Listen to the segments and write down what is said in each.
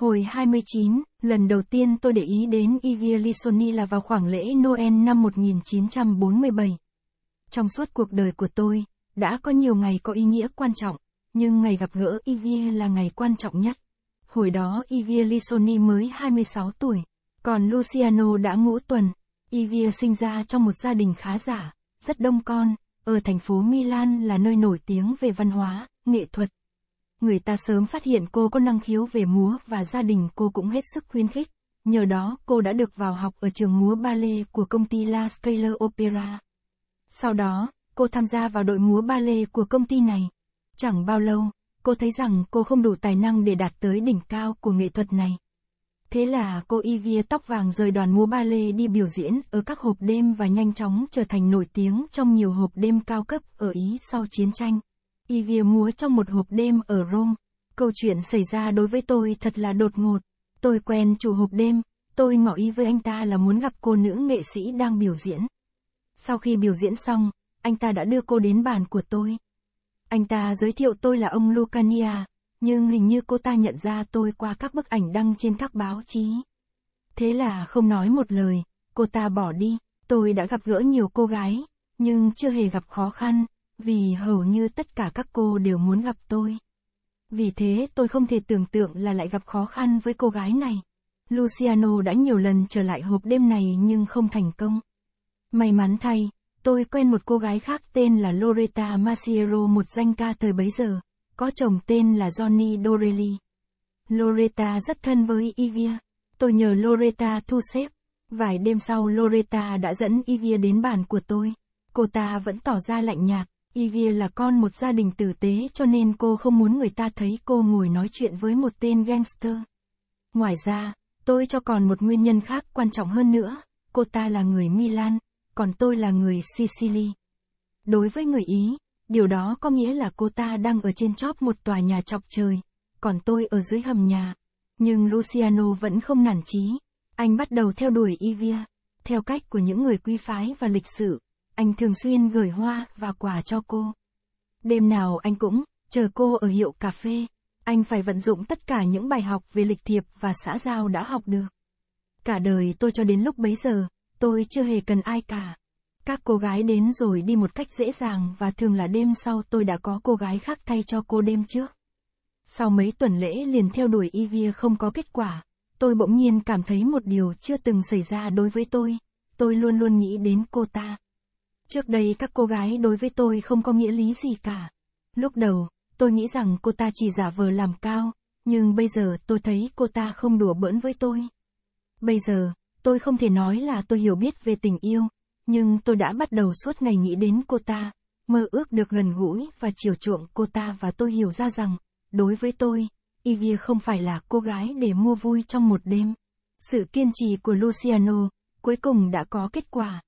Hồi 29, lần đầu tiên tôi để ý đến Igilisoni là vào khoảng lễ Noel năm 1947. Trong suốt cuộc đời của tôi, đã có nhiều ngày có ý nghĩa quan trọng, nhưng ngày gặp gỡ Ivie là ngày quan trọng nhất. Hồi đó Ivie Lisoni mới 26 tuổi, còn Luciano đã ngũ tuần. Ivie sinh ra trong một gia đình khá giả, rất đông con, ở thành phố Milan là nơi nổi tiếng về văn hóa, nghệ thuật người ta sớm phát hiện cô có năng khiếu về múa và gia đình cô cũng hết sức khuyến khích. Nhờ đó, cô đã được vào học ở trường múa ballet của công ty La Scaler Opera. Sau đó, cô tham gia vào đội múa ballet của công ty này. Chẳng bao lâu, cô thấy rằng cô không đủ tài năng để đạt tới đỉnh cao của nghệ thuật này. Thế là cô y ghia tóc vàng rời đoàn múa ballet đi biểu diễn ở các hộp đêm và nhanh chóng trở thành nổi tiếng trong nhiều hộp đêm cao cấp ở Ý sau chiến tranh y ghi múa trong một hộp đêm ở Rome. Câu chuyện xảy ra đối với tôi thật là đột ngột. Tôi quen chủ hộp đêm, tôi ngỏ ý với anh ta là muốn gặp cô nữ nghệ sĩ đang biểu diễn. Sau khi biểu diễn xong, anh ta đã đưa cô đến bàn của tôi. Anh ta giới thiệu tôi là ông Lucania, nhưng hình như cô ta nhận ra tôi qua các bức ảnh đăng trên các báo chí. Thế là không nói một lời, cô ta bỏ đi, tôi đã gặp gỡ nhiều cô gái, nhưng chưa hề gặp khó khăn, vì hầu như tất cả các cô đều muốn gặp tôi. Vì thế tôi không thể tưởng tượng là lại gặp khó khăn với cô gái này. Luciano đã nhiều lần trở lại hộp đêm này nhưng không thành công. May mắn thay, tôi quen một cô gái khác tên là Loretta Maciero một danh ca thời bấy giờ, có chồng tên là Johnny Dorelli. Loretta rất thân với Ivia. Tôi nhờ Loretta thu xếp. Vài đêm sau Loretta đã dẫn Ivia đến bàn của tôi. Cô ta vẫn tỏ ra lạnh nhạt. Iggy là con một gia đình tử tế cho nên cô không muốn người ta thấy cô ngồi nói chuyện với một tên gangster. Ngoài ra, tôi cho còn một nguyên nhân khác quan trọng hơn nữa, cô ta là người Milan, còn tôi là người Sicily. Đối với người Ý, điều đó có nghĩa là cô ta đang ở trên chóp một tòa nhà chọc trời, còn tôi ở dưới hầm nhà. Nhưng Luciano vẫn không nản chí, anh bắt đầu theo đuổi Ivia, theo cách của những người quy phái và lịch sử anh thường xuyên gửi hoa và quà cho cô. Đêm nào anh cũng chờ cô ở hiệu cà phê. Anh phải vận dụng tất cả những bài học về lịch thiệp và xã giao đã học được. Cả đời tôi cho đến lúc bấy giờ, tôi chưa hề cần ai cả. Các cô gái đến rồi đi một cách dễ dàng và thường là đêm sau tôi đã có cô gái khác thay cho cô đêm trước. Sau mấy tuần lễ liền theo đuổi Ivy không có kết quả, tôi bỗng nhiên cảm thấy một điều chưa từng xảy ra đối với tôi, tôi luôn luôn nghĩ đến cô ta. Trước đây các cô gái đối với tôi không có nghĩa lý gì cả. Lúc đầu, tôi nghĩ rằng cô ta chỉ giả vờ làm cao, nhưng bây giờ tôi thấy cô ta không đùa bỡn với tôi. Bây giờ, tôi không thể nói là tôi hiểu biết về tình yêu, nhưng tôi đã bắt đầu suốt ngày nghĩ đến cô ta, mơ ước được gần gũi và chiều chuộng cô ta và tôi hiểu ra rằng, đối với tôi, Ivy không phải là cô gái để mua vui trong một đêm. Sự kiên trì của Luciano cuối cùng đã có kết quả.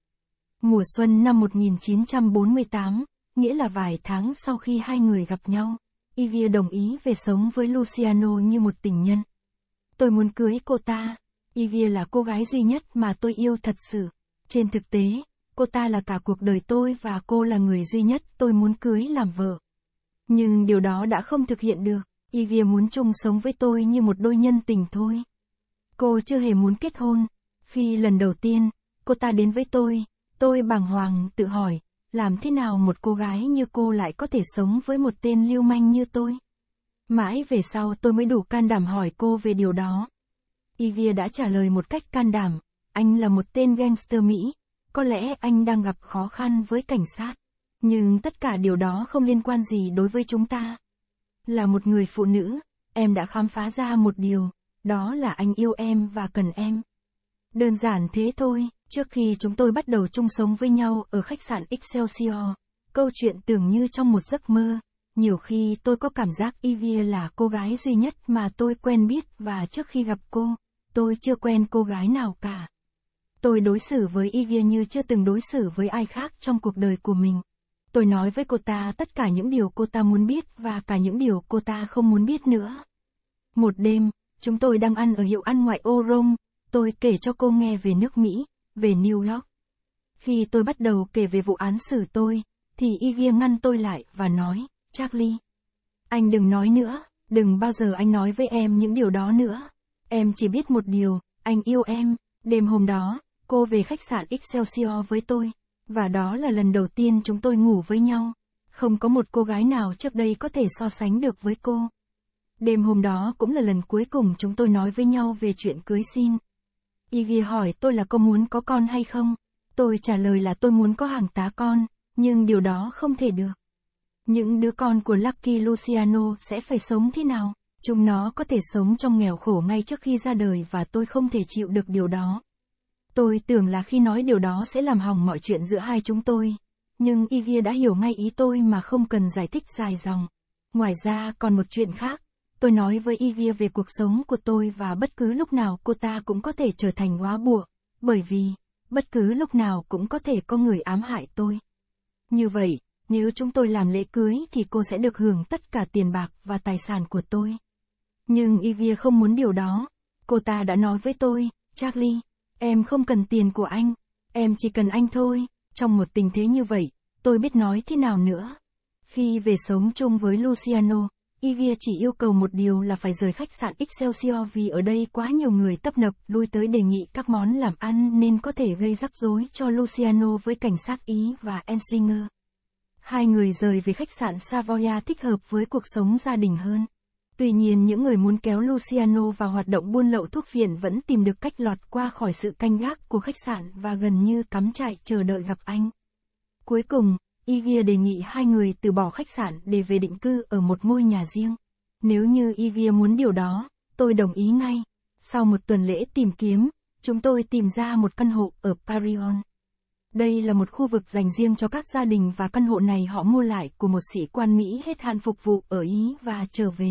Mùa xuân năm 1948, nghĩa là vài tháng sau khi hai người gặp nhau, Iggy đồng ý về sống với Luciano như một tình nhân. Tôi muốn cưới cô ta. Iggy là cô gái duy nhất mà tôi yêu thật sự. Trên thực tế, cô ta là cả cuộc đời tôi và cô là người duy nhất tôi muốn cưới làm vợ. Nhưng điều đó đã không thực hiện được. Iggy muốn chung sống với tôi như một đôi nhân tình thôi. Cô chưa hề muốn kết hôn. Khi lần đầu tiên, cô ta đến với tôi, Tôi bàng hoàng tự hỏi, làm thế nào một cô gái như cô lại có thể sống với một tên lưu manh như tôi? Mãi về sau tôi mới đủ can đảm hỏi cô về điều đó. Ivia đã trả lời một cách can đảm, anh là một tên gangster Mỹ, có lẽ anh đang gặp khó khăn với cảnh sát. Nhưng tất cả điều đó không liên quan gì đối với chúng ta. Là một người phụ nữ, em đã khám phá ra một điều, đó là anh yêu em và cần em. Đơn giản thế thôi. Trước khi chúng tôi bắt đầu chung sống với nhau ở khách sạn Excelsior, câu chuyện tưởng như trong một giấc mơ. Nhiều khi tôi có cảm giác Evie là cô gái duy nhất mà tôi quen biết và trước khi gặp cô, tôi chưa quen cô gái nào cả. Tôi đối xử với Evie như chưa từng đối xử với ai khác trong cuộc đời của mình. Tôi nói với cô ta tất cả những điều cô ta muốn biết và cả những điều cô ta không muốn biết nữa. Một đêm, chúng tôi đang ăn ở hiệu ăn ngoại ô Rome, tôi kể cho cô nghe về nước Mỹ, về New York. Khi tôi bắt đầu kể về vụ án xử tôi, thì y Iggy ngăn tôi lại và nói, Charlie, anh đừng nói nữa, đừng bao giờ anh nói với em những điều đó nữa. Em chỉ biết một điều, anh yêu em. Đêm hôm đó, cô về khách sạn Excelsior với tôi, và đó là lần đầu tiên chúng tôi ngủ với nhau. Không có một cô gái nào trước đây có thể so sánh được với cô. Đêm hôm đó cũng là lần cuối cùng chúng tôi nói với nhau về chuyện cưới xin. Iggy hỏi tôi là có muốn có con hay không? Tôi trả lời là tôi muốn có hàng tá con, nhưng điều đó không thể được. Những đứa con của Lucky Luciano sẽ phải sống thế nào? Chúng nó có thể sống trong nghèo khổ ngay trước khi ra đời và tôi không thể chịu được điều đó. Tôi tưởng là khi nói điều đó sẽ làm hỏng mọi chuyện giữa hai chúng tôi. Nhưng Iggy đã hiểu ngay ý tôi mà không cần giải thích dài dòng. Ngoài ra còn một chuyện khác, Tôi nói với Igia về cuộc sống của tôi và bất cứ lúc nào cô ta cũng có thể trở thành hóa bùa, bởi vì, bất cứ lúc nào cũng có thể có người ám hại tôi. Như vậy, nếu chúng tôi làm lễ cưới thì cô sẽ được hưởng tất cả tiền bạc và tài sản của tôi. Nhưng Ivia không muốn điều đó. Cô ta đã nói với tôi, Charlie, em không cần tiền của anh, em chỉ cần anh thôi. Trong một tình thế như vậy, tôi biết nói thế nào nữa. Khi về sống chung với Luciano, Igia chỉ yêu cầu một điều là phải rời khách sạn Excelsior vì ở đây quá nhiều người tấp nập lui tới đề nghị các món làm ăn nên có thể gây rắc rối cho Luciano với cảnh sát Ý và Ensinger. Hai người rời về khách sạn Savoia thích hợp với cuộc sống gia đình hơn. Tuy nhiên những người muốn kéo Luciano vào hoạt động buôn lậu thuốc viện vẫn tìm được cách lọt qua khỏi sự canh gác của khách sạn và gần như cắm trại chờ đợi gặp anh. Cuối cùng, Igia đề nghị hai người từ bỏ khách sạn để về định cư ở một ngôi nhà riêng. Nếu như Igia muốn điều đó, tôi đồng ý ngay. Sau một tuần lễ tìm kiếm, chúng tôi tìm ra một căn hộ ở Parion. Đây là một khu vực dành riêng cho các gia đình và căn hộ này họ mua lại của một sĩ quan Mỹ hết hạn phục vụ ở Ý và trở về.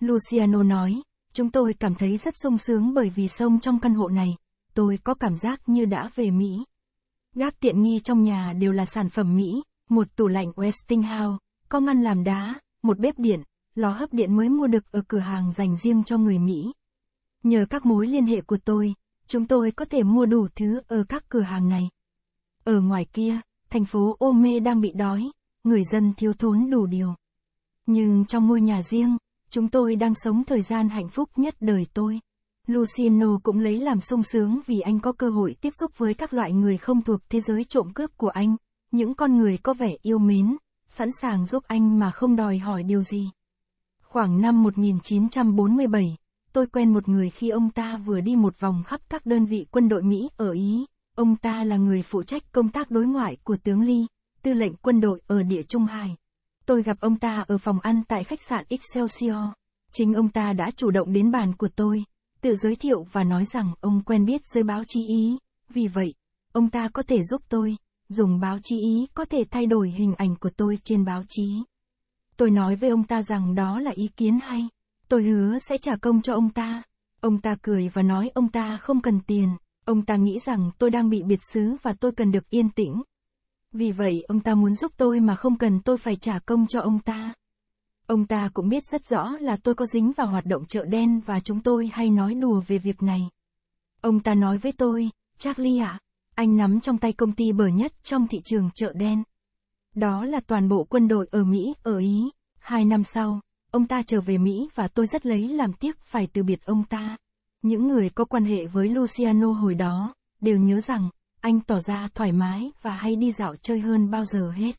Luciano nói, chúng tôi cảm thấy rất sung sướng bởi vì sông trong căn hộ này, tôi có cảm giác như đã về Mỹ. Gác tiện nghi trong nhà đều là sản phẩm Mỹ, một tủ lạnh Westinghouse, có ngăn làm đá, một bếp điện, lò hấp điện mới mua được ở cửa hàng dành riêng cho người Mỹ. Nhờ các mối liên hệ của tôi, chúng tôi có thể mua đủ thứ ở các cửa hàng này. Ở ngoài kia, thành phố Ome đang bị đói, người dân thiếu thốn đủ điều. Nhưng trong ngôi nhà riêng, chúng tôi đang sống thời gian hạnh phúc nhất đời tôi. Luciano cũng lấy làm sung sướng vì anh có cơ hội tiếp xúc với các loại người không thuộc thế giới trộm cướp của anh, những con người có vẻ yêu mến, sẵn sàng giúp anh mà không đòi hỏi điều gì. Khoảng năm 1947, tôi quen một người khi ông ta vừa đi một vòng khắp các đơn vị quân đội Mỹ ở Ý. Ông ta là người phụ trách công tác đối ngoại của tướng Lee, tư lệnh quân đội ở địa Trung Hải. Tôi gặp ông ta ở phòng ăn tại khách sạn Excelsior. Chính ông ta đã chủ động đến bàn của tôi, tự giới thiệu và nói rằng ông quen biết giới báo chí Ý, vì vậy, ông ta có thể giúp tôi, dùng báo chí Ý có thể thay đổi hình ảnh của tôi trên báo chí. Tôi nói với ông ta rằng đó là ý kiến hay, tôi hứa sẽ trả công cho ông ta. Ông ta cười và nói ông ta không cần tiền, ông ta nghĩ rằng tôi đang bị biệt xứ và tôi cần được yên tĩnh. Vì vậy ông ta muốn giúp tôi mà không cần tôi phải trả công cho ông ta. Ông ta cũng biết rất rõ là tôi có dính vào hoạt động chợ đen và chúng tôi hay nói đùa về việc này. Ông ta nói với tôi, Charlie ạ, à, anh nắm trong tay công ty bờ nhất trong thị trường chợ đen. Đó là toàn bộ quân đội ở Mỹ, ở Ý. Hai năm sau, ông ta trở về Mỹ và tôi rất lấy làm tiếc phải từ biệt ông ta. Những người có quan hệ với Luciano hồi đó, đều nhớ rằng, anh tỏ ra thoải mái và hay đi dạo chơi hơn bao giờ hết.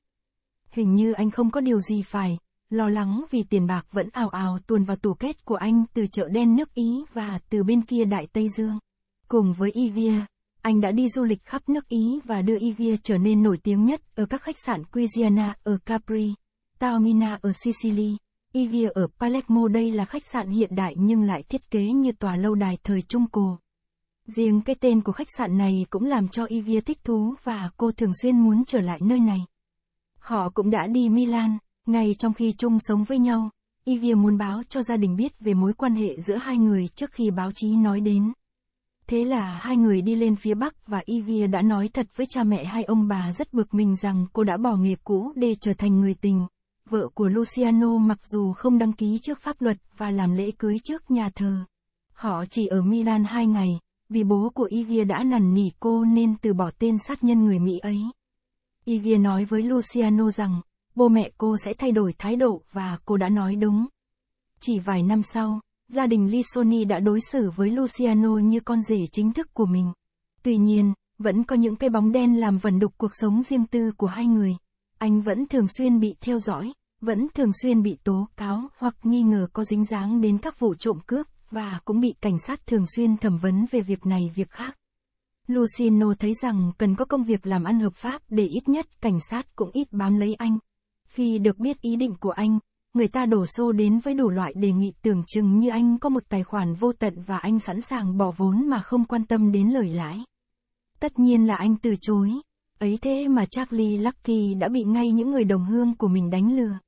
Hình như anh không có điều gì phải, lo lắng vì tiền bạc vẫn ào ào tuồn vào tủ kết của anh từ chợ đen nước Ý và từ bên kia Đại Tây Dương. Cùng với Ivia, anh đã đi du lịch khắp nước Ý và đưa Ivia trở nên nổi tiếng nhất ở các khách sạn Quiziana ở Capri, Taormina ở Sicily. Ivia ở Palermo đây là khách sạn hiện đại nhưng lại thiết kế như tòa lâu đài thời Trung Cổ. Riêng cái tên của khách sạn này cũng làm cho Ivia thích thú và cô thường xuyên muốn trở lại nơi này. Họ cũng đã đi Milan, ngay trong khi chung sống với nhau, Ivia muốn báo cho gia đình biết về mối quan hệ giữa hai người trước khi báo chí nói đến. Thế là hai người đi lên phía Bắc và Ivia đã nói thật với cha mẹ hai ông bà rất bực mình rằng cô đã bỏ nghiệp cũ để trở thành người tình. Vợ của Luciano mặc dù không đăng ký trước pháp luật và làm lễ cưới trước nhà thờ. Họ chỉ ở Milan hai ngày, vì bố của Ivia đã nằn nỉ cô nên từ bỏ tên sát nhân người Mỹ ấy. Ivia nói với Luciano rằng, bố mẹ cô sẽ thay đổi thái độ và cô đã nói đúng. Chỉ vài năm sau, gia đình Lisoni đã đối xử với Luciano như con rể chính thức của mình. Tuy nhiên, vẫn có những cái bóng đen làm vẩn đục cuộc sống riêng tư của hai người. Anh vẫn thường xuyên bị theo dõi, vẫn thường xuyên bị tố cáo hoặc nghi ngờ có dính dáng đến các vụ trộm cướp và cũng bị cảnh sát thường xuyên thẩm vấn về việc này việc khác. Luciano thấy rằng cần có công việc làm ăn hợp pháp để ít nhất cảnh sát cũng ít bám lấy anh. Khi được biết ý định của anh, người ta đổ xô đến với đủ loại đề nghị tưởng chừng như anh có một tài khoản vô tận và anh sẵn sàng bỏ vốn mà không quan tâm đến lời lãi. Tất nhiên là anh từ chối. Ấy thế mà Charlie Lucky đã bị ngay những người đồng hương của mình đánh lừa.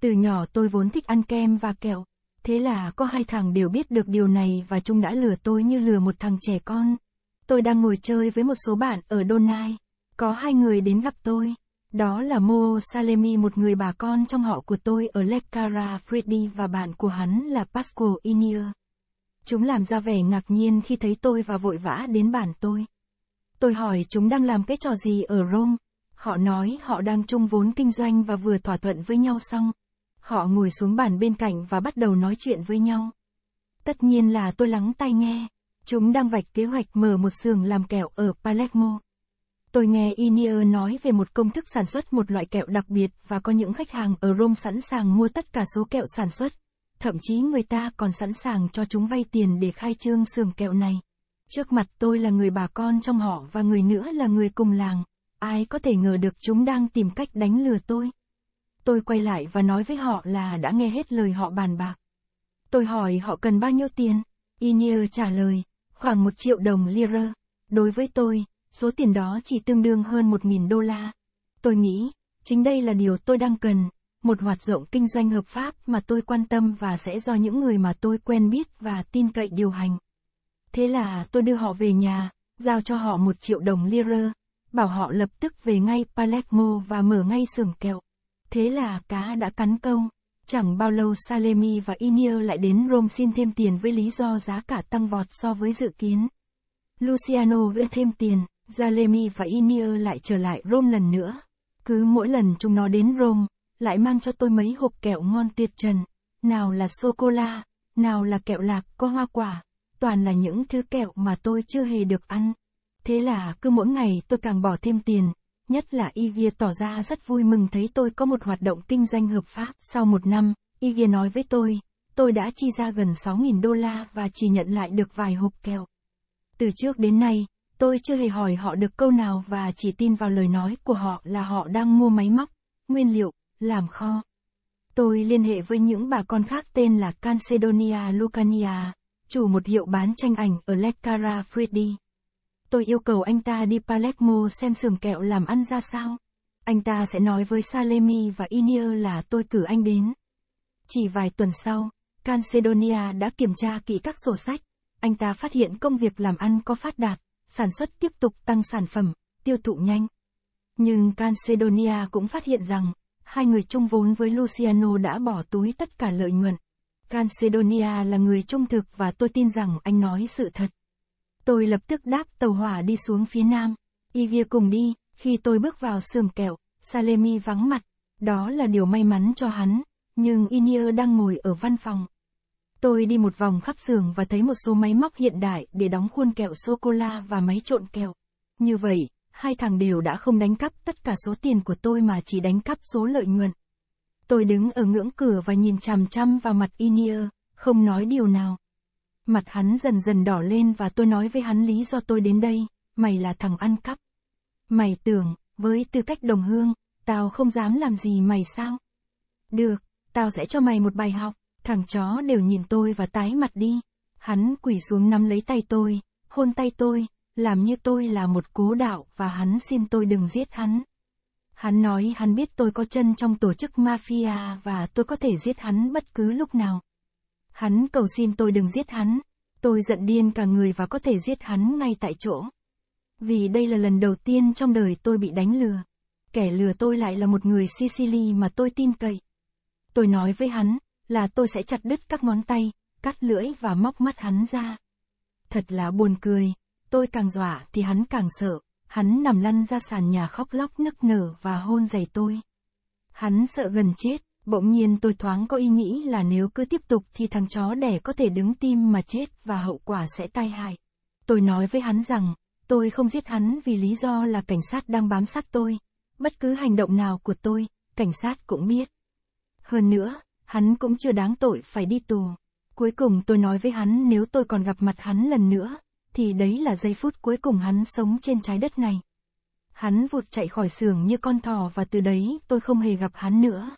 Từ nhỏ tôi vốn thích ăn kem và kẹo, thế là có hai thằng đều biết được điều này và chúng đã lừa tôi như lừa một thằng trẻ con. Tôi đang ngồi chơi với một số bạn ở Donai, có hai người đến gặp tôi. Đó là Mo Salemi một người bà con trong họ của tôi ở Lekara Freddy và bạn của hắn là Pasco Inier. Chúng làm ra vẻ ngạc nhiên khi thấy tôi và vội vã đến bản tôi. Tôi hỏi chúng đang làm cái trò gì ở Rome. Họ nói họ đang chung vốn kinh doanh và vừa thỏa thuận với nhau xong. Họ ngồi xuống bàn bên cạnh và bắt đầu nói chuyện với nhau. Tất nhiên là tôi lắng tai nghe. Chúng đang vạch kế hoạch mở một xưởng làm kẹo ở Palermo. Tôi nghe Inier nói về một công thức sản xuất một loại kẹo đặc biệt và có những khách hàng ở Rome sẵn sàng mua tất cả số kẹo sản xuất. Thậm chí người ta còn sẵn sàng cho chúng vay tiền để khai trương xưởng kẹo này. Trước mặt tôi là người bà con trong họ và người nữa là người cùng làng. Ai có thể ngờ được chúng đang tìm cách đánh lừa tôi. Tôi quay lại và nói với họ là đã nghe hết lời họ bàn bạc. Tôi hỏi họ cần bao nhiêu tiền. Inier trả lời, khoảng một triệu đồng lira. Đối với tôi, số tiền đó chỉ tương đương hơn 1.000 đô la. Tôi nghĩ, chính đây là điều tôi đang cần, một hoạt động kinh doanh hợp pháp mà tôi quan tâm và sẽ do những người mà tôi quen biết và tin cậy điều hành. Thế là tôi đưa họ về nhà, giao cho họ một triệu đồng lira, bảo họ lập tức về ngay Palermo và mở ngay xưởng kẹo. Thế là cá đã cắn câu. Chẳng bao lâu Salemi và Inier lại đến Rome xin thêm tiền với lý do giá cả tăng vọt so với dự kiến. Luciano gửi thêm tiền. Jalemi và Inia lại trở lại Rome lần nữa. Cứ mỗi lần chúng nó đến Rome, lại mang cho tôi mấy hộp kẹo ngon tuyệt trần, nào là sô-cô-la, nào là kẹo lạc có hoa quả, toàn là những thứ kẹo mà tôi chưa hề được ăn. Thế là cứ mỗi ngày tôi càng bỏ thêm tiền, nhất là Ivia tỏ ra rất vui mừng thấy tôi có một hoạt động kinh doanh hợp pháp. Sau một năm, Ivia nói với tôi, tôi đã chi ra gần 6.000 đô la và chỉ nhận lại được vài hộp kẹo. Từ trước đến nay, Tôi chưa hề hỏi họ được câu nào và chỉ tin vào lời nói của họ là họ đang mua máy móc, nguyên liệu, làm kho. Tôi liên hệ với những bà con khác tên là Cancedonia Lucania, chủ một hiệu bán tranh ảnh ở Leccara Freddy. Tôi yêu cầu anh ta đi Palermo xem xưởng kẹo làm ăn ra sao. Anh ta sẽ nói với Salemi và Inier là tôi cử anh đến. Chỉ vài tuần sau, Cancedonia đã kiểm tra kỹ các sổ sách. Anh ta phát hiện công việc làm ăn có phát đạt sản xuất tiếp tục tăng sản phẩm, tiêu thụ nhanh. Nhưng Cancedonia cũng phát hiện rằng, hai người chung vốn với Luciano đã bỏ túi tất cả lợi nhuận. Cancedonia là người trung thực và tôi tin rằng anh nói sự thật. Tôi lập tức đáp tàu hỏa đi xuống phía nam. Ivia cùng đi, khi tôi bước vào sườn kẹo, Salemi vắng mặt. Đó là điều may mắn cho hắn, nhưng Inier đang ngồi ở văn phòng. Tôi đi một vòng khắp xưởng và thấy một số máy móc hiện đại để đóng khuôn kẹo sô-cô-la và máy trộn kẹo. Như vậy, hai thằng đều đã không đánh cắp tất cả số tiền của tôi mà chỉ đánh cắp số lợi nhuận. Tôi đứng ở ngưỡng cửa và nhìn chằm chằm vào mặt Inier, không nói điều nào. Mặt hắn dần dần đỏ lên và tôi nói với hắn lý do tôi đến đây, mày là thằng ăn cắp. Mày tưởng, với tư cách đồng hương, tao không dám làm gì mày sao? Được, tao sẽ cho mày một bài học. Thằng chó đều nhìn tôi và tái mặt đi. Hắn quỳ xuống nắm lấy tay tôi, hôn tay tôi, làm như tôi là một cố đạo và hắn xin tôi đừng giết hắn. Hắn nói hắn biết tôi có chân trong tổ chức mafia và tôi có thể giết hắn bất cứ lúc nào. Hắn cầu xin tôi đừng giết hắn. Tôi giận điên cả người và có thể giết hắn ngay tại chỗ. Vì đây là lần đầu tiên trong đời tôi bị đánh lừa. Kẻ lừa tôi lại là một người Sicily mà tôi tin cậy. Tôi nói với hắn, là tôi sẽ chặt đứt các ngón tay, cắt lưỡi và móc mắt hắn ra. Thật là buồn cười, tôi càng dọa thì hắn càng sợ, hắn nằm lăn ra sàn nhà khóc lóc nức nở và hôn giày tôi. Hắn sợ gần chết, bỗng nhiên tôi thoáng có ý nghĩ là nếu cứ tiếp tục thì thằng chó đẻ có thể đứng tim mà chết và hậu quả sẽ tai hại. Tôi nói với hắn rằng, tôi không giết hắn vì lý do là cảnh sát đang bám sát tôi. Bất cứ hành động nào của tôi, cảnh sát cũng biết. Hơn nữa, hắn cũng chưa đáng tội phải đi tù. Cuối cùng tôi nói với hắn nếu tôi còn gặp mặt hắn lần nữa, thì đấy là giây phút cuối cùng hắn sống trên trái đất này. Hắn vụt chạy khỏi xưởng như con thỏ và từ đấy tôi không hề gặp hắn nữa.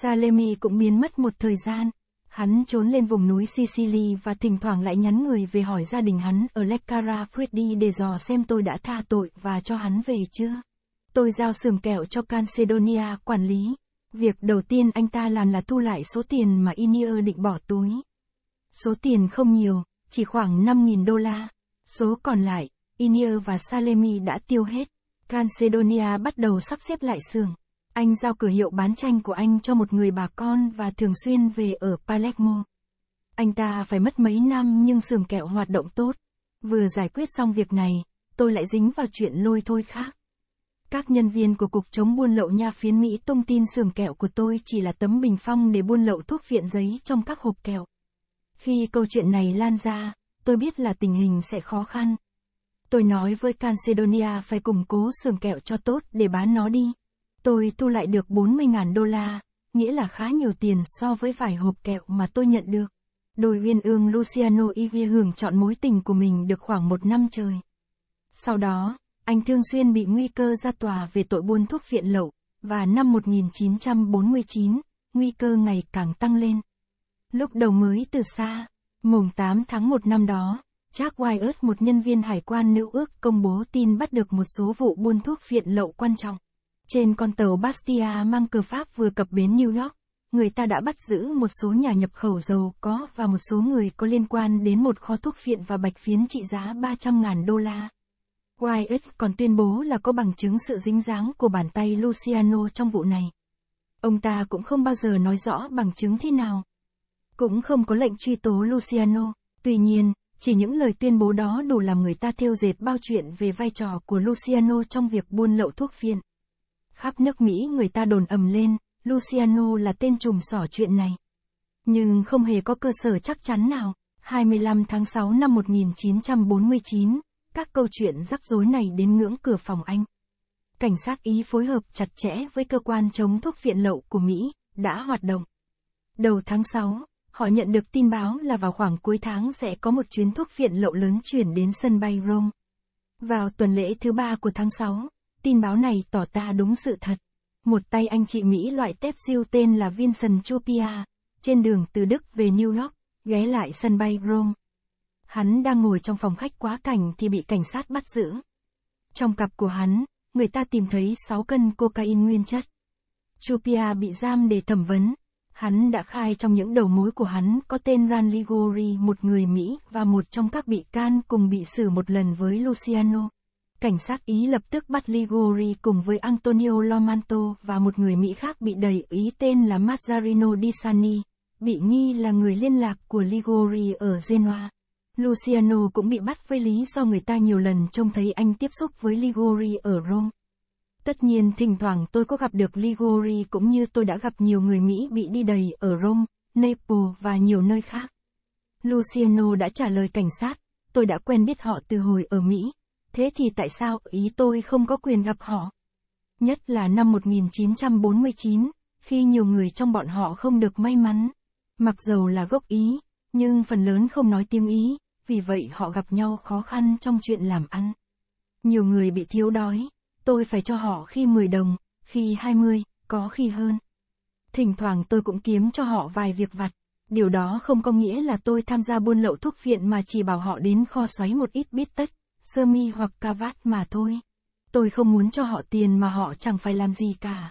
Salemi cũng biến mất một thời gian. Hắn trốn lên vùng núi Sicily và thỉnh thoảng lại nhắn người về hỏi gia đình hắn ở Leccara Freddy để dò xem tôi đã tha tội và cho hắn về chưa. Tôi giao xưởng kẹo cho Cancedonia quản lý. Việc đầu tiên anh ta làm là thu lại số tiền mà Inier định bỏ túi. Số tiền không nhiều, chỉ khoảng 5.000 đô la. Số còn lại, Inier và Salemi đã tiêu hết. Cancedonia bắt đầu sắp xếp lại xưởng. Anh giao cửa hiệu bán tranh của anh cho một người bà con và thường xuyên về ở Palermo. Anh ta phải mất mấy năm nhưng xưởng kẹo hoạt động tốt. Vừa giải quyết xong việc này, tôi lại dính vào chuyện lôi thôi khác. Các nhân viên của Cục chống buôn lậu nha phiến Mỹ thông tin xưởng kẹo của tôi chỉ là tấm bình phong để buôn lậu thuốc viện giấy trong các hộp kẹo. Khi câu chuyện này lan ra, tôi biết là tình hình sẽ khó khăn. Tôi nói với Cancedonia phải củng cố xưởng kẹo cho tốt để bán nó đi. Tôi thu lại được 40.000 đô la, nghĩa là khá nhiều tiền so với vài hộp kẹo mà tôi nhận được. Đôi uyên ương Luciano Igue hưởng chọn mối tình của mình được khoảng một năm trời. Sau đó, anh thường xuyên bị nguy cơ ra tòa về tội buôn thuốc viện lậu, và năm 1949, nguy cơ ngày càng tăng lên. Lúc đầu mới từ xa, mùng 8 tháng 1 năm đó, Jack Wyatt, một nhân viên hải quan nữ ước công bố tin bắt được một số vụ buôn thuốc viện lậu quan trọng. Trên con tàu Bastia mang cờ Pháp vừa cập bến New York, người ta đã bắt giữ một số nhà nhập khẩu dầu có và một số người có liên quan đến một kho thuốc viện và bạch phiến trị giá 300.000 đô la. YS còn tuyên bố là có bằng chứng sự dính dáng của bàn tay Luciano trong vụ này. Ông ta cũng không bao giờ nói rõ bằng chứng thế nào. Cũng không có lệnh truy tố Luciano, tuy nhiên, chỉ những lời tuyên bố đó đủ làm người ta theo dệt bao chuyện về vai trò của Luciano trong việc buôn lậu thuốc phiện. Khắp nước Mỹ người ta đồn ầm lên, Luciano là tên trùm sỏ chuyện này. Nhưng không hề có cơ sở chắc chắn nào. 25 tháng 6 năm 1949 các câu chuyện rắc rối này đến ngưỡng cửa phòng anh. Cảnh sát Ý phối hợp chặt chẽ với cơ quan chống thuốc viện lậu của Mỹ, đã hoạt động. Đầu tháng 6, họ nhận được tin báo là vào khoảng cuối tháng sẽ có một chuyến thuốc viện lậu lớn chuyển đến sân bay Rome. Vào tuần lễ thứ ba của tháng 6, tin báo này tỏ ra đúng sự thật. Một tay anh chị Mỹ loại tép diêu tên là Vincent chupia trên đường từ Đức về New York, ghé lại sân bay Rome. Hắn đang ngồi trong phòng khách quá cảnh thì bị cảnh sát bắt giữ. Trong cặp của hắn, người ta tìm thấy 6 cân cocaine nguyên chất. Chupia bị giam để thẩm vấn. Hắn đã khai trong những đầu mối của hắn có tên Ran Ligori, một người Mỹ và một trong các bị can cùng bị xử một lần với Luciano. Cảnh sát Ý lập tức bắt Ligori cùng với Antonio Lomanto và một người Mỹ khác bị đầy Ý tên là Mazzarino Di Sani, bị nghi là người liên lạc của Ligori ở Genoa. Luciano cũng bị bắt với lý do người ta nhiều lần trông thấy anh tiếp xúc với Ligori ở Rome. Tất nhiên thỉnh thoảng tôi có gặp được Ligori cũng như tôi đã gặp nhiều người Mỹ bị đi đầy ở Rome, Naples và nhiều nơi khác. Luciano đã trả lời cảnh sát, tôi đã quen biết họ từ hồi ở Mỹ, thế thì tại sao ý tôi không có quyền gặp họ? Nhất là năm 1949, khi nhiều người trong bọn họ không được may mắn. Mặc dầu là gốc Ý, nhưng phần lớn không nói tiếng Ý, vì vậy họ gặp nhau khó khăn trong chuyện làm ăn. Nhiều người bị thiếu đói, tôi phải cho họ khi 10 đồng, khi 20, có khi hơn. Thỉnh thoảng tôi cũng kiếm cho họ vài việc vặt, điều đó không có nghĩa là tôi tham gia buôn lậu thuốc viện mà chỉ bảo họ đến kho xoáy một ít bít tất, sơ mi hoặc ca vát mà thôi. Tôi không muốn cho họ tiền mà họ chẳng phải làm gì cả.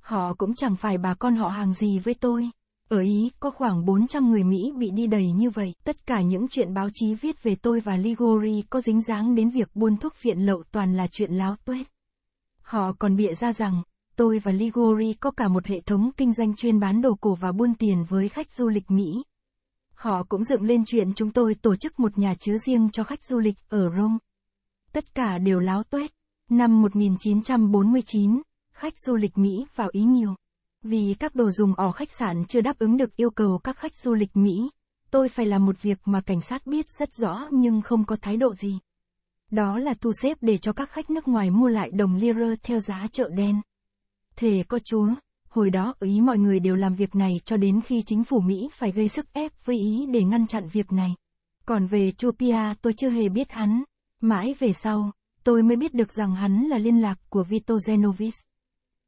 Họ cũng chẳng phải bà con họ hàng gì với tôi. Ở Ý, có khoảng 400 người Mỹ bị đi đầy như vậy. Tất cả những chuyện báo chí viết về tôi và Ligori có dính dáng đến việc buôn thuốc viện lậu toàn là chuyện láo tuét. Họ còn bịa ra rằng, tôi và Ligori có cả một hệ thống kinh doanh chuyên bán đồ cổ và buôn tiền với khách du lịch Mỹ. Họ cũng dựng lên chuyện chúng tôi tổ chức một nhà chứa riêng cho khách du lịch ở Rome. Tất cả đều láo tuét. Năm 1949, khách du lịch Mỹ vào Ý nhiều. Vì các đồ dùng ở khách sạn chưa đáp ứng được yêu cầu các khách du lịch Mỹ, tôi phải làm một việc mà cảnh sát biết rất rõ nhưng không có thái độ gì. Đó là thu xếp để cho các khách nước ngoài mua lại đồng lira theo giá chợ đen. Thề có chúa, hồi đó ý mọi người đều làm việc này cho đến khi chính phủ Mỹ phải gây sức ép với Ý để ngăn chặn việc này. Còn về Chupia tôi chưa hề biết hắn. Mãi về sau, tôi mới biết được rằng hắn là liên lạc của Vito Genovis.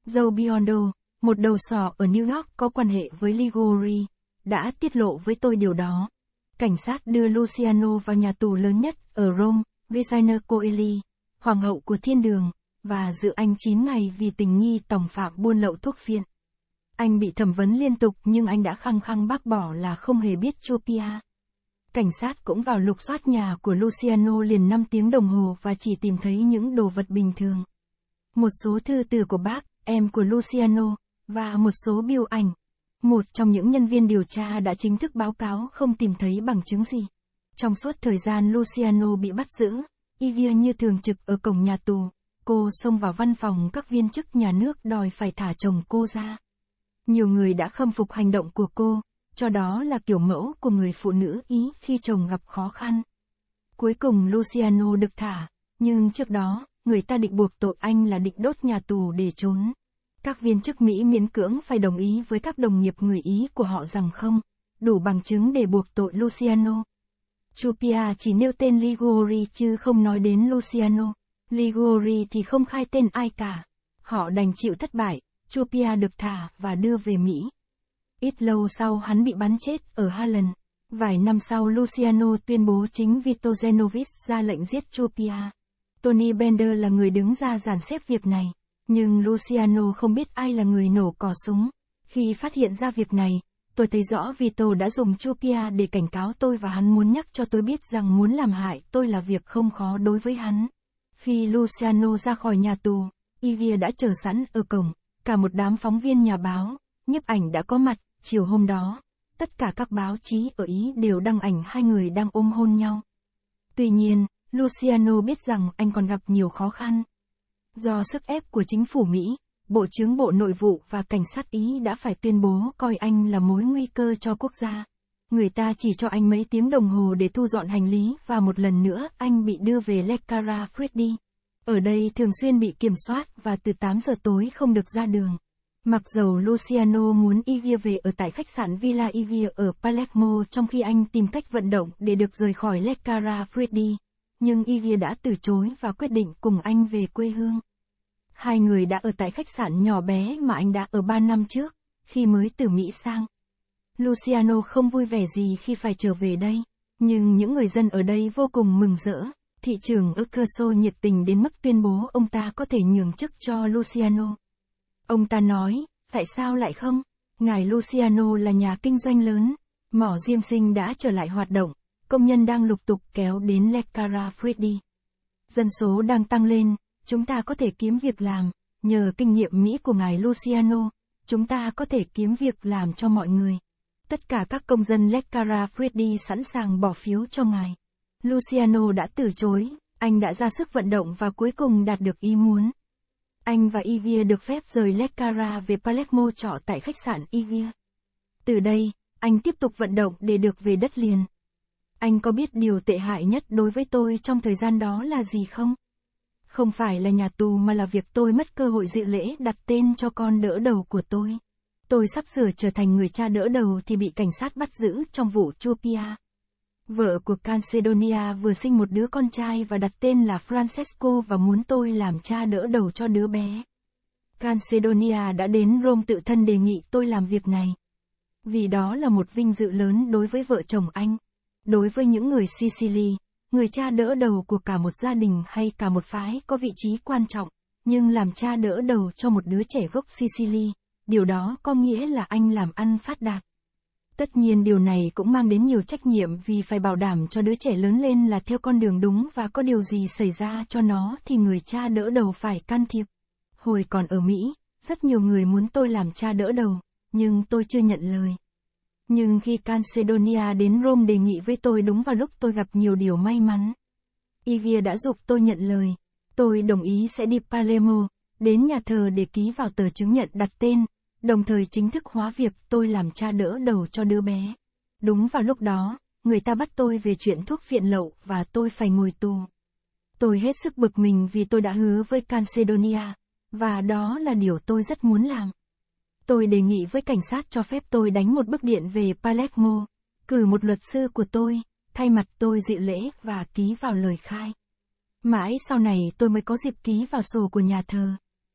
Dâu Biondo, một đầu sò ở New York có quan hệ với Ligori, đã tiết lộ với tôi điều đó. Cảnh sát đưa Luciano vào nhà tù lớn nhất ở Rome, Regina Coeli, hoàng hậu của thiên đường, và giữ anh 9 ngày vì tình nghi tổng phạm buôn lậu thuốc phiện. Anh bị thẩm vấn liên tục nhưng anh đã khăng khăng bác bỏ là không hề biết Chopia. Cảnh sát cũng vào lục soát nhà của Luciano liền 5 tiếng đồng hồ và chỉ tìm thấy những đồ vật bình thường. Một số thư từ của bác, em của Luciano, và một số biêu ảnh. Một trong những nhân viên điều tra đã chính thức báo cáo không tìm thấy bằng chứng gì. Trong suốt thời gian Luciano bị bắt giữ, Ivia như thường trực ở cổng nhà tù, cô xông vào văn phòng các viên chức nhà nước đòi phải thả chồng cô ra. Nhiều người đã khâm phục hành động của cô, cho đó là kiểu mẫu của người phụ nữ Ý khi chồng gặp khó khăn. Cuối cùng Luciano được thả, nhưng trước đó, người ta định buộc tội anh là định đốt nhà tù để trốn. Các viên chức Mỹ miễn cưỡng phải đồng ý với các đồng nghiệp người Ý của họ rằng không, đủ bằng chứng để buộc tội Luciano. Chupia chỉ nêu tên Ligori chứ không nói đến Luciano. Ligori thì không khai tên ai cả. Họ đành chịu thất bại, Chupia được thả và đưa về Mỹ. Ít lâu sau hắn bị bắn chết ở Harlan. Vài năm sau Luciano tuyên bố chính Vito Genovis ra lệnh giết Chupia. Tony Bender là người đứng ra giàn xếp việc này. Nhưng Luciano không biết ai là người nổ cò súng. Khi phát hiện ra việc này, tôi thấy rõ Vito đã dùng Chupia để cảnh cáo tôi và hắn muốn nhắc cho tôi biết rằng muốn làm hại tôi là việc không khó đối với hắn. Khi Luciano ra khỏi nhà tù, Ivia đã chờ sẵn ở cổng, cả một đám phóng viên nhà báo, nhiếp ảnh đã có mặt, chiều hôm đó, tất cả các báo chí ở Ý đều đăng ảnh hai người đang ôm hôn nhau. Tuy nhiên, Luciano biết rằng anh còn gặp nhiều khó khăn. Do sức ép của chính phủ Mỹ, Bộ trưởng Bộ Nội vụ và Cảnh sát Ý đã phải tuyên bố coi anh là mối nguy cơ cho quốc gia. Người ta chỉ cho anh mấy tiếng đồng hồ để thu dọn hành lý và một lần nữa anh bị đưa về Lekara Freddy. Ở đây thường xuyên bị kiểm soát và từ 8 giờ tối không được ra đường. Mặc dầu Luciano muốn Igia về ở tại khách sạn Villa Igia ở Palermo trong khi anh tìm cách vận động để được rời khỏi Lekara Freddy, nhưng Igia đã từ chối và quyết định cùng anh về quê hương. Hai người đã ở tại khách sạn nhỏ bé mà anh đã ở 3 năm trước, khi mới từ Mỹ sang. Luciano không vui vẻ gì khi phải trở về đây, nhưng những người dân ở đây vô cùng mừng rỡ. Thị trường Uckerso nhiệt tình đến mức tuyên bố ông ta có thể nhường chức cho Luciano. Ông ta nói, tại sao lại không? Ngài Luciano là nhà kinh doanh lớn, mỏ diêm sinh đã trở lại hoạt động, công nhân đang lục tục kéo đến Lecara Freddy. Dân số đang tăng lên, chúng ta có thể kiếm việc làm, nhờ kinh nghiệm Mỹ của ngài Luciano, chúng ta có thể kiếm việc làm cho mọi người. Tất cả các công dân Lekara Freddy sẵn sàng bỏ phiếu cho ngài. Luciano đã từ chối, anh đã ra sức vận động và cuối cùng đạt được ý muốn. Anh và Ivia được phép rời Lekara về Palermo trọ tại khách sạn Ivia. Từ đây, anh tiếp tục vận động để được về đất liền. Anh có biết điều tệ hại nhất đối với tôi trong thời gian đó là gì không? Không phải là nhà tù mà là việc tôi mất cơ hội dự lễ đặt tên cho con đỡ đầu của tôi. Tôi sắp sửa trở thành người cha đỡ đầu thì bị cảnh sát bắt giữ trong vụ Chupia. Vợ của Cancedonia vừa sinh một đứa con trai và đặt tên là Francesco và muốn tôi làm cha đỡ đầu cho đứa bé. Cancedonia đã đến Rome tự thân đề nghị tôi làm việc này. Vì đó là một vinh dự lớn đối với vợ chồng anh, đối với những người Sicily người cha đỡ đầu của cả một gia đình hay cả một phái có vị trí quan trọng, nhưng làm cha đỡ đầu cho một đứa trẻ gốc Sicily, điều đó có nghĩa là anh làm ăn phát đạt. Tất nhiên điều này cũng mang đến nhiều trách nhiệm vì phải bảo đảm cho đứa trẻ lớn lên là theo con đường đúng và có điều gì xảy ra cho nó thì người cha đỡ đầu phải can thiệp. Hồi còn ở Mỹ, rất nhiều người muốn tôi làm cha đỡ đầu, nhưng tôi chưa nhận lời. Nhưng khi Cancedonia đến Rome đề nghị với tôi đúng vào lúc tôi gặp nhiều điều may mắn. Ivia đã giúp tôi nhận lời. Tôi đồng ý sẽ đi Palermo, đến nhà thờ để ký vào tờ chứng nhận đặt tên, đồng thời chính thức hóa việc tôi làm cha đỡ đầu cho đứa bé. Đúng vào lúc đó, người ta bắt tôi về chuyện thuốc viện lậu và tôi phải ngồi tù. Tôi hết sức bực mình vì tôi đã hứa với Cancedonia, và đó là điều tôi rất muốn làm tôi đề nghị với cảnh sát cho phép tôi đánh một bức điện về Palermo, cử một luật sư của tôi, thay mặt tôi dự lễ và ký vào lời khai. Mãi sau này tôi mới có dịp ký vào sổ của nhà thờ.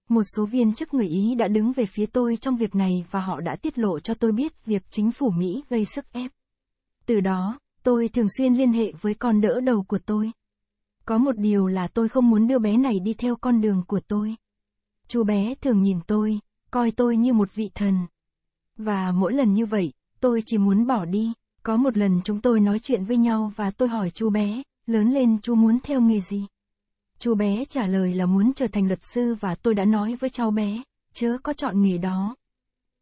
Một số viên chức người Ý đã đứng về phía tôi trong việc này và họ đã tiết lộ cho tôi biết việc chính phủ Mỹ gây sức ép. Từ đó, tôi thường xuyên liên hệ với con đỡ đầu của tôi. Có một điều là tôi không muốn đưa bé này đi theo con đường của tôi. Chú bé thường nhìn tôi, coi tôi như một vị thần. Và mỗi lần như vậy, tôi chỉ muốn bỏ đi. Có một lần chúng tôi nói chuyện với nhau và tôi hỏi chú bé, lớn lên chú muốn theo nghề gì? Chú bé trả lời là muốn trở thành luật sư và tôi đã nói với cháu bé, chớ có chọn nghề đó.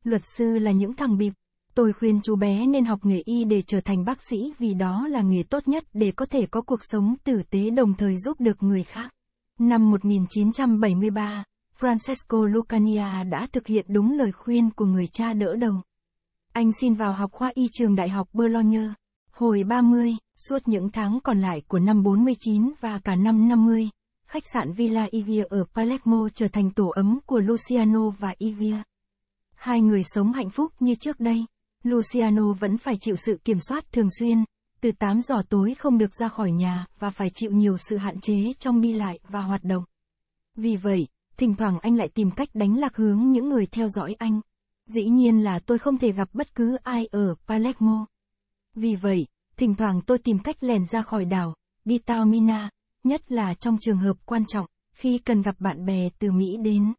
Luật sư là những thằng bịp. Tôi khuyên chú bé nên học nghề y để trở thành bác sĩ vì đó là nghề tốt nhất để có thể có cuộc sống tử tế đồng thời giúp được người khác. Năm 1973, Francesco Lucania đã thực hiện đúng lời khuyên của người cha đỡ đầu. Anh xin vào học khoa y trường Đại học Bologna. Hồi 30, suốt những tháng còn lại của năm 49 và cả năm 50, khách sạn Villa Ivia ở Palermo trở thành tổ ấm của Luciano và Ivia. Hai người sống hạnh phúc như trước đây. Luciano vẫn phải chịu sự kiểm soát thường xuyên, từ 8 giờ tối không được ra khỏi nhà và phải chịu nhiều sự hạn chế trong đi lại và hoạt động. Vì vậy, thỉnh thoảng anh lại tìm cách đánh lạc hướng những người theo dõi anh. Dĩ nhiên là tôi không thể gặp bất cứ ai ở Palermo. Vì vậy, thỉnh thoảng tôi tìm cách lèn ra khỏi đảo, đi Taormina, nhất là trong trường hợp quan trọng, khi cần gặp bạn bè từ Mỹ đến.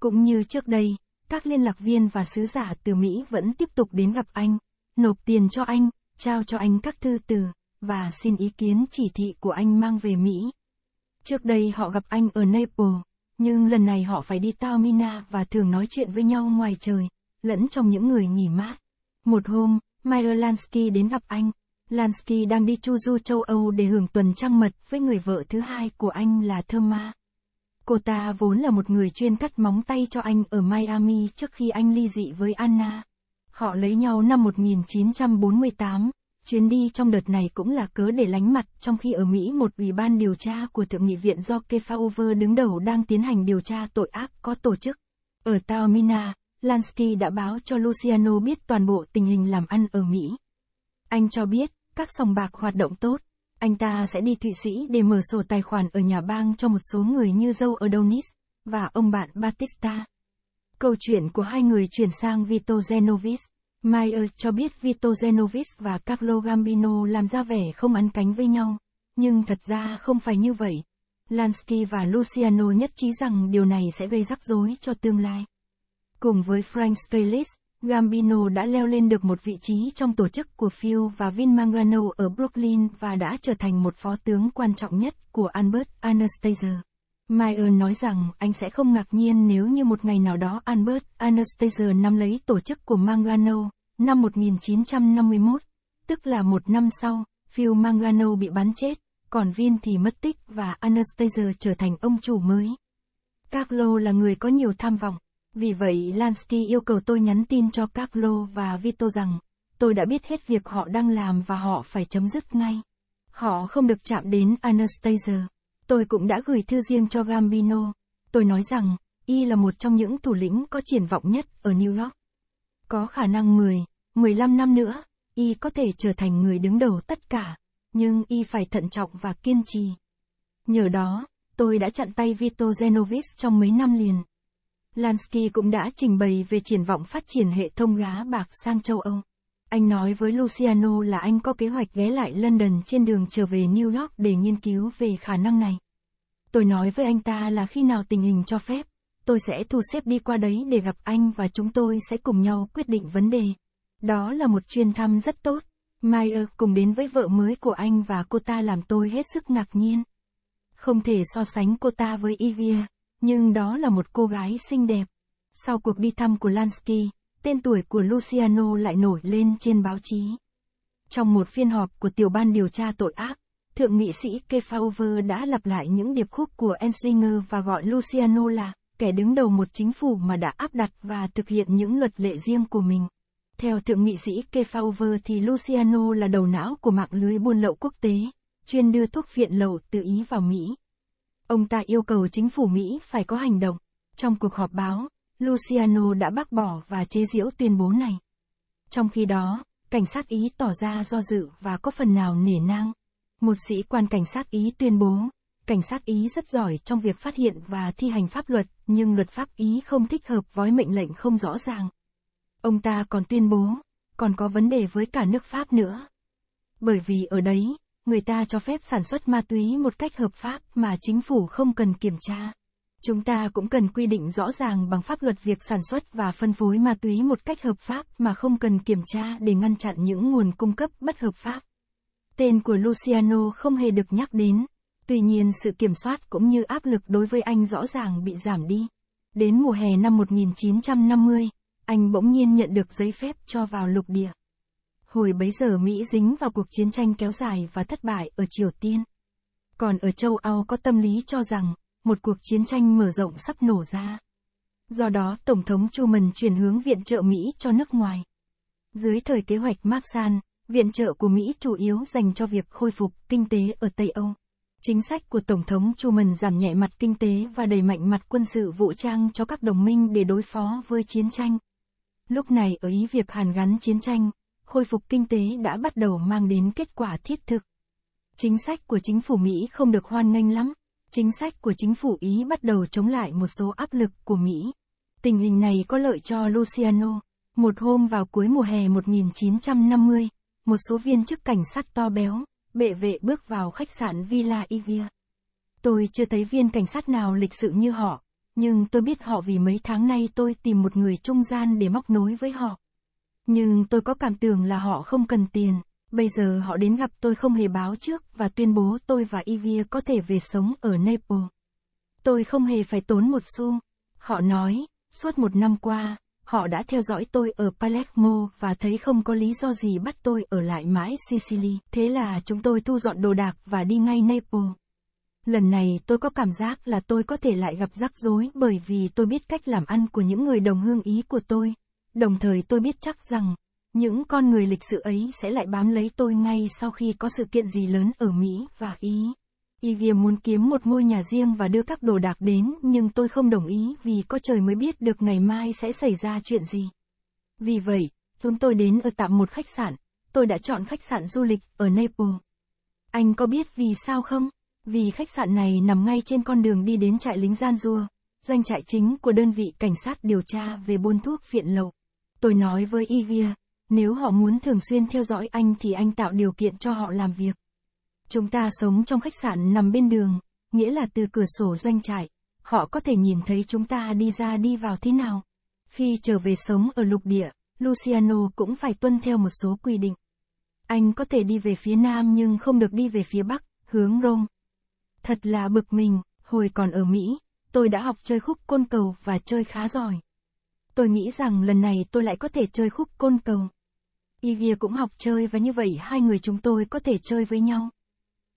Cũng như trước đây, các liên lạc viên và sứ giả từ Mỹ vẫn tiếp tục đến gặp anh, nộp tiền cho anh, trao cho anh các thư từ, và xin ý kiến chỉ thị của anh mang về Mỹ. Trước đây họ gặp anh ở Naples, nhưng lần này họ phải đi Tao và thường nói chuyện với nhau ngoài trời, lẫn trong những người nghỉ mát. Một hôm, Meyer Lansky đến gặp anh. Lansky đang đi chu du châu Âu để hưởng tuần trăng mật với người vợ thứ hai của anh là Thơma. Cô ta vốn là một người chuyên cắt móng tay cho anh ở Miami trước khi anh ly dị với Anna. Họ lấy nhau năm 1948, Chuyến đi trong đợt này cũng là cớ để lánh mặt, trong khi ở Mỹ một ủy ban điều tra của Thượng nghị viện do Kefauver đứng đầu đang tiến hành điều tra tội ác có tổ chức. Ở Taormina, Lansky đã báo cho Luciano biết toàn bộ tình hình làm ăn ở Mỹ. Anh cho biết, các sòng bạc hoạt động tốt. Anh ta sẽ đi Thụy Sĩ để mở sổ tài khoản ở nhà bang cho một số người như dâu Adonis, và ông bạn Batista. Câu chuyện của hai người chuyển sang Vito Genovese. Mayer cho biết Vito Zenovic và Carlo Gambino làm ra vẻ không ăn cánh với nhau, nhưng thật ra không phải như vậy. Lansky và Luciano nhất trí rằng điều này sẽ gây rắc rối cho tương lai. Cùng với Frank Scalise, Gambino đã leo lên được một vị trí trong tổ chức của Phil và Vin Mangano ở Brooklyn và đã trở thành một phó tướng quan trọng nhất của Albert Anastasia. Myers nói rằng anh sẽ không ngạc nhiên nếu như một ngày nào đó Albert Anastasia nắm lấy tổ chức của Mangano, năm 1951, tức là một năm sau, Phil Mangano bị bắn chết, còn Vin thì mất tích và Anastasia trở thành ông chủ mới. Carlo là người có nhiều tham vọng, vì vậy Lansky yêu cầu tôi nhắn tin cho Carlo và Vito rằng, tôi đã biết hết việc họ đang làm và họ phải chấm dứt ngay. Họ không được chạm đến Anastasia. Tôi cũng đã gửi thư riêng cho Gambino. Tôi nói rằng, y là một trong những thủ lĩnh có triển vọng nhất ở New York. Có khả năng 10, 15 năm nữa, y có thể trở thành người đứng đầu tất cả, nhưng y phải thận trọng và kiên trì. Nhờ đó, tôi đã chặn tay Vito Zenovis trong mấy năm liền. Lansky cũng đã trình bày về triển vọng phát triển hệ thông gá bạc sang châu Âu. Anh nói với Luciano là anh có kế hoạch ghé lại London trên đường trở về New York để nghiên cứu về khả năng này. Tôi nói với anh ta là khi nào tình hình cho phép, tôi sẽ thu xếp đi qua đấy để gặp anh và chúng tôi sẽ cùng nhau quyết định vấn đề. Đó là một chuyến thăm rất tốt. Meyer cùng đến với vợ mới của anh và cô ta làm tôi hết sức ngạc nhiên. Không thể so sánh cô ta với Ivia, nhưng đó là một cô gái xinh đẹp. Sau cuộc đi thăm của Lansky, tên tuổi của Luciano lại nổi lên trên báo chí. Trong một phiên họp của tiểu ban điều tra tội ác, thượng nghị sĩ Kefauver đã lặp lại những điệp khúc của Ensinger và gọi Luciano là kẻ đứng đầu một chính phủ mà đã áp đặt và thực hiện những luật lệ riêng của mình. Theo thượng nghị sĩ Kefauver thì Luciano là đầu não của mạng lưới buôn lậu quốc tế, chuyên đưa thuốc viện lậu từ Ý vào Mỹ. Ông ta yêu cầu chính phủ Mỹ phải có hành động. Trong cuộc họp báo, Luciano đã bác bỏ và chế giễu tuyên bố này. Trong khi đó, cảnh sát Ý tỏ ra do dự và có phần nào nể nang. Một sĩ quan cảnh sát Ý tuyên bố, cảnh sát Ý rất giỏi trong việc phát hiện và thi hành pháp luật, nhưng luật pháp Ý không thích hợp với mệnh lệnh không rõ ràng. Ông ta còn tuyên bố, còn có vấn đề với cả nước Pháp nữa. Bởi vì ở đấy, người ta cho phép sản xuất ma túy một cách hợp pháp mà chính phủ không cần kiểm tra. Chúng ta cũng cần quy định rõ ràng bằng pháp luật việc sản xuất và phân phối ma túy một cách hợp pháp mà không cần kiểm tra để ngăn chặn những nguồn cung cấp bất hợp pháp. Tên của Luciano không hề được nhắc đến, tuy nhiên sự kiểm soát cũng như áp lực đối với anh rõ ràng bị giảm đi. Đến mùa hè năm 1950, anh bỗng nhiên nhận được giấy phép cho vào lục địa. Hồi bấy giờ Mỹ dính vào cuộc chiến tranh kéo dài và thất bại ở Triều Tiên. Còn ở châu Âu có tâm lý cho rằng một cuộc chiến tranh mở rộng sắp nổ ra. Do đó, Tổng thống Truman chuyển hướng viện trợ Mỹ cho nước ngoài. Dưới thời kế hoạch Marsan, viện trợ của Mỹ chủ yếu dành cho việc khôi phục kinh tế ở Tây Âu. Chính sách của Tổng thống Truman giảm nhẹ mặt kinh tế và đẩy mạnh mặt quân sự vũ trang cho các đồng minh để đối phó với chiến tranh. Lúc này ở Ý việc hàn gắn chiến tranh, khôi phục kinh tế đã bắt đầu mang đến kết quả thiết thực. Chính sách của chính phủ Mỹ không được hoan nghênh lắm, chính sách của chính phủ Ý bắt đầu chống lại một số áp lực của Mỹ. Tình hình này có lợi cho Luciano. Một hôm vào cuối mùa hè 1950, một số viên chức cảnh sát to béo, bệ vệ bước vào khách sạn Villa Ivia. Tôi chưa thấy viên cảnh sát nào lịch sự như họ, nhưng tôi biết họ vì mấy tháng nay tôi tìm một người trung gian để móc nối với họ. Nhưng tôi có cảm tưởng là họ không cần tiền, Bây giờ họ đến gặp tôi không hề báo trước và tuyên bố tôi và Iggy có thể về sống ở Naples. Tôi không hề phải tốn một xu. Họ nói, suốt một năm qua, họ đã theo dõi tôi ở Palermo và thấy không có lý do gì bắt tôi ở lại mãi Sicily. Thế là chúng tôi thu dọn đồ đạc và đi ngay Naples. Lần này tôi có cảm giác là tôi có thể lại gặp rắc rối bởi vì tôi biết cách làm ăn của những người đồng hương ý của tôi. Đồng thời tôi biết chắc rằng, những con người lịch sự ấy sẽ lại bám lấy tôi ngay sau khi có sự kiện gì lớn ở Mỹ và Ý. Iggy muốn kiếm một ngôi nhà riêng và đưa các đồ đạc đến, nhưng tôi không đồng ý vì có trời mới biết được ngày mai sẽ xảy ra chuyện gì. Vì vậy, chúng tôi đến ở tạm một khách sạn. Tôi đã chọn khách sạn du lịch ở Naples. Anh có biết vì sao không? Vì khách sạn này nằm ngay trên con đường đi đến trại lính gian rua, doanh trại chính của đơn vị cảnh sát điều tra về buôn thuốc phiện lậu. Tôi nói với Iggy, nếu họ muốn thường xuyên theo dõi anh thì anh tạo điều kiện cho họ làm việc. Chúng ta sống trong khách sạn nằm bên đường, nghĩa là từ cửa sổ doanh trại, họ có thể nhìn thấy chúng ta đi ra đi vào thế nào. Khi trở về sống ở lục địa, Luciano cũng phải tuân theo một số quy định. Anh có thể đi về phía nam nhưng không được đi về phía bắc, hướng Rome. Thật là bực mình, hồi còn ở Mỹ, tôi đã học chơi khúc côn cầu và chơi khá giỏi. Tôi nghĩ rằng lần này tôi lại có thể chơi khúc côn cầu. Igia cũng học chơi và như vậy hai người chúng tôi có thể chơi với nhau.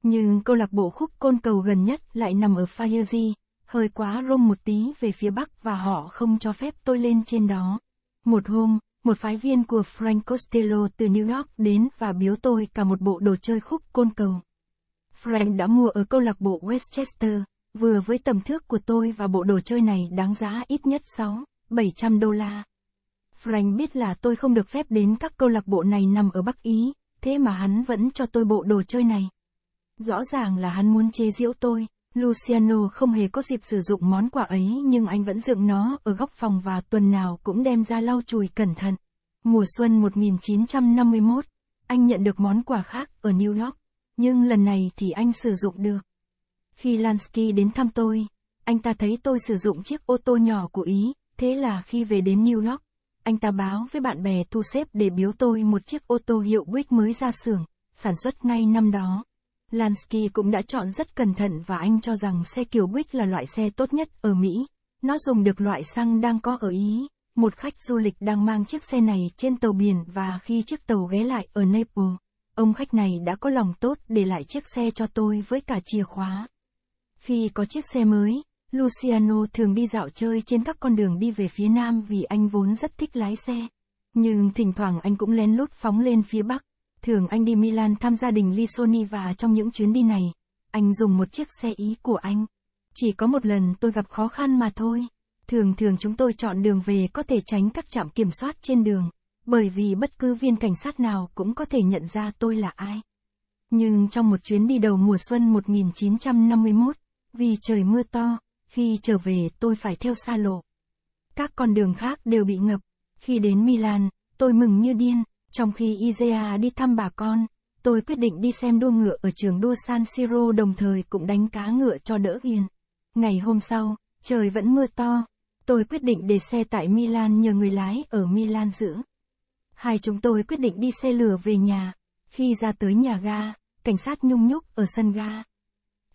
Nhưng câu lạc bộ khúc côn cầu gần nhất lại nằm ở Firezi, hơi quá rôm một tí về phía bắc và họ không cho phép tôi lên trên đó. Một hôm, một phái viên của Frank Costello từ New York đến và biếu tôi cả một bộ đồ chơi khúc côn cầu. Frank đã mua ở câu lạc bộ Westchester, vừa với tầm thước của tôi và bộ đồ chơi này đáng giá ít nhất 6, 700 đô la. Frank biết là tôi không được phép đến các câu lạc bộ này nằm ở Bắc Ý, thế mà hắn vẫn cho tôi bộ đồ chơi này. Rõ ràng là hắn muốn chế giễu tôi, Luciano không hề có dịp sử dụng món quà ấy nhưng anh vẫn dựng nó ở góc phòng và tuần nào cũng đem ra lau chùi cẩn thận. Mùa xuân 1951, anh nhận được món quà khác ở New York, nhưng lần này thì anh sử dụng được. Khi Lansky đến thăm tôi, anh ta thấy tôi sử dụng chiếc ô tô nhỏ của Ý, thế là khi về đến New York, anh ta báo với bạn bè thu xếp để biếu tôi một chiếc ô tô hiệu Buick mới ra xưởng, sản xuất ngay năm đó. Lansky cũng đã chọn rất cẩn thận và anh cho rằng xe kiểu Buick là loại xe tốt nhất ở Mỹ. Nó dùng được loại xăng đang có ở Ý. Một khách du lịch đang mang chiếc xe này trên tàu biển và khi chiếc tàu ghé lại ở Naples, ông khách này đã có lòng tốt để lại chiếc xe cho tôi với cả chìa khóa. Khi có chiếc xe mới, Luciano thường đi dạo chơi trên các con đường đi về phía nam vì anh vốn rất thích lái xe. Nhưng thỉnh thoảng anh cũng lén lút phóng lên phía bắc. Thường anh đi Milan thăm gia đình Lisoni và trong những chuyến đi này, anh dùng một chiếc xe Ý của anh. Chỉ có một lần tôi gặp khó khăn mà thôi. Thường thường chúng tôi chọn đường về có thể tránh các trạm kiểm soát trên đường, bởi vì bất cứ viên cảnh sát nào cũng có thể nhận ra tôi là ai. Nhưng trong một chuyến đi đầu mùa xuân 1951, vì trời mưa to, khi trở về tôi phải theo xa lộ. Các con đường khác đều bị ngập. Khi đến Milan, tôi mừng như điên, trong khi Izea đi thăm bà con, tôi quyết định đi xem đua ngựa ở trường đua San Siro đồng thời cũng đánh cá ngựa cho đỡ yên. Ngày hôm sau, trời vẫn mưa to, tôi quyết định để xe tại Milan nhờ người lái ở Milan giữ. Hai chúng tôi quyết định đi xe lửa về nhà. Khi ra tới nhà ga, cảnh sát nhung nhúc ở sân ga.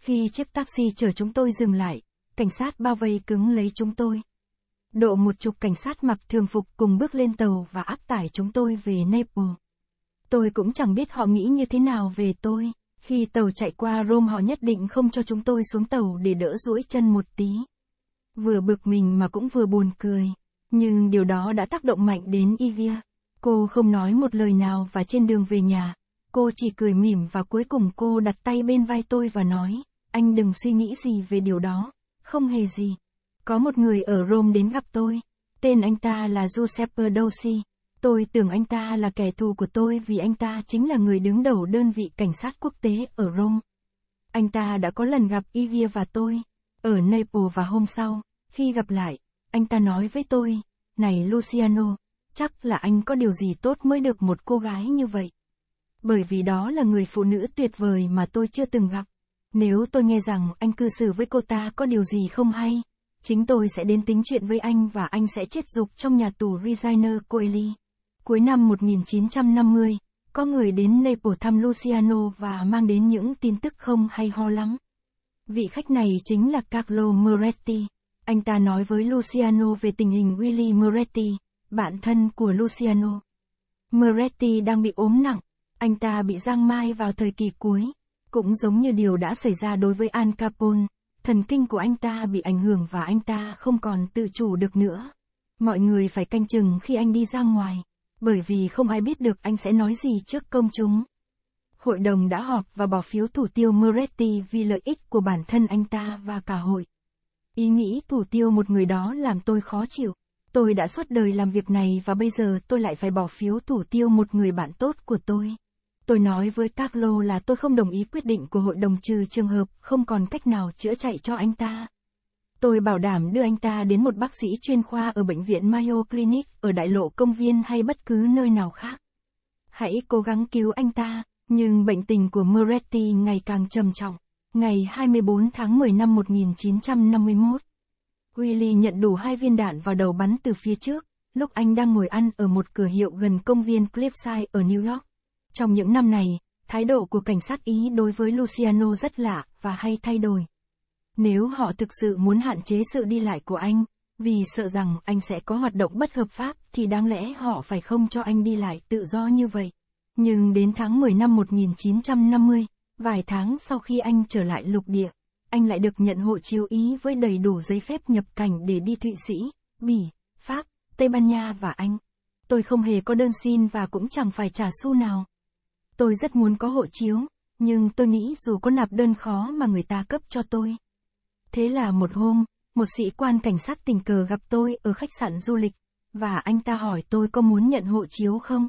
Khi chiếc taxi chở chúng tôi dừng lại, cảnh sát bao vây cứng lấy chúng tôi. Độ một chục cảnh sát mặc thường phục cùng bước lên tàu và áp tải chúng tôi về Naples. Tôi cũng chẳng biết họ nghĩ như thế nào về tôi. Khi tàu chạy qua Rome họ nhất định không cho chúng tôi xuống tàu để đỡ duỗi chân một tí. Vừa bực mình mà cũng vừa buồn cười. Nhưng điều đó đã tác động mạnh đến Ivia. Cô không nói một lời nào và trên đường về nhà, cô chỉ cười mỉm và cuối cùng cô đặt tay bên vai tôi và nói, anh đừng suy nghĩ gì về điều đó. Không hề gì. Có một người ở Rome đến gặp tôi. Tên anh ta là Giuseppe Dosi. Tôi tưởng anh ta là kẻ thù của tôi vì anh ta chính là người đứng đầu đơn vị cảnh sát quốc tế ở Rome. Anh ta đã có lần gặp Ivia và tôi, ở Naples và hôm sau, khi gặp lại, anh ta nói với tôi, này Luciano, chắc là anh có điều gì tốt mới được một cô gái như vậy. Bởi vì đó là người phụ nữ tuyệt vời mà tôi chưa từng gặp. Nếu tôi nghe rằng anh cư xử với cô ta có điều gì không hay, chính tôi sẽ đến tính chuyện với anh và anh sẽ chết dục trong nhà tù Resigner Coeli. Cuối năm 1950, có người đến Naples thăm Luciano và mang đến những tin tức không hay ho lắm. Vị khách này chính là Carlo Moretti. Anh ta nói với Luciano về tình hình Willy Moretti, bạn thân của Luciano. Moretti đang bị ốm nặng, anh ta bị giang mai vào thời kỳ cuối. Cũng giống như điều đã xảy ra đối với Al Capone, thần kinh của anh ta bị ảnh hưởng và anh ta không còn tự chủ được nữa. Mọi người phải canh chừng khi anh đi ra ngoài, bởi vì không ai biết được anh sẽ nói gì trước công chúng. Hội đồng đã họp và bỏ phiếu thủ tiêu Moretti vì lợi ích của bản thân anh ta và cả hội. Ý nghĩ thủ tiêu một người đó làm tôi khó chịu. Tôi đã suốt đời làm việc này và bây giờ tôi lại phải bỏ phiếu thủ tiêu một người bạn tốt của tôi. Tôi nói với Carlo là tôi không đồng ý quyết định của hội đồng trừ trường hợp không còn cách nào chữa chạy cho anh ta. Tôi bảo đảm đưa anh ta đến một bác sĩ chuyên khoa ở bệnh viện Mayo Clinic, ở đại lộ công viên hay bất cứ nơi nào khác. Hãy cố gắng cứu anh ta, nhưng bệnh tình của Moretti ngày càng trầm trọng. Ngày 24 tháng 10 năm 1951, Willie nhận đủ hai viên đạn vào đầu bắn từ phía trước, lúc anh đang ngồi ăn ở một cửa hiệu gần công viên Cliffside ở New York. Trong những năm này, thái độ của cảnh sát Ý đối với Luciano rất lạ và hay thay đổi. Nếu họ thực sự muốn hạn chế sự đi lại của anh, vì sợ rằng anh sẽ có hoạt động bất hợp pháp thì đáng lẽ họ phải không cho anh đi lại tự do như vậy. Nhưng đến tháng 10 năm 1950, vài tháng sau khi anh trở lại lục địa, anh lại được nhận hộ chiếu Ý với đầy đủ giấy phép nhập cảnh để đi Thụy Sĩ, Bỉ, Pháp, Tây Ban Nha và Anh. Tôi không hề có đơn xin và cũng chẳng phải trả xu nào. Tôi rất muốn có hộ chiếu, nhưng tôi nghĩ dù có nạp đơn khó mà người ta cấp cho tôi. Thế là một hôm, một sĩ quan cảnh sát tình cờ gặp tôi ở khách sạn du lịch, và anh ta hỏi tôi có muốn nhận hộ chiếu không?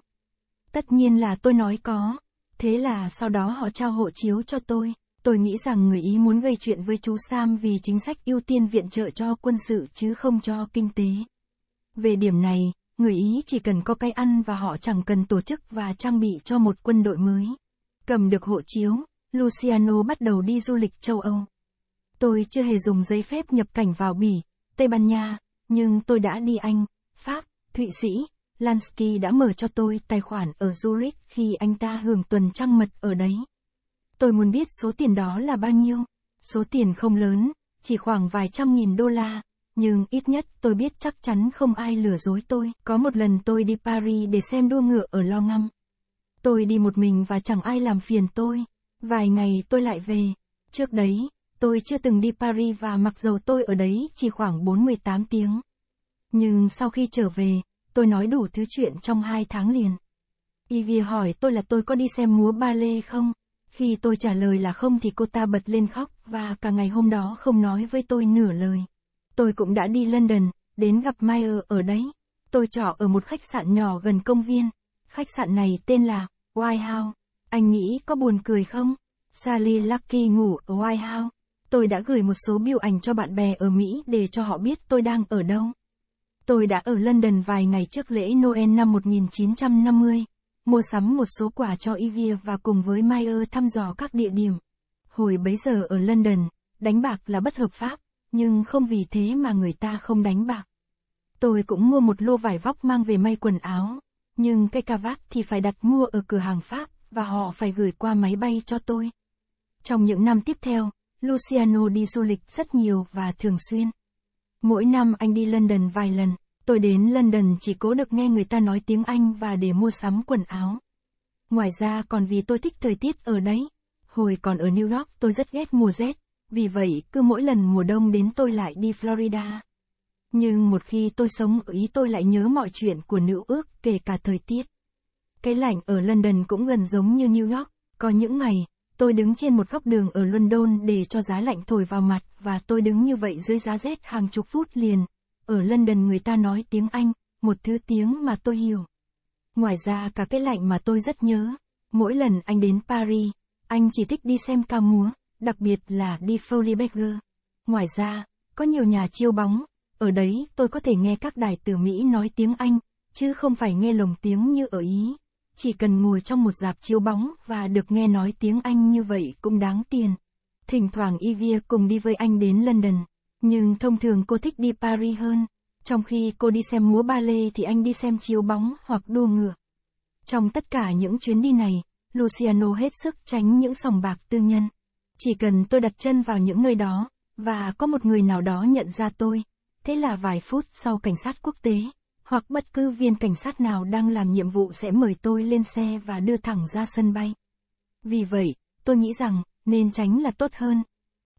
Tất nhiên là tôi nói có. Thế là sau đó họ trao hộ chiếu cho tôi. Tôi nghĩ rằng người Ý muốn gây chuyện với chú Sam vì chính sách ưu tiên viện trợ cho quân sự chứ không cho kinh tế. Về điểm này, người Ý chỉ cần có cái ăn và họ chẳng cần tổ chức và trang bị cho một quân đội mới. Cầm được hộ chiếu, Luciano bắt đầu đi du lịch châu Âu. Tôi chưa hề dùng giấy phép nhập cảnh vào Bỉ, Tây Ban Nha, nhưng tôi đã đi Anh, Pháp, Thụy Sĩ. Lansky đã mở cho tôi tài khoản ở Zurich khi anh ta hưởng tuần trăng mật ở đấy. Tôi muốn biết số tiền đó là bao nhiêu. Số tiền không lớn, chỉ khoảng vài trăm nghìn đô la, nhưng ít nhất tôi biết chắc chắn không ai lừa dối tôi. Có một lần tôi đi Paris để xem đua ngựa ở Lo ngâm. Tôi đi một mình và chẳng ai làm phiền tôi. Vài ngày tôi lại về. Trước đấy, tôi chưa từng đi Paris và mặc dầu tôi ở đấy chỉ khoảng 48 tiếng. Nhưng sau khi trở về, tôi nói đủ thứ chuyện trong hai tháng liền. Iggy hỏi tôi là tôi có đi xem múa ba lê không? Khi tôi trả lời là không thì cô ta bật lên khóc và cả ngày hôm đó không nói với tôi nửa lời. Tôi cũng đã đi London, đến gặp Mayer ở đấy. Tôi trọ ở một khách sạn nhỏ gần công viên. Khách sạn này tên là White House Anh nghĩ có buồn cười không? Sally Lucky ngủ ở White House Tôi đã gửi một số biểu ảnh cho bạn bè ở Mỹ để cho họ biết tôi đang ở đâu. Tôi đã ở London vài ngày trước lễ Noel năm 1950, mua sắm một số quà cho Ivy và cùng với Mayer thăm dò các địa điểm. Hồi bấy giờ ở London, đánh bạc là bất hợp pháp nhưng không vì thế mà người ta không đánh bạc. Tôi cũng mua một lô vải vóc mang về may quần áo, nhưng cây cà vát thì phải đặt mua ở cửa hàng Pháp, và họ phải gửi qua máy bay cho tôi. Trong những năm tiếp theo, Luciano đi du lịch rất nhiều và thường xuyên. Mỗi năm anh đi London vài lần, tôi đến London chỉ cố được nghe người ta nói tiếng Anh và để mua sắm quần áo. Ngoài ra còn vì tôi thích thời tiết ở đấy. Hồi còn ở New York tôi rất ghét mùa rét, vì vậy cứ mỗi lần mùa đông đến tôi lại đi Florida. Nhưng một khi tôi sống ở Ý tôi lại nhớ mọi chuyện của nữ ước, kể cả thời tiết. Cái lạnh ở London cũng gần giống như New York, có những ngày, tôi đứng trên một góc đường ở London để cho giá lạnh thổi vào mặt và tôi đứng như vậy dưới giá rét hàng chục phút liền. Ở London người ta nói tiếng Anh, một thứ tiếng mà tôi hiểu. Ngoài ra cả cái lạnh mà tôi rất nhớ, mỗi lần anh đến Paris, anh chỉ thích đi xem ca múa, đặc biệt là đi Folibeger. Ngoài ra, có nhiều nhà chiêu bóng, ở đấy tôi có thể nghe các đài từ Mỹ nói tiếng Anh, chứ không phải nghe lồng tiếng như ở Ý. Chỉ cần ngồi trong một dạp chiếu bóng và được nghe nói tiếng Anh như vậy cũng đáng tiền. Thỉnh thoảng Ivia cùng đi với anh đến London, nhưng thông thường cô thích đi Paris hơn. Trong khi cô đi xem múa ballet thì anh đi xem chiếu bóng hoặc đua ngựa. Trong tất cả những chuyến đi này, Luciano hết sức tránh những sòng bạc tư nhân. Chỉ cần tôi đặt chân vào những nơi đó, và có một người nào đó nhận ra tôi. Thế là vài phút sau cảnh sát quốc tế, hoặc bất cứ viên cảnh sát nào đang làm nhiệm vụ sẽ mời tôi lên xe và đưa thẳng ra sân bay. Vì vậy, tôi nghĩ rằng, nên tránh là tốt hơn.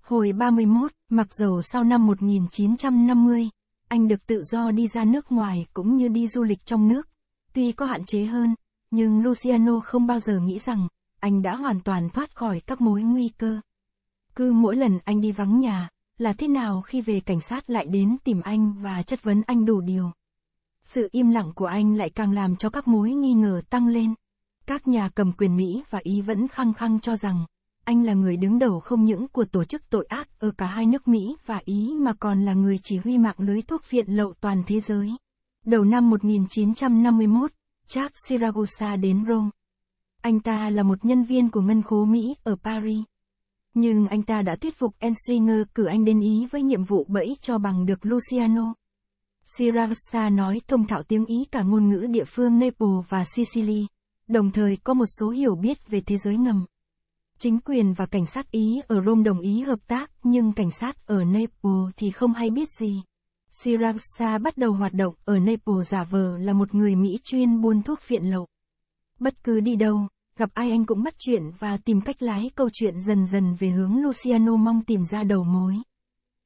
Hồi 31, mặc dù sau năm 1950, anh được tự do đi ra nước ngoài cũng như đi du lịch trong nước. Tuy có hạn chế hơn, nhưng Luciano không bao giờ nghĩ rằng, anh đã hoàn toàn thoát khỏi các mối nguy cơ. Cứ mỗi lần anh đi vắng nhà, là thế nào khi về cảnh sát lại đến tìm anh và chất vấn anh đủ điều. Sự im lặng của anh lại càng làm cho các mối nghi ngờ tăng lên. Các nhà cầm quyền Mỹ và Ý vẫn khăng khăng cho rằng, anh là người đứng đầu không những của tổ chức tội ác ở cả hai nước Mỹ và Ý mà còn là người chỉ huy mạng lưới thuốc viện lậu toàn thế giới. Đầu năm 1951, Jack Siragusa đến Rome. Anh ta là một nhân viên của ngân khố Mỹ ở Paris nhưng anh ta đã thuyết phục Ensinger cử anh đến Ý với nhiệm vụ bẫy cho bằng được Luciano. Siragusa nói thông thạo tiếng Ý cả ngôn ngữ địa phương Naples và Sicily, đồng thời có một số hiểu biết về thế giới ngầm. Chính quyền và cảnh sát Ý ở Rome đồng ý hợp tác, nhưng cảnh sát ở Naples thì không hay biết gì. Siragusa bắt đầu hoạt động ở Naples giả vờ là một người Mỹ chuyên buôn thuốc phiện lậu. Bất cứ đi đâu, gặp ai anh cũng bắt chuyện và tìm cách lái câu chuyện dần dần về hướng Luciano mong tìm ra đầu mối.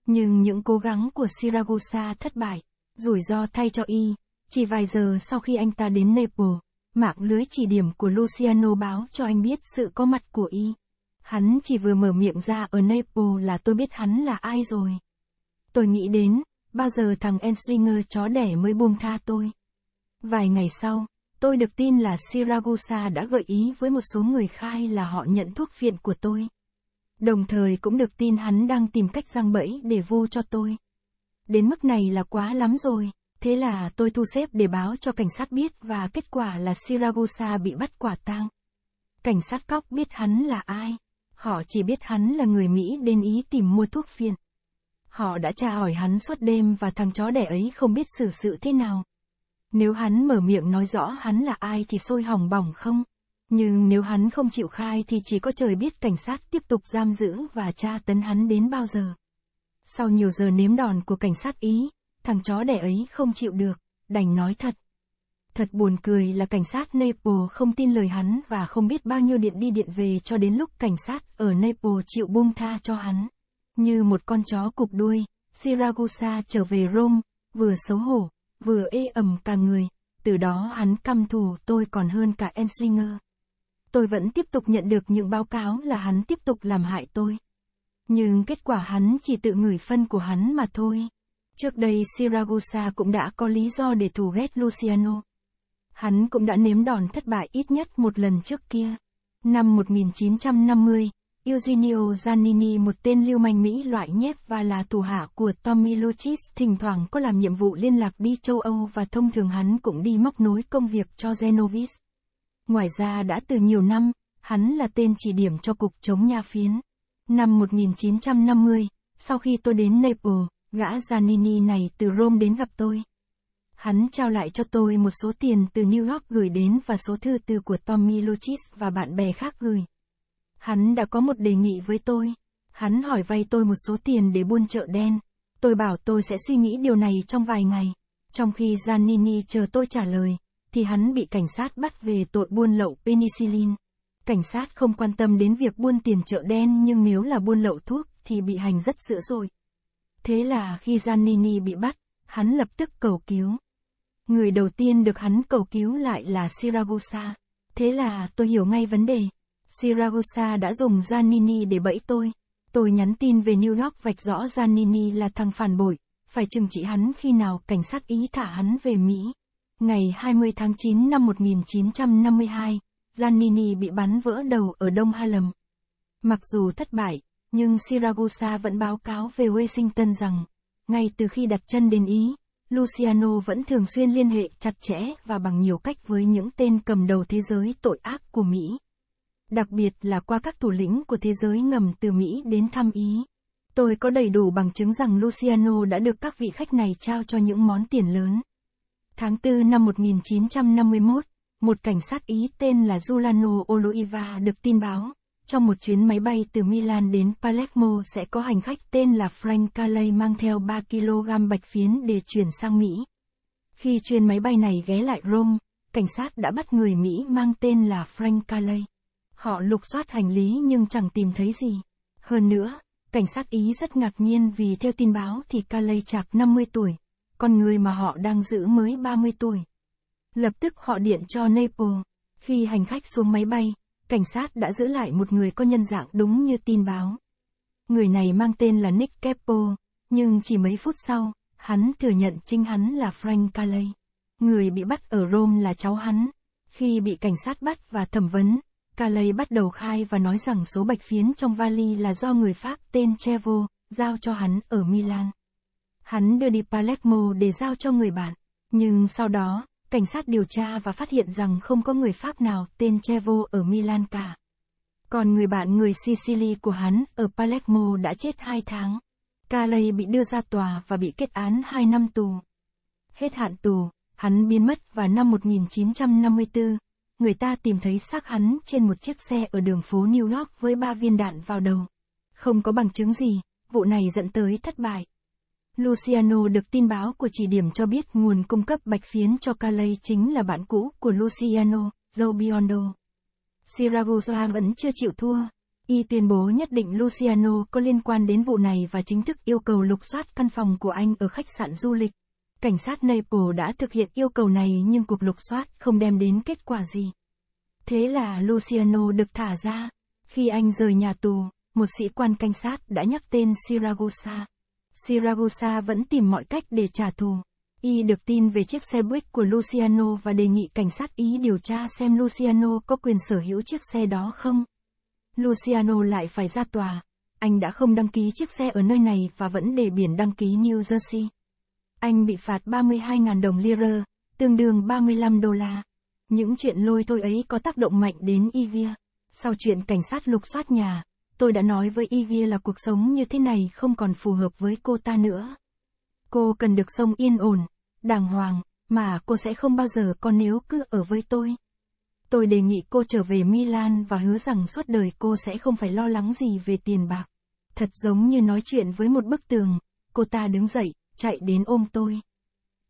Nhưng những cố gắng của Siragusa thất bại, rủi ro thay cho y, chỉ vài giờ sau khi anh ta đến Naples, mạng lưới chỉ điểm của Luciano báo cho anh biết sự có mặt của y. Hắn chỉ vừa mở miệng ra ở Naples là tôi biết hắn là ai rồi. Tôi nghĩ đến, bao giờ thằng Ensinger chó đẻ mới buông tha tôi. Vài ngày sau, Tôi được tin là Siragusa đã gợi ý với một số người khai là họ nhận thuốc phiện của tôi. Đồng thời cũng được tin hắn đang tìm cách giăng bẫy để vu cho tôi. Đến mức này là quá lắm rồi, thế là tôi thu xếp để báo cho cảnh sát biết và kết quả là Siragusa bị bắt quả tang. Cảnh sát cóc biết hắn là ai, họ chỉ biết hắn là người Mỹ đến Ý tìm mua thuốc phiện. Họ đã tra hỏi hắn suốt đêm và thằng chó đẻ ấy không biết xử sự thế nào. Nếu hắn mở miệng nói rõ hắn là ai thì sôi hỏng bỏng không? Nhưng nếu hắn không chịu khai thì chỉ có trời biết cảnh sát tiếp tục giam giữ và tra tấn hắn đến bao giờ. Sau nhiều giờ nếm đòn của cảnh sát Ý, thằng chó đẻ ấy không chịu được, đành nói thật. Thật buồn cười là cảnh sát Naples không tin lời hắn và không biết bao nhiêu điện đi điện về cho đến lúc cảnh sát ở Naples chịu buông tha cho hắn. Như một con chó cục đuôi, Siragusa trở về Rome, vừa xấu hổ, vừa ê ẩm cả người, từ đó hắn căm thù tôi còn hơn cả Ensinger. Tôi vẫn tiếp tục nhận được những báo cáo là hắn tiếp tục làm hại tôi. Nhưng kết quả hắn chỉ tự ngửi phân của hắn mà thôi. Trước đây Siragusa cũng đã có lý do để thù ghét Luciano. Hắn cũng đã nếm đòn thất bại ít nhất một lần trước kia. Năm 1950, Eugenio Giannini một tên lưu manh Mỹ loại nhép và là tù hạ của Tommy Lucis thỉnh thoảng có làm nhiệm vụ liên lạc đi châu Âu và thông thường hắn cũng đi móc nối công việc cho Genovis. Ngoài ra đã từ nhiều năm, hắn là tên chỉ điểm cho cục chống nha phiến. Năm 1950, sau khi tôi đến Naples, gã Giannini này từ Rome đến gặp tôi. Hắn trao lại cho tôi một số tiền từ New York gửi đến và số thư từ của Tommy Lucis và bạn bè khác gửi. Hắn đã có một đề nghị với tôi. Hắn hỏi vay tôi một số tiền để buôn chợ đen. Tôi bảo tôi sẽ suy nghĩ điều này trong vài ngày. Trong khi Giannini chờ tôi trả lời, thì hắn bị cảnh sát bắt về tội buôn lậu penicillin. Cảnh sát không quan tâm đến việc buôn tiền chợ đen nhưng nếu là buôn lậu thuốc thì bị hành rất dữ dội. Thế là khi Giannini bị bắt, hắn lập tức cầu cứu. Người đầu tiên được hắn cầu cứu lại là Siragusa. Thế là tôi hiểu ngay vấn đề. Siragusa đã dùng Giannini để bẫy tôi. Tôi nhắn tin về New York vạch rõ Giannini là thằng phản bội, phải trừng trị hắn khi nào cảnh sát Ý thả hắn về Mỹ. Ngày 20 tháng 9 năm 1952, Giannini bị bắn vỡ đầu ở Đông Harlem. Mặc dù thất bại, nhưng Siragusa vẫn báo cáo về Washington rằng, ngay từ khi đặt chân đến Ý, Luciano vẫn thường xuyên liên hệ chặt chẽ và bằng nhiều cách với những tên cầm đầu thế giới tội ác của Mỹ đặc biệt là qua các thủ lĩnh của thế giới ngầm từ Mỹ đến thăm Ý. Tôi có đầy đủ bằng chứng rằng Luciano đã được các vị khách này trao cho những món tiền lớn. Tháng 4 năm 1951, một cảnh sát Ý tên là Giuliano Oliva được tin báo, trong một chuyến máy bay từ Milan đến Palermo sẽ có hành khách tên là Frank calay mang theo 3 kg bạch phiến để chuyển sang Mỹ. Khi chuyến máy bay này ghé lại Rome, cảnh sát đã bắt người Mỹ mang tên là Frank calay. Họ lục soát hành lý nhưng chẳng tìm thấy gì. Hơn nữa, cảnh sát Ý rất ngạc nhiên vì theo tin báo thì Calais chạc 50 tuổi, con người mà họ đang giữ mới 30 tuổi. Lập tức họ điện cho Naples. Khi hành khách xuống máy bay, cảnh sát đã giữ lại một người có nhân dạng đúng như tin báo. Người này mang tên là Nick Capo, nhưng chỉ mấy phút sau, hắn thừa nhận chính hắn là Frank Calais. Người bị bắt ở Rome là cháu hắn. Khi bị cảnh sát bắt và thẩm vấn, Calais bắt đầu khai và nói rằng số bạch phiến trong vali là do người Pháp tên Chevo, giao cho hắn ở Milan. Hắn đưa đi Palermo để giao cho người bạn. Nhưng sau đó, cảnh sát điều tra và phát hiện rằng không có người Pháp nào tên Chevo ở Milan cả. Còn người bạn người Sicily của hắn ở Palermo đã chết hai tháng. Calais bị đưa ra tòa và bị kết án 2 năm tù. Hết hạn tù, hắn biến mất và năm 1954, người ta tìm thấy xác hắn trên một chiếc xe ở đường phố New York với ba viên đạn vào đầu. Không có bằng chứng gì, vụ này dẫn tới thất bại. Luciano được tin báo của chỉ điểm cho biết nguồn cung cấp bạch phiến cho Calais chính là bạn cũ của Luciano, Joe Biondo. Siragusa vẫn chưa chịu thua. Y tuyên bố nhất định Luciano có liên quan đến vụ này và chính thức yêu cầu lục soát căn phòng của anh ở khách sạn du lịch. Cảnh sát Naples đã thực hiện yêu cầu này nhưng cuộc lục soát không đem đến kết quả gì. Thế là Luciano được thả ra. Khi anh rời nhà tù, một sĩ quan cảnh sát đã nhắc tên Siragusa. Siragusa vẫn tìm mọi cách để trả thù. Y được tin về chiếc xe buýt của Luciano và đề nghị cảnh sát Ý điều tra xem Luciano có quyền sở hữu chiếc xe đó không. Luciano lại phải ra tòa. Anh đã không đăng ký chiếc xe ở nơi này và vẫn để biển đăng ký New Jersey. Anh bị phạt 32.000 đồng lira, tương đương 35 đô la. Những chuyện lôi thôi ấy có tác động mạnh đến Ivia. Sau chuyện cảnh sát lục soát nhà, tôi đã nói với Ivia là cuộc sống như thế này không còn phù hợp với cô ta nữa. Cô cần được sống yên ổn, đàng hoàng, mà cô sẽ không bao giờ còn nếu cứ ở với tôi. Tôi đề nghị cô trở về Milan và hứa rằng suốt đời cô sẽ không phải lo lắng gì về tiền bạc. Thật giống như nói chuyện với một bức tường, cô ta đứng dậy, chạy đến ôm tôi.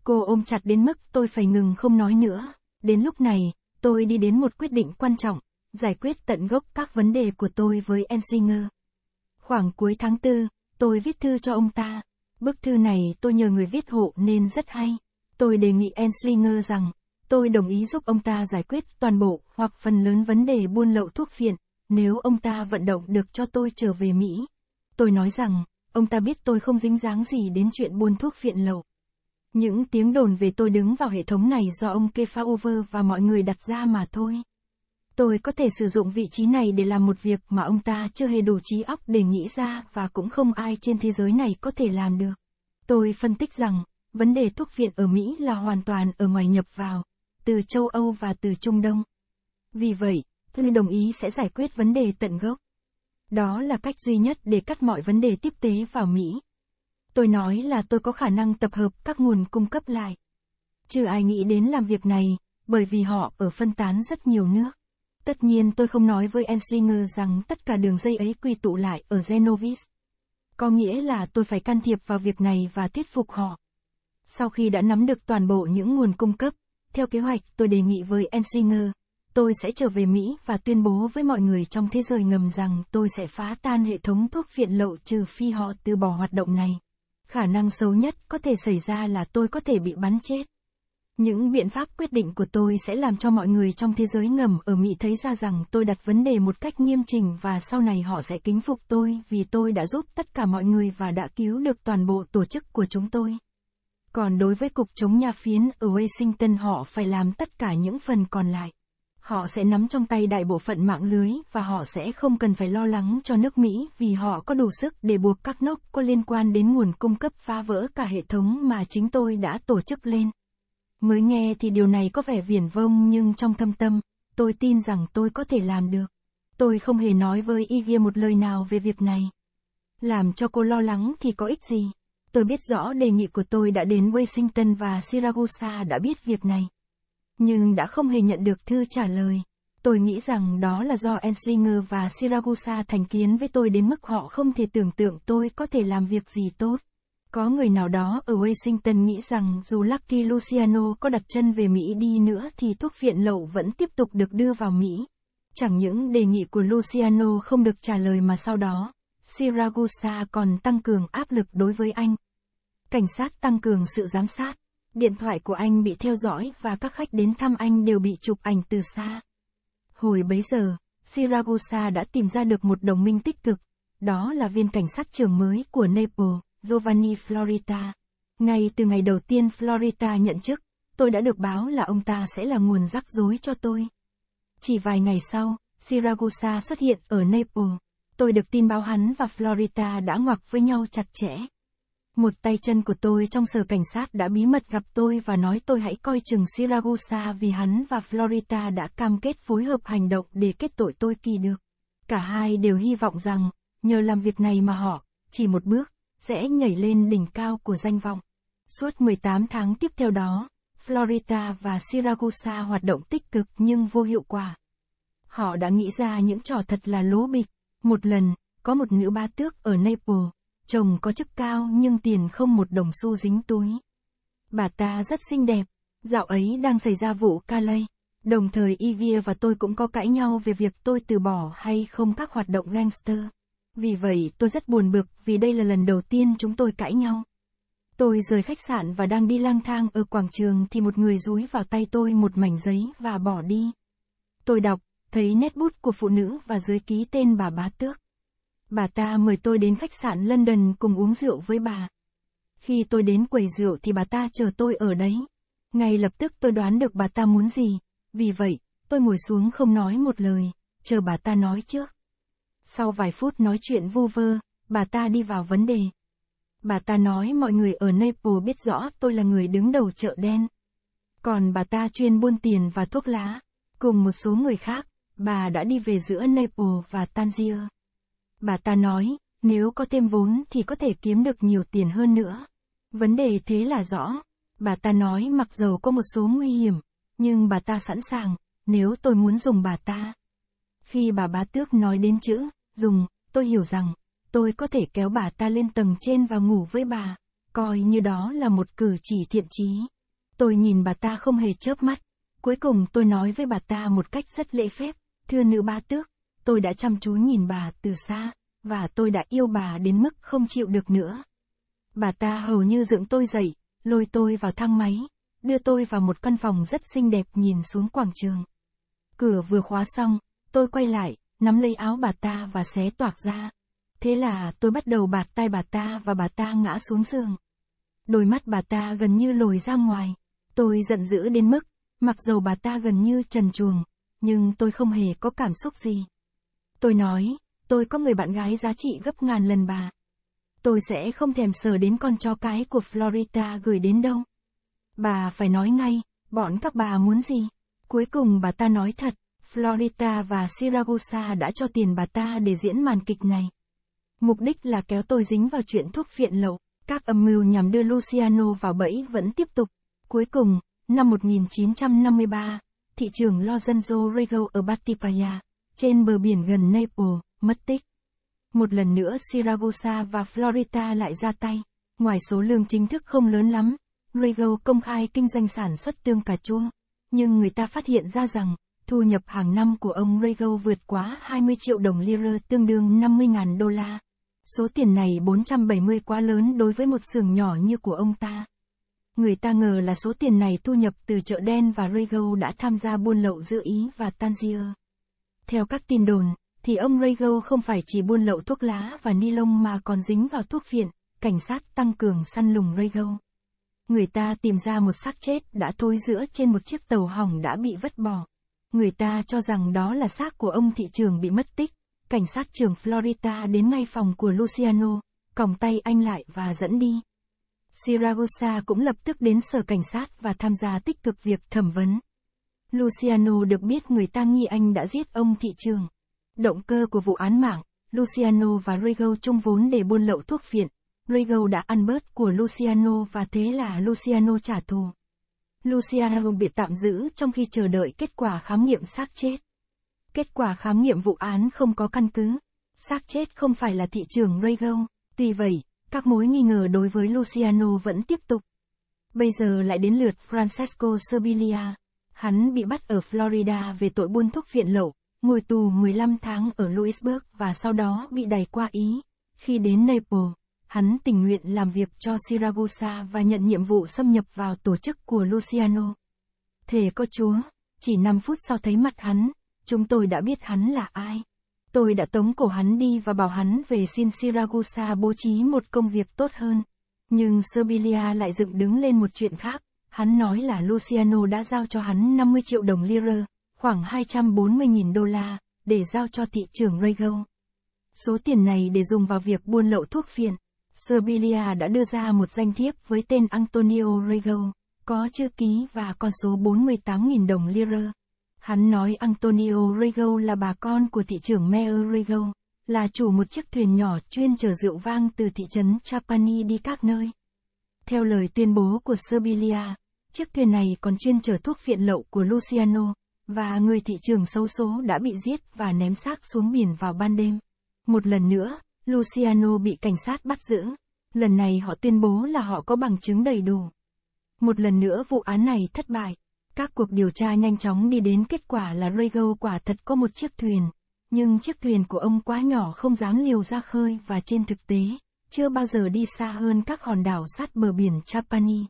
Cô ôm chặt đến mức tôi phải ngừng không nói nữa. Đến lúc này, tôi đi đến một quyết định quan trọng, giải quyết tận gốc các vấn đề của tôi với Ensinger. Khoảng cuối tháng 4, tôi viết thư cho ông ta. Bức thư này tôi nhờ người viết hộ nên rất hay. Tôi đề nghị Enslinger rằng, tôi đồng ý giúp ông ta giải quyết toàn bộ hoặc phần lớn vấn đề buôn lậu thuốc phiện, nếu ông ta vận động được cho tôi trở về Mỹ. Tôi nói rằng, ông ta biết tôi không dính dáng gì đến chuyện buôn thuốc viện lậu. Những tiếng đồn về tôi đứng vào hệ thống này do ông Kefaover và mọi người đặt ra mà thôi. Tôi có thể sử dụng vị trí này để làm một việc mà ông ta chưa hề đủ trí óc để nghĩ ra và cũng không ai trên thế giới này có thể làm được. Tôi phân tích rằng, vấn đề thuốc viện ở Mỹ là hoàn toàn ở ngoài nhập vào, từ châu Âu và từ Trung Đông. Vì vậy, tôi đồng ý sẽ giải quyết vấn đề tận gốc. Đó là cách duy nhất để cắt mọi vấn đề tiếp tế vào Mỹ. Tôi nói là tôi có khả năng tập hợp các nguồn cung cấp lại. Chứ ai nghĩ đến làm việc này, bởi vì họ ở phân tán rất nhiều nước. Tất nhiên tôi không nói với Ensinger rằng tất cả đường dây ấy quy tụ lại ở Genovis. Có nghĩa là tôi phải can thiệp vào việc này và thuyết phục họ. Sau khi đã nắm được toàn bộ những nguồn cung cấp, theo kế hoạch tôi đề nghị với Ensinger, tôi sẽ trở về Mỹ và tuyên bố với mọi người trong thế giới ngầm rằng tôi sẽ phá tan hệ thống thuốc viện lậu trừ phi họ từ bỏ hoạt động này. Khả năng xấu nhất có thể xảy ra là tôi có thể bị bắn chết. Những biện pháp quyết định của tôi sẽ làm cho mọi người trong thế giới ngầm ở Mỹ thấy ra rằng tôi đặt vấn đề một cách nghiêm chỉnh và sau này họ sẽ kính phục tôi vì tôi đã giúp tất cả mọi người và đã cứu được toàn bộ tổ chức của chúng tôi. Còn đối với Cục chống nhà phiến ở Washington họ phải làm tất cả những phần còn lại. Họ sẽ nắm trong tay đại bộ phận mạng lưới và họ sẽ không cần phải lo lắng cho nước Mỹ vì họ có đủ sức để buộc các nốc có liên quan đến nguồn cung cấp phá vỡ cả hệ thống mà chính tôi đã tổ chức lên. Mới nghe thì điều này có vẻ viển vông nhưng trong thâm tâm, tôi tin rằng tôi có thể làm được. Tôi không hề nói với Igia một lời nào về việc này. Làm cho cô lo lắng thì có ích gì? Tôi biết rõ đề nghị của tôi đã đến Washington và Siragusa đã biết việc này nhưng đã không hề nhận được thư trả lời. Tôi nghĩ rằng đó là do Ensinger và Siragusa thành kiến với tôi đến mức họ không thể tưởng tượng tôi có thể làm việc gì tốt. Có người nào đó ở Washington nghĩ rằng dù Lucky Luciano có đặt chân về Mỹ đi nữa thì thuốc viện lậu vẫn tiếp tục được đưa vào Mỹ. Chẳng những đề nghị của Luciano không được trả lời mà sau đó, Siragusa còn tăng cường áp lực đối với anh. Cảnh sát tăng cường sự giám sát. Điện thoại của anh bị theo dõi và các khách đến thăm anh đều bị chụp ảnh từ xa. Hồi bấy giờ, Siragusa đã tìm ra được một đồng minh tích cực, đó là viên cảnh sát trưởng mới của Naples, Giovanni Florita. Ngay từ ngày đầu tiên Florita nhận chức, tôi đã được báo là ông ta sẽ là nguồn rắc rối cho tôi. Chỉ vài ngày sau, Siragusa xuất hiện ở Naples. Tôi được tin báo hắn và Florita đã ngoặc với nhau chặt chẽ. Một tay chân của tôi trong sở cảnh sát đã bí mật gặp tôi và nói tôi hãy coi chừng Siragusa vì hắn và Florida đã cam kết phối hợp hành động để kết tội tôi kỳ được. Cả hai đều hy vọng rằng, nhờ làm việc này mà họ, chỉ một bước, sẽ nhảy lên đỉnh cao của danh vọng. Suốt 18 tháng tiếp theo đó, Florida và Siragusa hoạt động tích cực nhưng vô hiệu quả. Họ đã nghĩ ra những trò thật là lố bịch. Một lần, có một nữ ba tước ở Naples Chồng có chức cao nhưng tiền không một đồng xu dính túi. Bà ta rất xinh đẹp, dạo ấy đang xảy ra vụ ca lây. Đồng thời Ivia và tôi cũng có cãi nhau về việc tôi từ bỏ hay không các hoạt động gangster. Vì vậy tôi rất buồn bực vì đây là lần đầu tiên chúng tôi cãi nhau. Tôi rời khách sạn và đang đi lang thang ở quảng trường thì một người rúi vào tay tôi một mảnh giấy và bỏ đi. Tôi đọc, thấy nét bút của phụ nữ và dưới ký tên bà bá tước. Bà ta mời tôi đến khách sạn London cùng uống rượu với bà. Khi tôi đến quầy rượu thì bà ta chờ tôi ở đấy. Ngay lập tức tôi đoán được bà ta muốn gì. Vì vậy, tôi ngồi xuống không nói một lời, chờ bà ta nói trước. Sau vài phút nói chuyện vu vơ, bà ta đi vào vấn đề. Bà ta nói mọi người ở Naples biết rõ tôi là người đứng đầu chợ đen. Còn bà ta chuyên buôn tiền và thuốc lá. Cùng một số người khác, bà đã đi về giữa Naples và Tangier. Bà ta nói, nếu có thêm vốn thì có thể kiếm được nhiều tiền hơn nữa. Vấn đề thế là rõ. Bà ta nói mặc dầu có một số nguy hiểm, nhưng bà ta sẵn sàng, nếu tôi muốn dùng bà ta. Khi bà bá tước nói đến chữ, dùng, tôi hiểu rằng, tôi có thể kéo bà ta lên tầng trên và ngủ với bà, coi như đó là một cử chỉ thiện chí Tôi nhìn bà ta không hề chớp mắt, cuối cùng tôi nói với bà ta một cách rất lễ phép, thưa nữ ba tước, tôi đã chăm chú nhìn bà từ xa, và tôi đã yêu bà đến mức không chịu được nữa. Bà ta hầu như dựng tôi dậy, lôi tôi vào thang máy, đưa tôi vào một căn phòng rất xinh đẹp nhìn xuống quảng trường. Cửa vừa khóa xong, tôi quay lại, nắm lấy áo bà ta và xé toạc ra. Thế là tôi bắt đầu bạt tay bà ta và bà ta ngã xuống giường. Đôi mắt bà ta gần như lồi ra ngoài. Tôi giận dữ đến mức, mặc dầu bà ta gần như trần chuồng, nhưng tôi không hề có cảm xúc gì. Tôi nói, tôi có người bạn gái giá trị gấp ngàn lần bà. Tôi sẽ không thèm sờ đến con chó cái của Florida gửi đến đâu. Bà phải nói ngay, bọn các bà muốn gì? Cuối cùng bà ta nói thật, Florida và Siragusa đã cho tiền bà ta để diễn màn kịch này. Mục đích là kéo tôi dính vào chuyện thuốc phiện lậu, các âm mưu nhằm đưa Luciano vào bẫy vẫn tiếp tục. Cuối cùng, năm 1953, thị trường Lorenzo Rego ở Batipaya, trên bờ biển gần Naples, mất tích. Một lần nữa Siragusa và Florida lại ra tay, ngoài số lương chính thức không lớn lắm, Rego công khai kinh doanh sản xuất tương cà chua, nhưng người ta phát hiện ra rằng, thu nhập hàng năm của ông Rego vượt quá 20 triệu đồng lira tương đương 50.000 đô la. Số tiền này 470 quá lớn đối với một xưởng nhỏ như của ông ta. Người ta ngờ là số tiền này thu nhập từ chợ đen và Rego đã tham gia buôn lậu giữa Ý và Tangier. Theo các tin đồn, thì ông Rego không phải chỉ buôn lậu thuốc lá và ni lông mà còn dính vào thuốc viện, cảnh sát tăng cường săn lùng Rego. Người ta tìm ra một xác chết đã thối giữa trên một chiếc tàu hỏng đã bị vứt bỏ. Người ta cho rằng đó là xác của ông thị trường bị mất tích. Cảnh sát trưởng Florida đến ngay phòng của Luciano, còng tay anh lại và dẫn đi. Siragosa cũng lập tức đến sở cảnh sát và tham gia tích cực việc thẩm vấn. Luciano được biết người ta nghi Anh đã giết ông thị trường. Động cơ của vụ án mạng, Luciano và Rego chung vốn để buôn lậu thuốc phiện Rego đã ăn bớt của Luciano và thế là Luciano trả thù. Luciano bị tạm giữ trong khi chờ đợi kết quả khám nghiệm xác chết. Kết quả khám nghiệm vụ án không có căn cứ. Xác chết không phải là thị trường Rego. Tuy vậy, các mối nghi ngờ đối với Luciano vẫn tiếp tục. Bây giờ lại đến lượt Francesco Servilia. Hắn bị bắt ở Florida về tội buôn thuốc viện lậu, ngồi tù 15 tháng ở Louisburg và sau đó bị đẩy qua Ý. Khi đến Naples, hắn tình nguyện làm việc cho Siragusa và nhận nhiệm vụ xâm nhập vào tổ chức của Luciano. Thề có chúa, chỉ 5 phút sau thấy mặt hắn, chúng tôi đã biết hắn là ai. Tôi đã tống cổ hắn đi và bảo hắn về xin Siragusa bố trí một công việc tốt hơn. Nhưng Serbilia lại dựng đứng lên một chuyện khác. Hắn nói là Luciano đã giao cho hắn 50 triệu đồng lira, khoảng 240.000 đô la, để giao cho thị trưởng Rego. Số tiền này để dùng vào việc buôn lậu thuốc phiện. Serbia đã đưa ra một danh thiếp với tên Antonio Rego, có chữ ký và con số 48.000 đồng lira. Hắn nói Antonio Rego là bà con của thị trưởng Mayor Rego, là chủ một chiếc thuyền nhỏ chuyên chở rượu vang từ thị trấn Chapani đi các nơi. Theo lời tuyên bố của Serbia, Chiếc thuyền này còn chuyên chở thuốc phiện lậu của Luciano, và người thị trường sâu số đã bị giết và ném xác xuống biển vào ban đêm. Một lần nữa, Luciano bị cảnh sát bắt giữ. Lần này họ tuyên bố là họ có bằng chứng đầy đủ. Một lần nữa vụ án này thất bại. Các cuộc điều tra nhanh chóng đi đến kết quả là Rego quả thật có một chiếc thuyền. Nhưng chiếc thuyền của ông quá nhỏ không dám liều ra khơi và trên thực tế, chưa bao giờ đi xa hơn các hòn đảo sát bờ biển Chapani.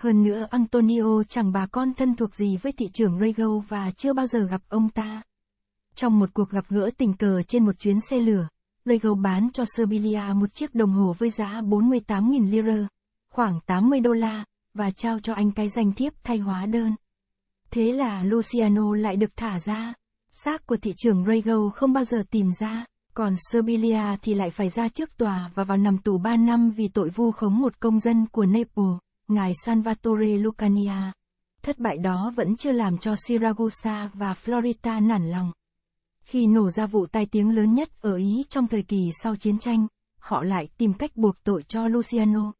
Hơn nữa Antonio chẳng bà con thân thuộc gì với thị trưởng Rego và chưa bao giờ gặp ông ta. Trong một cuộc gặp gỡ tình cờ trên một chuyến xe lửa, Rego bán cho Serbilia một chiếc đồng hồ với giá 48.000 lira, khoảng 80 đô la, và trao cho anh cái danh thiếp thay hóa đơn. Thế là Luciano lại được thả ra. Xác của thị trưởng Rego không bao giờ tìm ra, còn Serbilia thì lại phải ra trước tòa và vào nằm tù 3 năm vì tội vu khống một công dân của Naples ngài Salvatore Lucania. Thất bại đó vẫn chưa làm cho Siragusa và Florida nản lòng. Khi nổ ra vụ tai tiếng lớn nhất ở Ý trong thời kỳ sau chiến tranh, họ lại tìm cách buộc tội cho Luciano.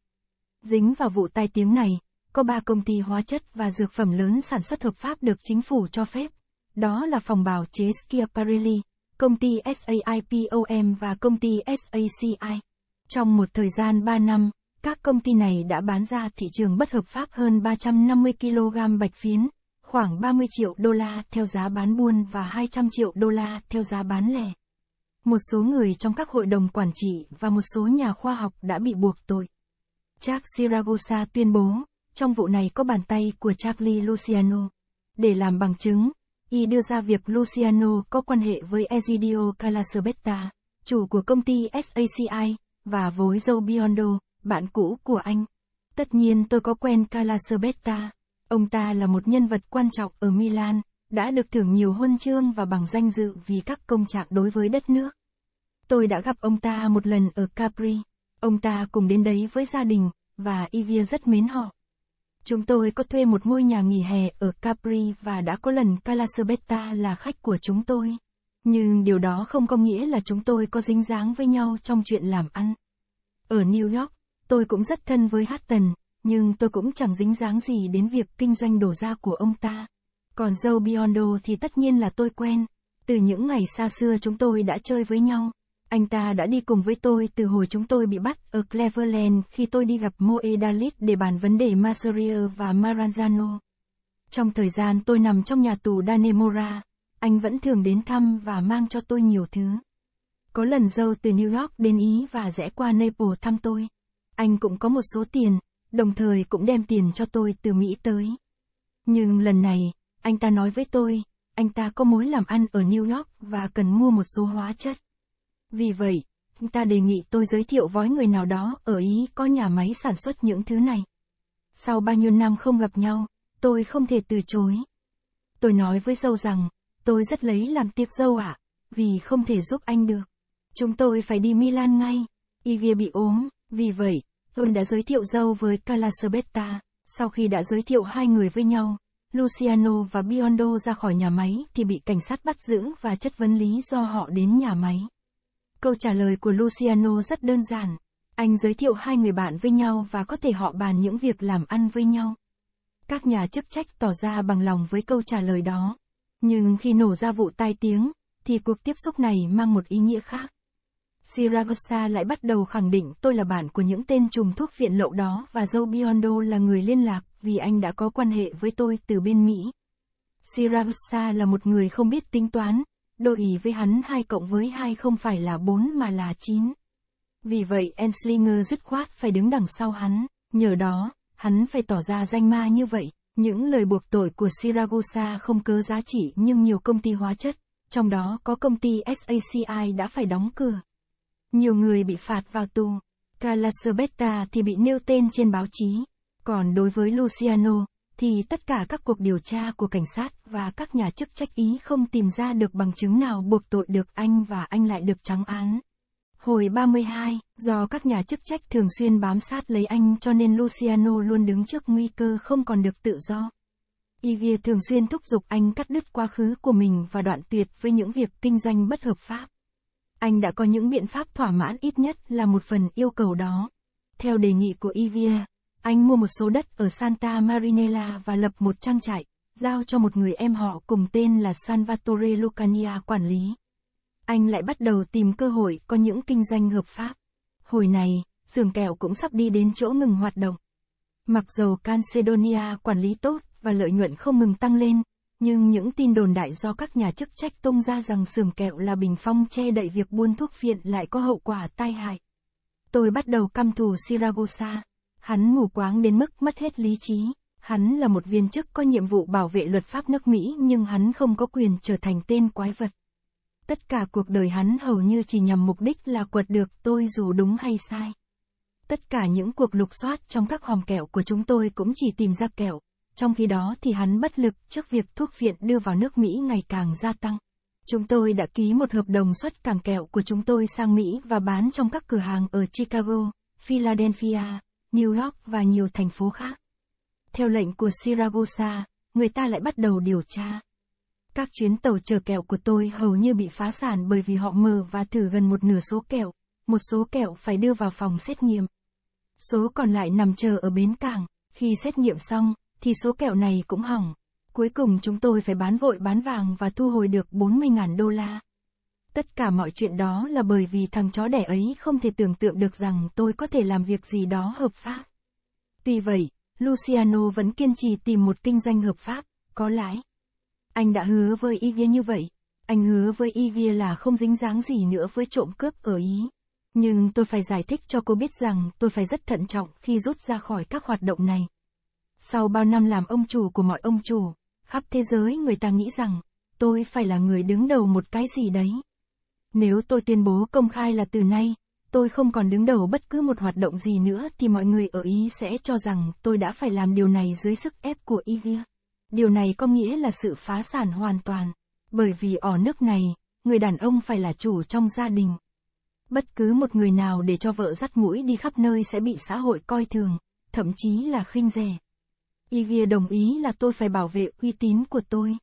Dính vào vụ tai tiếng này, có ba công ty hóa chất và dược phẩm lớn sản xuất hợp pháp được chính phủ cho phép. Đó là phòng bào chế Schiaparelli, công ty SAIPOM và công ty SACI. Trong một thời gian 3 năm, các công ty này đã bán ra thị trường bất hợp pháp hơn 350 kg bạch phiến, khoảng 30 triệu đô la theo giá bán buôn và 200 triệu đô la theo giá bán lẻ. Một số người trong các hội đồng quản trị và một số nhà khoa học đã bị buộc tội. Jack Siragusa tuyên bố, trong vụ này có bàn tay của Charlie Luciano. Để làm bằng chứng, y đưa ra việc Luciano có quan hệ với Egidio Calasabetta, chủ của công ty SACI, và với Joe Biondo bạn cũ của anh. Tất nhiên tôi có quen Calasebetta. Ông ta là một nhân vật quan trọng ở Milan, đã được thưởng nhiều huân chương và bằng danh dự vì các công trạng đối với đất nước. Tôi đã gặp ông ta một lần ở Capri. Ông ta cùng đến đấy với gia đình, và Ivia rất mến họ. Chúng tôi có thuê một ngôi nhà nghỉ hè ở Capri và đã có lần Calasebetta là khách của chúng tôi. Nhưng điều đó không có nghĩa là chúng tôi có dính dáng với nhau trong chuyện làm ăn. Ở New York, Tôi cũng rất thân với Hát Tần, nhưng tôi cũng chẳng dính dáng gì đến việc kinh doanh đổ ra của ông ta. Còn dâu Biondo thì tất nhiên là tôi quen. Từ những ngày xa xưa chúng tôi đã chơi với nhau. Anh ta đã đi cùng với tôi từ hồi chúng tôi bị bắt ở Cleveland khi tôi đi gặp Moe Dalit để bàn vấn đề Masseria và Maranzano. Trong thời gian tôi nằm trong nhà tù Danemora, anh vẫn thường đến thăm và mang cho tôi nhiều thứ. Có lần dâu từ New York đến Ý và rẽ qua Naples thăm tôi. Anh cũng có một số tiền, đồng thời cũng đem tiền cho tôi từ Mỹ tới. Nhưng lần này, anh ta nói với tôi, anh ta có mối làm ăn ở New York và cần mua một số hóa chất. Vì vậy, anh ta đề nghị tôi giới thiệu với người nào đó ở Ý có nhà máy sản xuất những thứ này. Sau bao nhiêu năm không gặp nhau, tôi không thể từ chối. Tôi nói với dâu rằng, tôi rất lấy làm tiếc dâu ạ, à, vì không thể giúp anh được. Chúng tôi phải đi Milan ngay. Iggy bị ốm, vì vậy, tôi đã giới thiệu dâu với Calasabetta, sau khi đã giới thiệu hai người với nhau, Luciano và Biondo ra khỏi nhà máy thì bị cảnh sát bắt giữ và chất vấn lý do họ đến nhà máy. Câu trả lời của Luciano rất đơn giản. Anh giới thiệu hai người bạn với nhau và có thể họ bàn những việc làm ăn với nhau. Các nhà chức trách tỏ ra bằng lòng với câu trả lời đó. Nhưng khi nổ ra vụ tai tiếng, thì cuộc tiếp xúc này mang một ý nghĩa khác. Siragosa lại bắt đầu khẳng định tôi là bạn của những tên trùm thuốc viện lậu đó và Joe Biondo là người liên lạc vì anh đã có quan hệ với tôi từ bên Mỹ. Siragosa là một người không biết tính toán, đôi ý với hắn 2 cộng với 2 không phải là 4 mà là 9. Vì vậy Enslinger dứt khoát phải đứng đằng sau hắn, nhờ đó, hắn phải tỏ ra danh ma như vậy. Những lời buộc tội của Siragusa không cớ giá trị nhưng nhiều công ty hóa chất, trong đó có công ty SACI đã phải đóng cửa. Nhiều người bị phạt vào tù. Calasabetta thì bị nêu tên trên báo chí. Còn đối với Luciano, thì tất cả các cuộc điều tra của cảnh sát và các nhà chức trách Ý không tìm ra được bằng chứng nào buộc tội được anh và anh lại được trắng án. Hồi 32, do các nhà chức trách thường xuyên bám sát lấy anh cho nên Luciano luôn đứng trước nguy cơ không còn được tự do. Ivy thường xuyên thúc giục anh cắt đứt quá khứ của mình và đoạn tuyệt với những việc kinh doanh bất hợp pháp. Anh đã có những biện pháp thỏa mãn ít nhất là một phần yêu cầu đó. Theo đề nghị của Ivia, anh mua một số đất ở Santa Marinella và lập một trang trại, giao cho một người em họ cùng tên là Salvatore Lucania quản lý. Anh lại bắt đầu tìm cơ hội có những kinh doanh hợp pháp. Hồi này, xưởng kẹo cũng sắp đi đến chỗ ngừng hoạt động. Mặc dù Cancedonia quản lý tốt và lợi nhuận không ngừng tăng lên, nhưng những tin đồn đại do các nhà chức trách tung ra rằng xưởng kẹo là bình phong che đậy việc buôn thuốc viện lại có hậu quả tai hại. Tôi bắt đầu căm thù Siragusa. Hắn mù quáng đến mức mất hết lý trí. Hắn là một viên chức có nhiệm vụ bảo vệ luật pháp nước Mỹ nhưng hắn không có quyền trở thành tên quái vật. Tất cả cuộc đời hắn hầu như chỉ nhằm mục đích là quật được tôi dù đúng hay sai. Tất cả những cuộc lục soát trong các hòm kẹo của chúng tôi cũng chỉ tìm ra kẹo, trong khi đó thì hắn bất lực trước việc thuốc viện đưa vào nước Mỹ ngày càng gia tăng. Chúng tôi đã ký một hợp đồng xuất cảng kẹo của chúng tôi sang Mỹ và bán trong các cửa hàng ở Chicago, Philadelphia, New York và nhiều thành phố khác. Theo lệnh của Siragusa, người ta lại bắt đầu điều tra. Các chuyến tàu chở kẹo của tôi hầu như bị phá sản bởi vì họ mở và thử gần một nửa số kẹo, một số kẹo phải đưa vào phòng xét nghiệm. Số còn lại nằm chờ ở bến cảng, khi xét nghiệm xong, thì số kẹo này cũng hỏng. Cuối cùng chúng tôi phải bán vội bán vàng và thu hồi được 40.000 đô la. Tất cả mọi chuyện đó là bởi vì thằng chó đẻ ấy không thể tưởng tượng được rằng tôi có thể làm việc gì đó hợp pháp. Tuy vậy, Luciano vẫn kiên trì tìm một kinh doanh hợp pháp, có lãi. Anh đã hứa với Ivia như vậy. Anh hứa với Ivia là không dính dáng gì nữa với trộm cướp ở Ý. Nhưng tôi phải giải thích cho cô biết rằng tôi phải rất thận trọng khi rút ra khỏi các hoạt động này. Sau bao năm làm ông chủ của mọi ông chủ, khắp thế giới người ta nghĩ rằng, tôi phải là người đứng đầu một cái gì đấy. Nếu tôi tuyên bố công khai là từ nay, tôi không còn đứng đầu bất cứ một hoạt động gì nữa thì mọi người ở Ý sẽ cho rằng tôi đã phải làm điều này dưới sức ép của IGA. Điều này có nghĩa là sự phá sản hoàn toàn, bởi vì ở nước này, người đàn ông phải là chủ trong gia đình. Bất cứ một người nào để cho vợ dắt mũi đi khắp nơi sẽ bị xã hội coi thường, thậm chí là khinh rẻ. Igia đồng ý là tôi phải bảo vệ uy tín của tôi.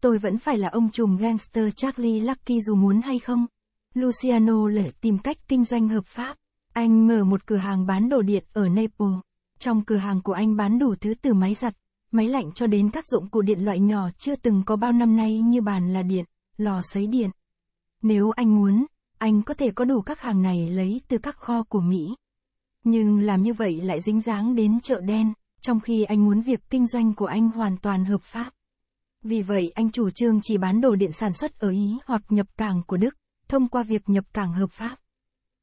Tôi vẫn phải là ông trùm gangster Charlie Lucky dù muốn hay không. Luciano lể tìm cách kinh doanh hợp pháp. Anh mở một cửa hàng bán đồ điện ở Naples. Trong cửa hàng của anh bán đủ thứ từ máy giặt, máy lạnh cho đến các dụng cụ điện loại nhỏ chưa từng có bao năm nay như bàn là điện, lò sấy điện. Nếu anh muốn, anh có thể có đủ các hàng này lấy từ các kho của Mỹ. Nhưng làm như vậy lại dính dáng đến chợ đen trong khi anh muốn việc kinh doanh của anh hoàn toàn hợp pháp. Vì vậy anh chủ trương chỉ bán đồ điện sản xuất ở Ý hoặc nhập cảng của Đức, thông qua việc nhập cảng hợp pháp.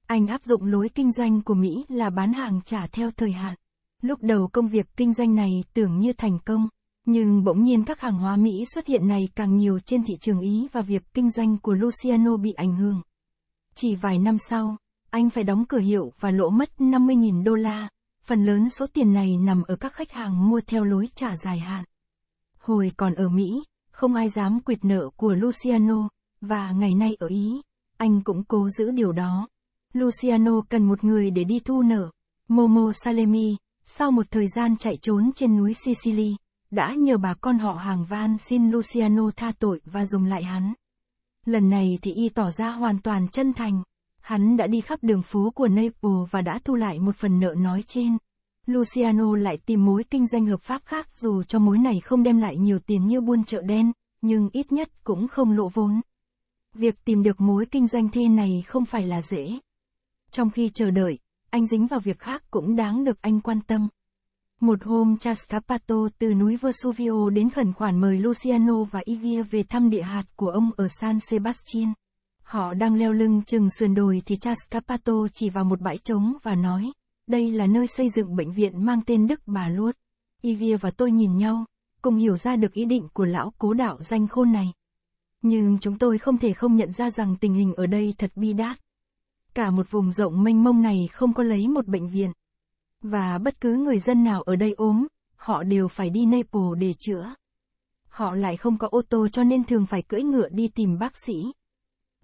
Anh áp dụng lối kinh doanh của Mỹ là bán hàng trả theo thời hạn. Lúc đầu công việc kinh doanh này tưởng như thành công, nhưng bỗng nhiên các hàng hóa Mỹ xuất hiện này càng nhiều trên thị trường Ý và việc kinh doanh của Luciano bị ảnh hưởng. Chỉ vài năm sau, anh phải đóng cửa hiệu và lỗ mất 50.000 đô la, phần lớn số tiền này nằm ở các khách hàng mua theo lối trả dài hạn. Hồi còn ở Mỹ, không ai dám quyệt nợ của Luciano, và ngày nay ở Ý, anh cũng cố giữ điều đó. Luciano cần một người để đi thu nợ. Momo Salemi, sau một thời gian chạy trốn trên núi Sicily, đã nhờ bà con họ hàng van xin Luciano tha tội và dùng lại hắn. Lần này thì y tỏ ra hoàn toàn chân thành. Hắn đã đi khắp đường phố của Naples và đã thu lại một phần nợ nói trên. Luciano lại tìm mối kinh doanh hợp pháp khác dù cho mối này không đem lại nhiều tiền như buôn chợ đen, nhưng ít nhất cũng không lộ vốn. Việc tìm được mối kinh doanh thế này không phải là dễ. Trong khi chờ đợi, anh dính vào việc khác cũng đáng được anh quan tâm. Một hôm cha Scarpato từ núi Vesuvio đến khẩn khoản mời Luciano và Ivia về thăm địa hạt của ông ở San Sebastian. Họ đang leo lưng chừng sườn đồi thì cha Scapato chỉ vào một bãi trống và nói, đây là nơi xây dựng bệnh viện mang tên Đức Bà Luốt. Igia và tôi nhìn nhau, cùng hiểu ra được ý định của lão cố đạo danh khôn này. Nhưng chúng tôi không thể không nhận ra rằng tình hình ở đây thật bi đát. Cả một vùng rộng mênh mông này không có lấy một bệnh viện. Và bất cứ người dân nào ở đây ốm, họ đều phải đi Naples để chữa. Họ lại không có ô tô cho nên thường phải cưỡi ngựa đi tìm bác sĩ.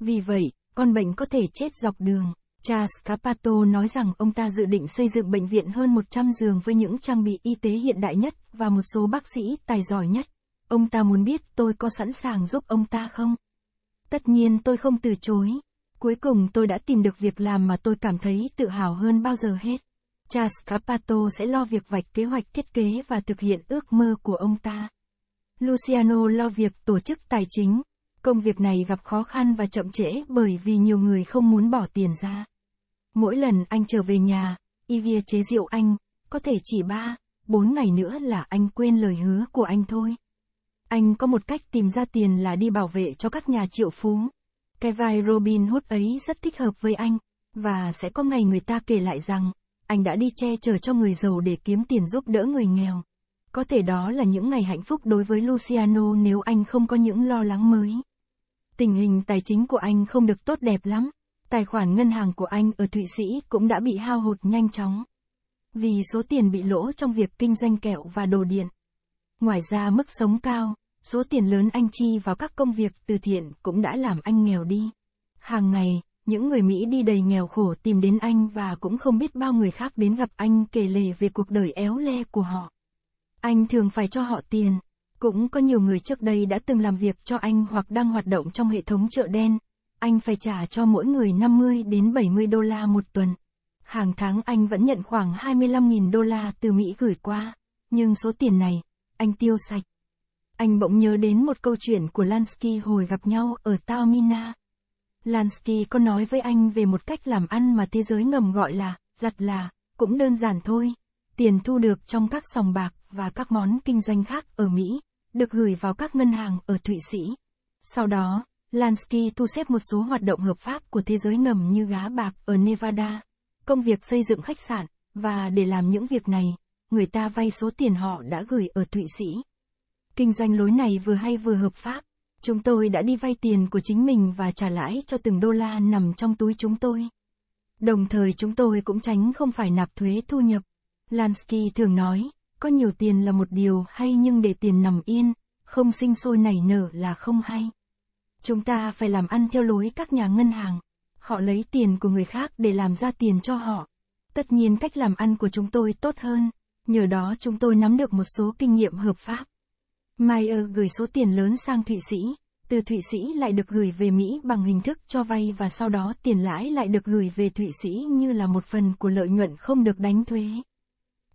Vì vậy, con bệnh có thể chết dọc đường. Cha Scapato nói rằng ông ta dự định xây dựng bệnh viện hơn 100 giường với những trang bị y tế hiện đại nhất và một số bác sĩ tài giỏi nhất. Ông ta muốn biết tôi có sẵn sàng giúp ông ta không? Tất nhiên tôi không từ chối. Cuối cùng tôi đã tìm được việc làm mà tôi cảm thấy tự hào hơn bao giờ hết. Cha Scapato sẽ lo việc vạch kế hoạch thiết kế và thực hiện ước mơ của ông ta. Luciano lo việc tổ chức tài chính, Công việc này gặp khó khăn và chậm trễ bởi vì nhiều người không muốn bỏ tiền ra. Mỗi lần anh trở về nhà, Ivia chế rượu anh, có thể chỉ ba, bốn ngày nữa là anh quên lời hứa của anh thôi. Anh có một cách tìm ra tiền là đi bảo vệ cho các nhà triệu phú. Cái vai Robin Hood ấy rất thích hợp với anh, và sẽ có ngày người ta kể lại rằng, anh đã đi che chở cho người giàu để kiếm tiền giúp đỡ người nghèo. Có thể đó là những ngày hạnh phúc đối với Luciano nếu anh không có những lo lắng mới tình hình tài chính của anh không được tốt đẹp lắm. Tài khoản ngân hàng của anh ở Thụy Sĩ cũng đã bị hao hụt nhanh chóng. Vì số tiền bị lỗ trong việc kinh doanh kẹo và đồ điện. Ngoài ra mức sống cao, số tiền lớn anh chi vào các công việc từ thiện cũng đã làm anh nghèo đi. Hàng ngày, những người Mỹ đi đầy nghèo khổ tìm đến anh và cũng không biết bao người khác đến gặp anh kể lể về cuộc đời éo le của họ. Anh thường phải cho họ tiền, cũng có nhiều người trước đây đã từng làm việc cho anh hoặc đang hoạt động trong hệ thống chợ đen. Anh phải trả cho mỗi người 50 đến 70 đô la một tuần. Hàng tháng anh vẫn nhận khoảng 25.000 đô la từ Mỹ gửi qua, nhưng số tiền này, anh tiêu sạch. Anh bỗng nhớ đến một câu chuyện của Lansky hồi gặp nhau ở Taormina. Lansky có nói với anh về một cách làm ăn mà thế giới ngầm gọi là, giặt là, cũng đơn giản thôi. Tiền thu được trong các sòng bạc và các món kinh doanh khác ở Mỹ, được gửi vào các ngân hàng ở Thụy Sĩ. Sau đó, Lansky thu xếp một số hoạt động hợp pháp của thế giới ngầm như gá bạc ở Nevada, công việc xây dựng khách sạn, và để làm những việc này, người ta vay số tiền họ đã gửi ở Thụy Sĩ. Kinh doanh lối này vừa hay vừa hợp pháp. Chúng tôi đã đi vay tiền của chính mình và trả lãi cho từng đô la nằm trong túi chúng tôi. Đồng thời chúng tôi cũng tránh không phải nạp thuế thu nhập. Lansky thường nói, có nhiều tiền là một điều hay nhưng để tiền nằm yên, không sinh sôi nảy nở là không hay. Chúng ta phải làm ăn theo lối các nhà ngân hàng. Họ lấy tiền của người khác để làm ra tiền cho họ. Tất nhiên cách làm ăn của chúng tôi tốt hơn, nhờ đó chúng tôi nắm được một số kinh nghiệm hợp pháp. Mayer gửi số tiền lớn sang Thụy Sĩ, từ Thụy Sĩ lại được gửi về Mỹ bằng hình thức cho vay và sau đó tiền lãi lại được gửi về Thụy Sĩ như là một phần của lợi nhuận không được đánh thuế.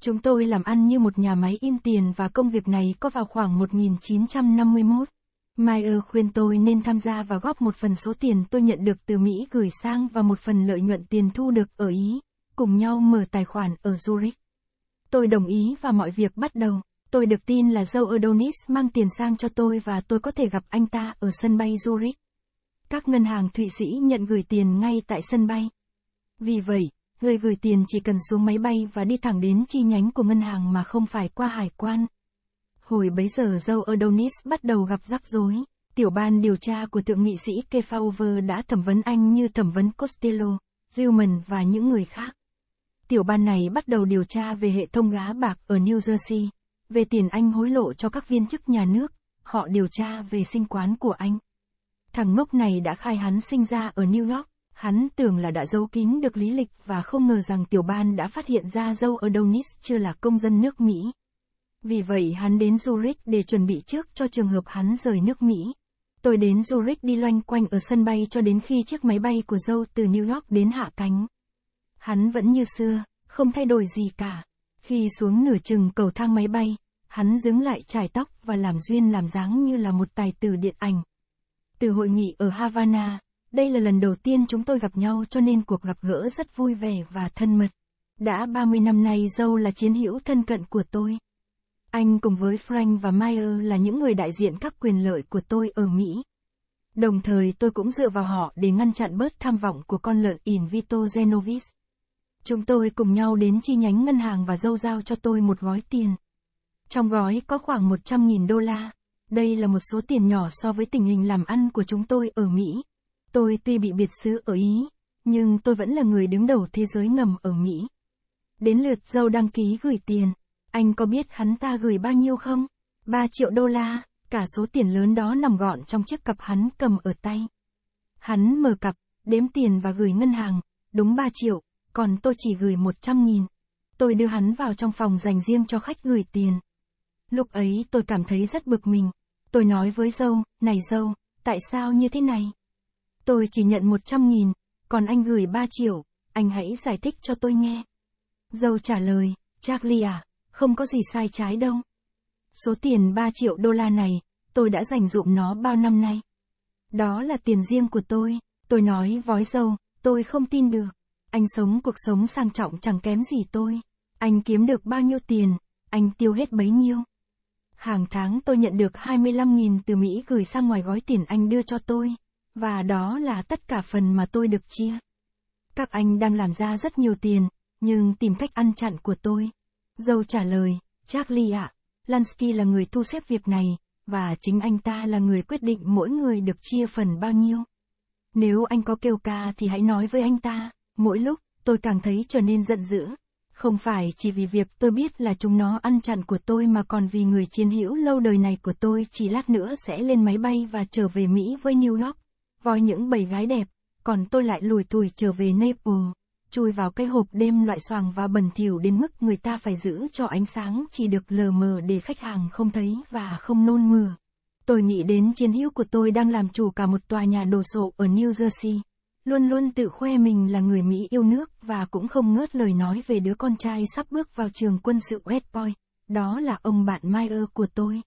Chúng tôi làm ăn như một nhà máy in tiền và công việc này có vào khoảng 1951. Mayer khuyên tôi nên tham gia và góp một phần số tiền tôi nhận được từ Mỹ gửi sang và một phần lợi nhuận tiền thu được ở Ý, cùng nhau mở tài khoản ở Zurich. Tôi đồng ý và mọi việc bắt đầu. Tôi được tin là Joe Adonis mang tiền sang cho tôi và tôi có thể gặp anh ta ở sân bay Zurich. Các ngân hàng Thụy Sĩ nhận gửi tiền ngay tại sân bay. Vì vậy, người gửi tiền chỉ cần xuống máy bay và đi thẳng đến chi nhánh của ngân hàng mà không phải qua hải quan. Hồi bấy giờ dâu Adonis bắt đầu gặp rắc rối. Tiểu ban điều tra của thượng nghị sĩ Kefauver đã thẩm vấn anh như thẩm vấn Costello, Gilman và những người khác. Tiểu ban này bắt đầu điều tra về hệ thống gá bạc ở New Jersey, về tiền anh hối lộ cho các viên chức nhà nước, họ điều tra về sinh quán của anh. Thằng ngốc này đã khai hắn sinh ra ở New York, Hắn tưởng là đã giấu kín được lý lịch và không ngờ rằng tiểu ban đã phát hiện ra dâu ở Adonis chưa là công dân nước Mỹ. Vì vậy hắn đến Zurich để chuẩn bị trước cho trường hợp hắn rời nước Mỹ. Tôi đến Zurich đi loanh quanh ở sân bay cho đến khi chiếc máy bay của dâu từ New York đến hạ cánh. Hắn vẫn như xưa, không thay đổi gì cả. Khi xuống nửa chừng cầu thang máy bay, hắn dứng lại trải tóc và làm duyên làm dáng như là một tài tử điện ảnh. Từ hội nghị ở Havana, đây là lần đầu tiên chúng tôi gặp nhau cho nên cuộc gặp gỡ rất vui vẻ và thân mật. Đã 30 năm nay dâu là chiến hữu thân cận của tôi. Anh cùng với Frank và Meyer là những người đại diện các quyền lợi của tôi ở Mỹ. Đồng thời tôi cũng dựa vào họ để ngăn chặn bớt tham vọng của con lợn Vito Genovis. Chúng tôi cùng nhau đến chi nhánh ngân hàng và dâu giao cho tôi một gói tiền. Trong gói có khoảng 100.000 đô la. Đây là một số tiền nhỏ so với tình hình làm ăn của chúng tôi ở Mỹ. Tôi tuy bị biệt xứ ở Ý, nhưng tôi vẫn là người đứng đầu thế giới ngầm ở Mỹ. Đến lượt dâu đăng ký gửi tiền, anh có biết hắn ta gửi bao nhiêu không? 3 triệu đô la, cả số tiền lớn đó nằm gọn trong chiếc cặp hắn cầm ở tay. Hắn mở cặp, đếm tiền và gửi ngân hàng, đúng 3 triệu, còn tôi chỉ gửi 100 nghìn. Tôi đưa hắn vào trong phòng dành riêng cho khách gửi tiền. Lúc ấy tôi cảm thấy rất bực mình. Tôi nói với dâu, này dâu, tại sao như thế này? Tôi chỉ nhận 100.000, còn anh gửi 3 triệu, anh hãy giải thích cho tôi nghe. Dâu trả lời, Charlie à, không có gì sai trái đâu. Số tiền 3 triệu đô la này, tôi đã dành dụm nó bao năm nay. Đó là tiền riêng của tôi, tôi nói vói dâu, tôi không tin được. Anh sống cuộc sống sang trọng chẳng kém gì tôi. Anh kiếm được bao nhiêu tiền, anh tiêu hết bấy nhiêu. Hàng tháng tôi nhận được 25.000 từ Mỹ gửi sang ngoài gói tiền anh đưa cho tôi. Và đó là tất cả phần mà tôi được chia. Các anh đang làm ra rất nhiều tiền, nhưng tìm cách ăn chặn của tôi. Dâu trả lời, Charlie ạ, à, Lansky là người thu xếp việc này, và chính anh ta là người quyết định mỗi người được chia phần bao nhiêu. Nếu anh có kêu ca thì hãy nói với anh ta, mỗi lúc, tôi càng thấy trở nên giận dữ. Không phải chỉ vì việc tôi biết là chúng nó ăn chặn của tôi mà còn vì người chiến hữu lâu đời này của tôi chỉ lát nữa sẽ lên máy bay và trở về Mỹ với New York voi những bầy gái đẹp, còn tôi lại lùi thùi trở về Naples, chui vào cái hộp đêm loại xoàng và bẩn thỉu đến mức người ta phải giữ cho ánh sáng chỉ được lờ mờ để khách hàng không thấy và không nôn mửa. Tôi nghĩ đến chiến hữu của tôi đang làm chủ cả một tòa nhà đồ sộ ở New Jersey, luôn luôn tự khoe mình là người Mỹ yêu nước và cũng không ngớt lời nói về đứa con trai sắp bước vào trường quân sự West Point, đó là ông bạn Meyer của tôi.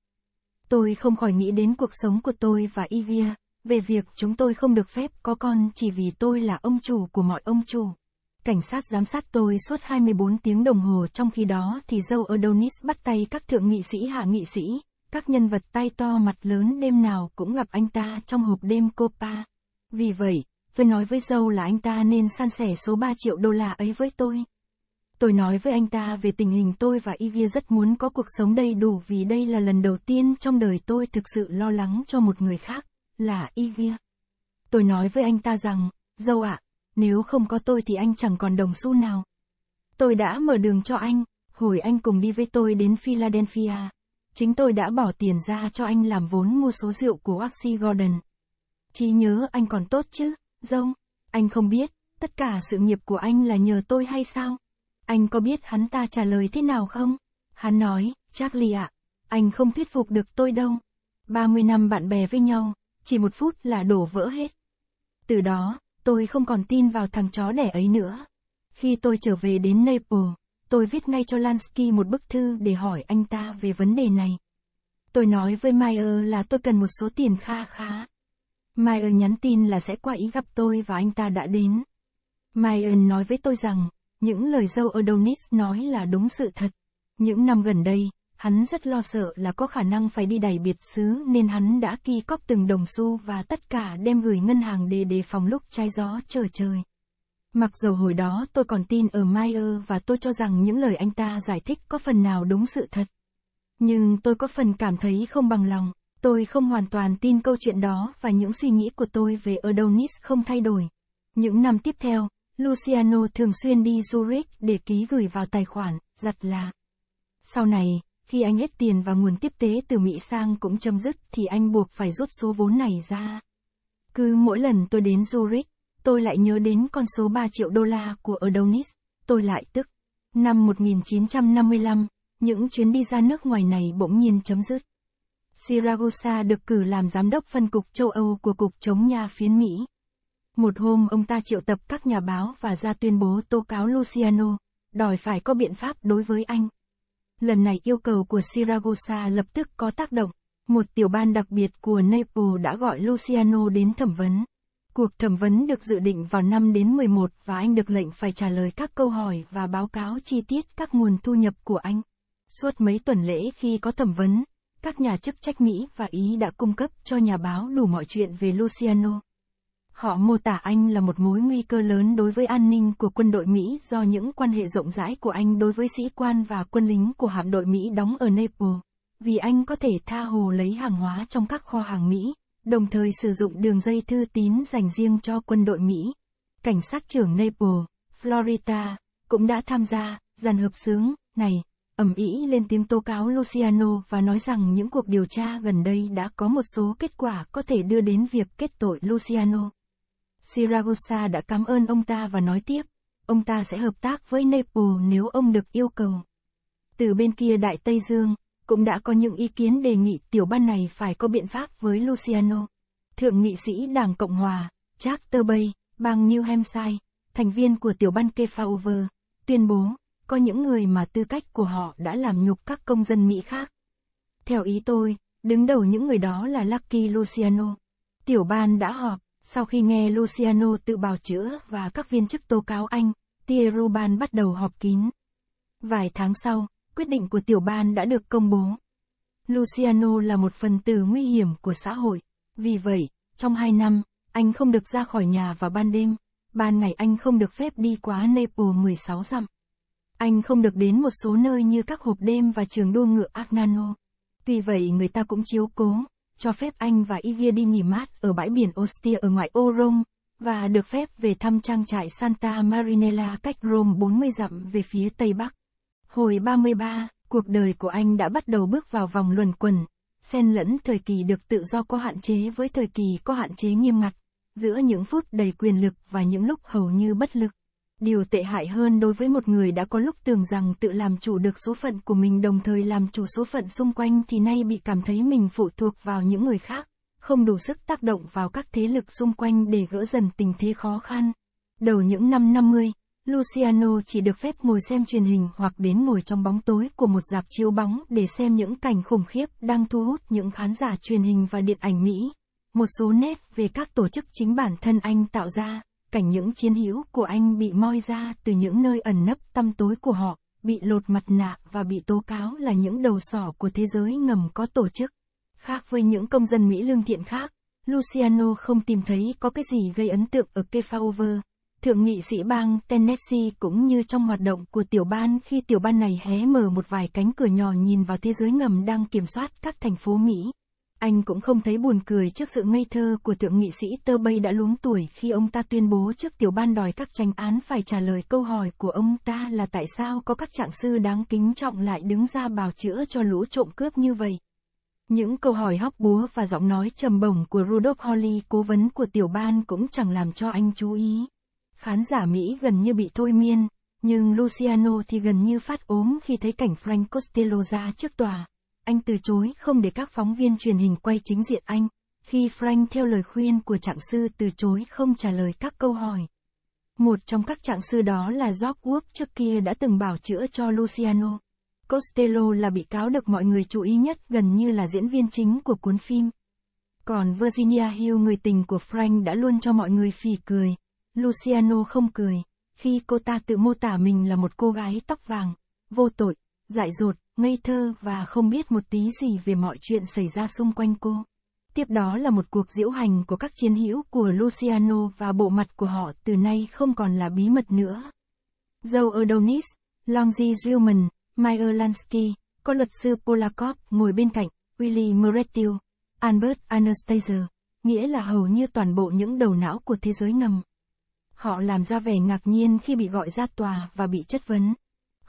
Tôi không khỏi nghĩ đến cuộc sống của tôi và Ivia, về việc chúng tôi không được phép có con chỉ vì tôi là ông chủ của mọi ông chủ. Cảnh sát giám sát tôi suốt 24 tiếng đồng hồ trong khi đó thì dâu Adonis bắt tay các thượng nghị sĩ hạ nghị sĩ, các nhân vật tay to mặt lớn đêm nào cũng gặp anh ta trong hộp đêm Copa. Vì vậy, tôi nói với dâu là anh ta nên san sẻ số 3 triệu đô la ấy với tôi. Tôi nói với anh ta về tình hình tôi và Ivy rất muốn có cuộc sống đầy đủ vì đây là lần đầu tiên trong đời tôi thực sự lo lắng cho một người khác là Ivia. Tôi nói với anh ta rằng, dâu ạ, à, nếu không có tôi thì anh chẳng còn đồng xu nào. Tôi đã mở đường cho anh, hồi anh cùng đi với tôi đến Philadelphia. Chính tôi đã bỏ tiền ra cho anh làm vốn mua số rượu của Oxy Gordon. Chỉ nhớ anh còn tốt chứ, dâu. Anh không biết, tất cả sự nghiệp của anh là nhờ tôi hay sao? Anh có biết hắn ta trả lời thế nào không? Hắn nói, Charlie ạ, à, anh không thuyết phục được tôi đâu. 30 năm bạn bè với nhau, chỉ một phút là đổ vỡ hết. Từ đó, tôi không còn tin vào thằng chó đẻ ấy nữa. Khi tôi trở về đến Naples, tôi viết ngay cho Lansky một bức thư để hỏi anh ta về vấn đề này. Tôi nói với Meyer là tôi cần một số tiền kha khá. Meyer nhắn tin là sẽ qua ý gặp tôi và anh ta đã đến. Meyer nói với tôi rằng, những lời dâu Adonis nói là đúng sự thật. Những năm gần đây, Hắn rất lo sợ là có khả năng phải đi đẩy biệt xứ nên hắn đã ki cóp từng đồng xu và tất cả đem gửi ngân hàng để đề phòng lúc trái gió trở trời. Mặc dù hồi đó tôi còn tin ở Mayer và tôi cho rằng những lời anh ta giải thích có phần nào đúng sự thật. Nhưng tôi có phần cảm thấy không bằng lòng, tôi không hoàn toàn tin câu chuyện đó và những suy nghĩ của tôi về Adonis không thay đổi. Những năm tiếp theo, Luciano thường xuyên đi Zurich để ký gửi vào tài khoản, giật là. Sau này, khi anh hết tiền và nguồn tiếp tế từ Mỹ sang cũng chấm dứt thì anh buộc phải rút số vốn này ra. Cứ mỗi lần tôi đến Zurich, tôi lại nhớ đến con số 3 triệu đô la của Adonis, tôi lại tức. Năm 1955, những chuyến đi ra nước ngoài này bỗng nhiên chấm dứt. Siragusa được cử làm giám đốc phân cục châu Âu của Cục chống nha phiến Mỹ. Một hôm ông ta triệu tập các nhà báo và ra tuyên bố tố cáo Luciano, đòi phải có biện pháp đối với anh. Lần này yêu cầu của Siragosa lập tức có tác động. Một tiểu ban đặc biệt của Naples đã gọi Luciano đến thẩm vấn. Cuộc thẩm vấn được dự định vào năm đến 11 và anh được lệnh phải trả lời các câu hỏi và báo cáo chi tiết các nguồn thu nhập của anh. Suốt mấy tuần lễ khi có thẩm vấn, các nhà chức trách Mỹ và Ý đã cung cấp cho nhà báo đủ mọi chuyện về Luciano. Họ mô tả anh là một mối nguy cơ lớn đối với an ninh của quân đội Mỹ do những quan hệ rộng rãi của anh đối với sĩ quan và quân lính của hạm đội Mỹ đóng ở Naples, vì anh có thể tha hồ lấy hàng hóa trong các kho hàng Mỹ, đồng thời sử dụng đường dây thư tín dành riêng cho quân đội Mỹ. Cảnh sát trưởng Naples, Florida, cũng đã tham gia dàn hợp sướng này ầm ĩ lên tiếng tố cáo Luciano và nói rằng những cuộc điều tra gần đây đã có một số kết quả có thể đưa đến việc kết tội Luciano. Siragusa đã cảm ơn ông ta và nói tiếp, ông ta sẽ hợp tác với Naples nếu ông được yêu cầu. Từ bên kia Đại Tây Dương, cũng đã có những ý kiến đề nghị tiểu ban này phải có biện pháp với Luciano. Thượng nghị sĩ Đảng Cộng Hòa, Charter Bay, bang New Hampshire, thành viên của tiểu ban Kefauver, tuyên bố, có những người mà tư cách của họ đã làm nhục các công dân Mỹ khác. Theo ý tôi, đứng đầu những người đó là Lucky Luciano. Tiểu ban đã họp, sau khi nghe Luciano tự bào chữa và các viên chức tố cáo anh, Tiero Ban bắt đầu họp kín. Vài tháng sau, quyết định của tiểu ban đã được công bố. Luciano là một phần tử nguy hiểm của xã hội. Vì vậy, trong hai năm, anh không được ra khỏi nhà vào ban đêm. Ban ngày anh không được phép đi quá Naples 16 dặm. Anh không được đến một số nơi như các hộp đêm và trường đua ngựa Agnano. Tuy vậy người ta cũng chiếu cố, cho phép anh và Iggy đi nghỉ mát ở bãi biển Ostia ở ngoại ô Rome, và được phép về thăm trang trại Santa Marinella cách Rome 40 dặm về phía Tây Bắc. Hồi 33, cuộc đời của anh đã bắt đầu bước vào vòng luẩn quẩn, xen lẫn thời kỳ được tự do có hạn chế với thời kỳ có hạn chế nghiêm ngặt, giữa những phút đầy quyền lực và những lúc hầu như bất lực. Điều tệ hại hơn đối với một người đã có lúc tưởng rằng tự làm chủ được số phận của mình đồng thời làm chủ số phận xung quanh thì nay bị cảm thấy mình phụ thuộc vào những người khác, không đủ sức tác động vào các thế lực xung quanh để gỡ dần tình thế khó khăn. Đầu những năm 50, Luciano chỉ được phép ngồi xem truyền hình hoặc đến ngồi trong bóng tối của một dạp chiếu bóng để xem những cảnh khủng khiếp đang thu hút những khán giả truyền hình và điện ảnh Mỹ. Một số nét về các tổ chức chính bản thân anh tạo ra cảnh những chiến hữu của anh bị moi ra từ những nơi ẩn nấp tăm tối của họ, bị lột mặt nạ và bị tố cáo là những đầu sỏ của thế giới ngầm có tổ chức. Khác với những công dân Mỹ lương thiện khác, Luciano không tìm thấy có cái gì gây ấn tượng ở Kefauver. Thượng nghị sĩ bang Tennessee cũng như trong hoạt động của tiểu ban khi tiểu ban này hé mở một vài cánh cửa nhỏ nhìn vào thế giới ngầm đang kiểm soát các thành phố Mỹ. Anh cũng không thấy buồn cười trước sự ngây thơ của thượng nghị sĩ Tơ Bay đã luống tuổi khi ông ta tuyên bố trước tiểu ban đòi các tranh án phải trả lời câu hỏi của ông ta là tại sao có các trạng sư đáng kính trọng lại đứng ra bào chữa cho lũ trộm cướp như vậy. Những câu hỏi hóc búa và giọng nói trầm bổng của Rudolph Holly, cố vấn của tiểu ban cũng chẳng làm cho anh chú ý. Khán giả Mỹ gần như bị thôi miên, nhưng Luciano thì gần như phát ốm khi thấy cảnh Frank Costello ra trước tòa anh từ chối không để các phóng viên truyền hình quay chính diện anh, khi Frank theo lời khuyên của trạng sư từ chối không trả lời các câu hỏi. Một trong các trạng sư đó là George Wood trước kia đã từng bảo chữa cho Luciano. Costello là bị cáo được mọi người chú ý nhất gần như là diễn viên chính của cuốn phim. Còn Virginia Hill người tình của Frank đã luôn cho mọi người phì cười. Luciano không cười, khi cô ta tự mô tả mình là một cô gái tóc vàng, vô tội, dại dột, ngây thơ và không biết một tí gì về mọi chuyện xảy ra xung quanh cô. Tiếp đó là một cuộc diễu hành của các chiến hữu của Luciano và bộ mặt của họ từ nay không còn là bí mật nữa. Joe Adonis, Longzi Zilman, Meyer Lansky, có luật sư Polakov ngồi bên cạnh, Willy Moretiu, Albert Anastasia, nghĩa là hầu như toàn bộ những đầu não của thế giới ngầm. Họ làm ra vẻ ngạc nhiên khi bị gọi ra tòa và bị chất vấn.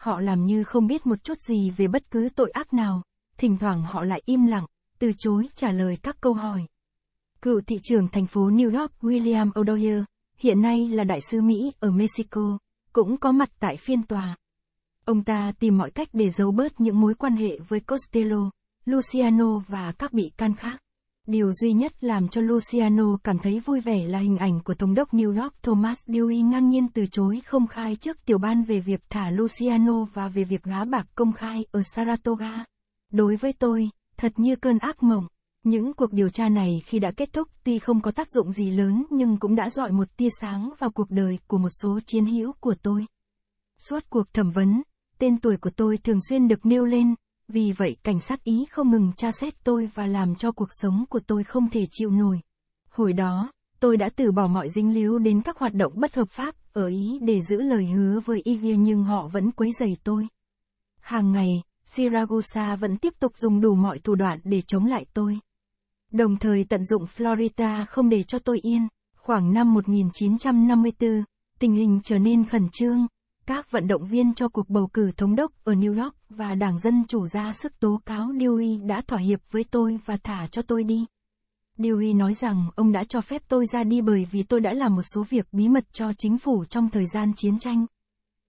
Họ làm như không biết một chút gì về bất cứ tội ác nào, thỉnh thoảng họ lại im lặng, từ chối trả lời các câu hỏi. Cựu thị trưởng thành phố New York William O'Doyer, hiện nay là đại sứ Mỹ ở Mexico, cũng có mặt tại phiên tòa. Ông ta tìm mọi cách để giấu bớt những mối quan hệ với Costello, Luciano và các bị can khác. Điều duy nhất làm cho Luciano cảm thấy vui vẻ là hình ảnh của thống đốc New York Thomas Dewey ngang nhiên từ chối không khai trước tiểu ban về việc thả Luciano và về việc gá bạc công khai ở Saratoga. Đối với tôi, thật như cơn ác mộng. Những cuộc điều tra này khi đã kết thúc tuy không có tác dụng gì lớn nhưng cũng đã dọi một tia sáng vào cuộc đời của một số chiến hữu của tôi. Suốt cuộc thẩm vấn, tên tuổi của tôi thường xuyên được nêu lên, vì vậy cảnh sát Ý không ngừng tra xét tôi và làm cho cuộc sống của tôi không thể chịu nổi. Hồi đó, tôi đã từ bỏ mọi dính líu đến các hoạt động bất hợp pháp ở Ý để giữ lời hứa với Ivia nhưng họ vẫn quấy rầy tôi. Hàng ngày, Siragusa vẫn tiếp tục dùng đủ mọi thủ đoạn để chống lại tôi. Đồng thời tận dụng Florida không để cho tôi yên. Khoảng năm 1954, tình hình trở nên khẩn trương, các vận động viên cho cuộc bầu cử thống đốc ở New York và Đảng Dân Chủ ra sức tố cáo Dewey đã thỏa hiệp với tôi và thả cho tôi đi. Dewey nói rằng ông đã cho phép tôi ra đi bởi vì tôi đã làm một số việc bí mật cho chính phủ trong thời gian chiến tranh.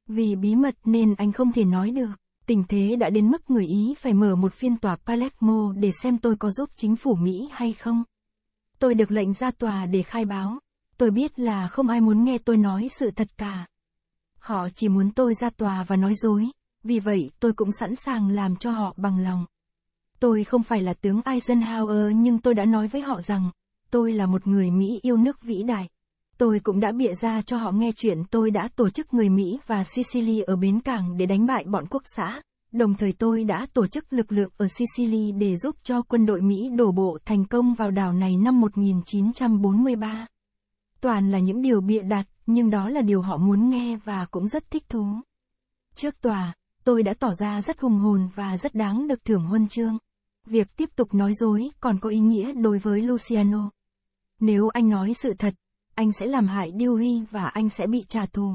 Vì bí mật nên anh không thể nói được. Tình thế đã đến mức người Ý phải mở một phiên tòa Palermo để xem tôi có giúp chính phủ Mỹ hay không. Tôi được lệnh ra tòa để khai báo. Tôi biết là không ai muốn nghe tôi nói sự thật cả. Họ chỉ muốn tôi ra tòa và nói dối, vì vậy tôi cũng sẵn sàng làm cho họ bằng lòng. Tôi không phải là tướng Eisenhower nhưng tôi đã nói với họ rằng, tôi là một người Mỹ yêu nước vĩ đại. Tôi cũng đã bịa ra cho họ nghe chuyện tôi đã tổ chức người Mỹ và Sicily ở bến cảng để đánh bại bọn quốc xã. Đồng thời tôi đã tổ chức lực lượng ở Sicily để giúp cho quân đội Mỹ đổ bộ thành công vào đảo này năm 1943. Toàn là những điều bịa đặt nhưng đó là điều họ muốn nghe và cũng rất thích thú. Trước tòa, tôi đã tỏ ra rất hùng hồn và rất đáng được thưởng huân chương. Việc tiếp tục nói dối còn có ý nghĩa đối với Luciano. Nếu anh nói sự thật, anh sẽ làm hại Dewey và anh sẽ bị trả thù.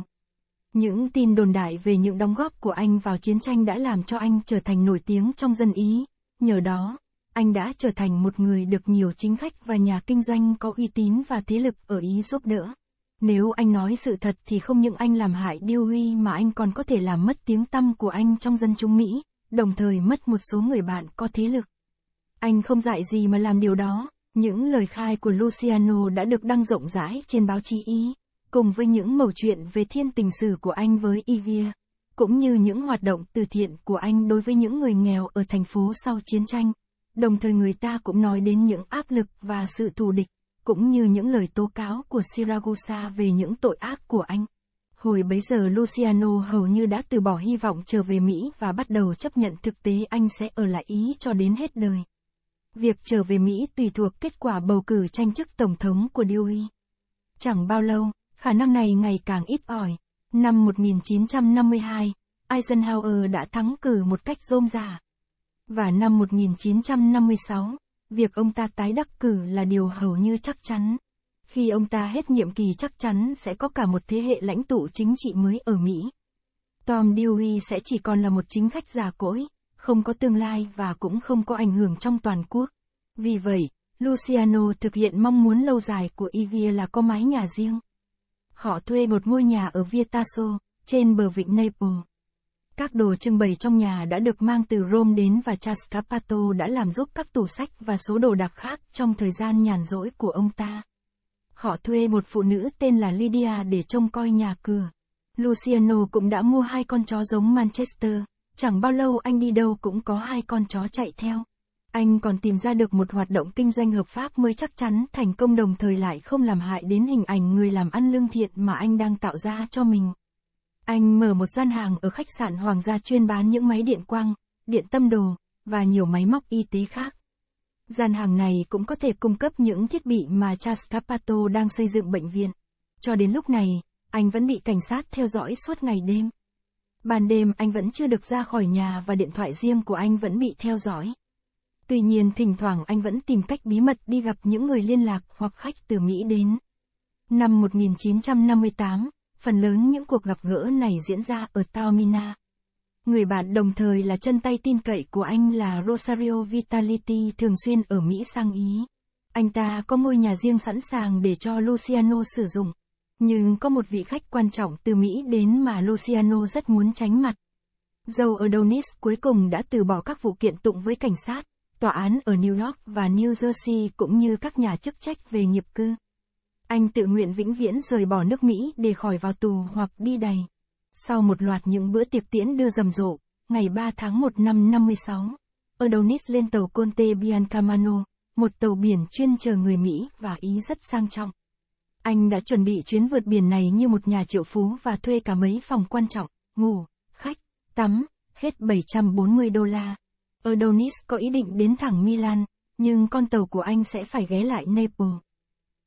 Những tin đồn đại về những đóng góp của anh vào chiến tranh đã làm cho anh trở thành nổi tiếng trong dân Ý. Nhờ đó, anh đã trở thành một người được nhiều chính khách và nhà kinh doanh có uy tín và thế lực ở Ý giúp đỡ. Nếu anh nói sự thật thì không những anh làm hại Điêu Huy mà anh còn có thể làm mất tiếng tăm của anh trong dân chúng Mỹ, đồng thời mất một số người bạn có thế lực. Anh không dạy gì mà làm điều đó, những lời khai của Luciano đã được đăng rộng rãi trên báo chí Ý, cùng với những mẩu chuyện về thiên tình sử của anh với Ivia, cũng như những hoạt động từ thiện của anh đối với những người nghèo ở thành phố sau chiến tranh. Đồng thời người ta cũng nói đến những áp lực và sự thù địch cũng như những lời tố cáo của Siragusa về những tội ác của anh. Hồi bấy giờ Luciano hầu như đã từ bỏ hy vọng trở về Mỹ và bắt đầu chấp nhận thực tế anh sẽ ở lại Ý cho đến hết đời. Việc trở về Mỹ tùy thuộc kết quả bầu cử tranh chức Tổng thống của Dewey. Chẳng bao lâu, khả năng này ngày càng ít ỏi. Năm 1952, Eisenhower đã thắng cử một cách rôm rả. Và năm 1956, việc ông ta tái đắc cử là điều hầu như chắc chắn. Khi ông ta hết nhiệm kỳ chắc chắn sẽ có cả một thế hệ lãnh tụ chính trị mới ở Mỹ. Tom Dewey sẽ chỉ còn là một chính khách già cỗi, không có tương lai và cũng không có ảnh hưởng trong toàn quốc. Vì vậy, Luciano thực hiện mong muốn lâu dài của Ivy là có mái nhà riêng. Họ thuê một ngôi nhà ở Vietasco, trên bờ vịnh Naples. Các đồ trưng bày trong nhà đã được mang từ Rome đến và Chascapato đã làm giúp các tủ sách và số đồ đặc khác trong thời gian nhàn rỗi của ông ta. Họ thuê một phụ nữ tên là Lydia để trông coi nhà cửa. Luciano cũng đã mua hai con chó giống Manchester. Chẳng bao lâu anh đi đâu cũng có hai con chó chạy theo. Anh còn tìm ra được một hoạt động kinh doanh hợp pháp mới chắc chắn thành công đồng thời lại không làm hại đến hình ảnh người làm ăn lương thiện mà anh đang tạo ra cho mình. Anh mở một gian hàng ở khách sạn Hoàng gia chuyên bán những máy điện quang, điện tâm đồ, và nhiều máy móc y tế khác. Gian hàng này cũng có thể cung cấp những thiết bị mà Chascapato đang xây dựng bệnh viện. Cho đến lúc này, anh vẫn bị cảnh sát theo dõi suốt ngày đêm. Ban đêm anh vẫn chưa được ra khỏi nhà và điện thoại riêng của anh vẫn bị theo dõi. Tuy nhiên thỉnh thoảng anh vẫn tìm cách bí mật đi gặp những người liên lạc hoặc khách từ Mỹ đến. Năm 1958, phần lớn những cuộc gặp gỡ này diễn ra ở Taormina. Người bạn đồng thời là chân tay tin cậy của anh là Rosario Vitality thường xuyên ở Mỹ sang Ý. Anh ta có ngôi nhà riêng sẵn sàng để cho Luciano sử dụng. Nhưng có một vị khách quan trọng từ Mỹ đến mà Luciano rất muốn tránh mặt. Dâu ở Donis cuối cùng đã từ bỏ các vụ kiện tụng với cảnh sát, tòa án ở New York và New Jersey cũng như các nhà chức trách về nghiệp cư. Anh tự nguyện vĩnh viễn rời bỏ nước Mỹ để khỏi vào tù hoặc đi đày. Sau một loạt những bữa tiệc tiễn đưa rầm rộ, ngày 3 tháng 1 năm 56, Adonis lên tàu Conte Biancamano, một tàu biển chuyên chờ người Mỹ và Ý rất sang trọng. Anh đã chuẩn bị chuyến vượt biển này như một nhà triệu phú và thuê cả mấy phòng quan trọng, ngủ, khách, tắm, hết 740 đô la. Adonis có ý định đến thẳng Milan, nhưng con tàu của anh sẽ phải ghé lại Naples.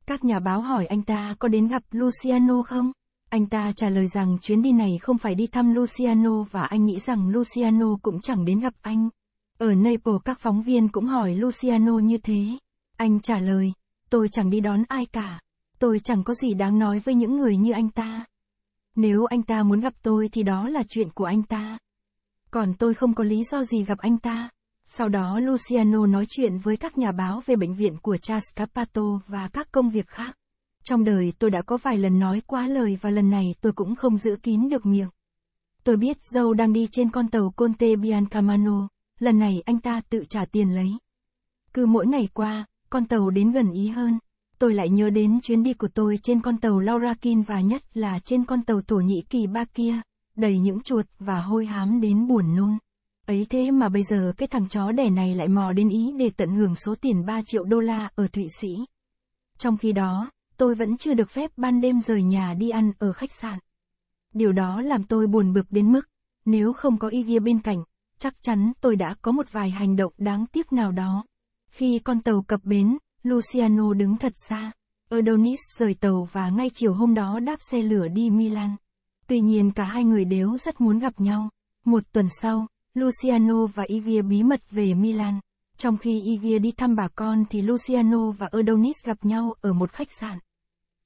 Các nhà báo hỏi anh ta có đến gặp Luciano không? Anh ta trả lời rằng chuyến đi này không phải đi thăm Luciano và anh nghĩ rằng Luciano cũng chẳng đến gặp anh. Ở Naples các phóng viên cũng hỏi Luciano như thế. Anh trả lời, tôi chẳng đi đón ai cả. Tôi chẳng có gì đáng nói với những người như anh ta. Nếu anh ta muốn gặp tôi thì đó là chuyện của anh ta. Còn tôi không có lý do gì gặp anh ta. Sau đó Luciano nói chuyện với các nhà báo về bệnh viện của cha Scapato và các công việc khác. Trong đời tôi đã có vài lần nói quá lời và lần này tôi cũng không giữ kín được miệng. Tôi biết dâu đang đi trên con tàu Conte Biancamano, lần này anh ta tự trả tiền lấy. Cứ mỗi ngày qua, con tàu đến gần ý hơn. Tôi lại nhớ đến chuyến đi của tôi trên con tàu Laurakin và nhất là trên con tàu Thổ Nhĩ Kỳ ba kia, đầy những chuột và hôi hám đến buồn nôn ấy thế mà bây giờ cái thằng chó đẻ này lại mò đến Ý để tận hưởng số tiền 3 triệu đô la ở Thụy Sĩ. Trong khi đó, tôi vẫn chưa được phép ban đêm rời nhà đi ăn ở khách sạn. Điều đó làm tôi buồn bực đến mức, nếu không có Ý bên cạnh, chắc chắn tôi đã có một vài hành động đáng tiếc nào đó. Khi con tàu cập bến, Luciano đứng thật xa. Adonis rời tàu và ngay chiều hôm đó đáp xe lửa đi Milan. Tuy nhiên cả hai người đều rất muốn gặp nhau. Một tuần sau, Luciano và Iglia bí mật về Milan. Trong khi Iglia đi thăm bà con thì Luciano và Adonis gặp nhau ở một khách sạn.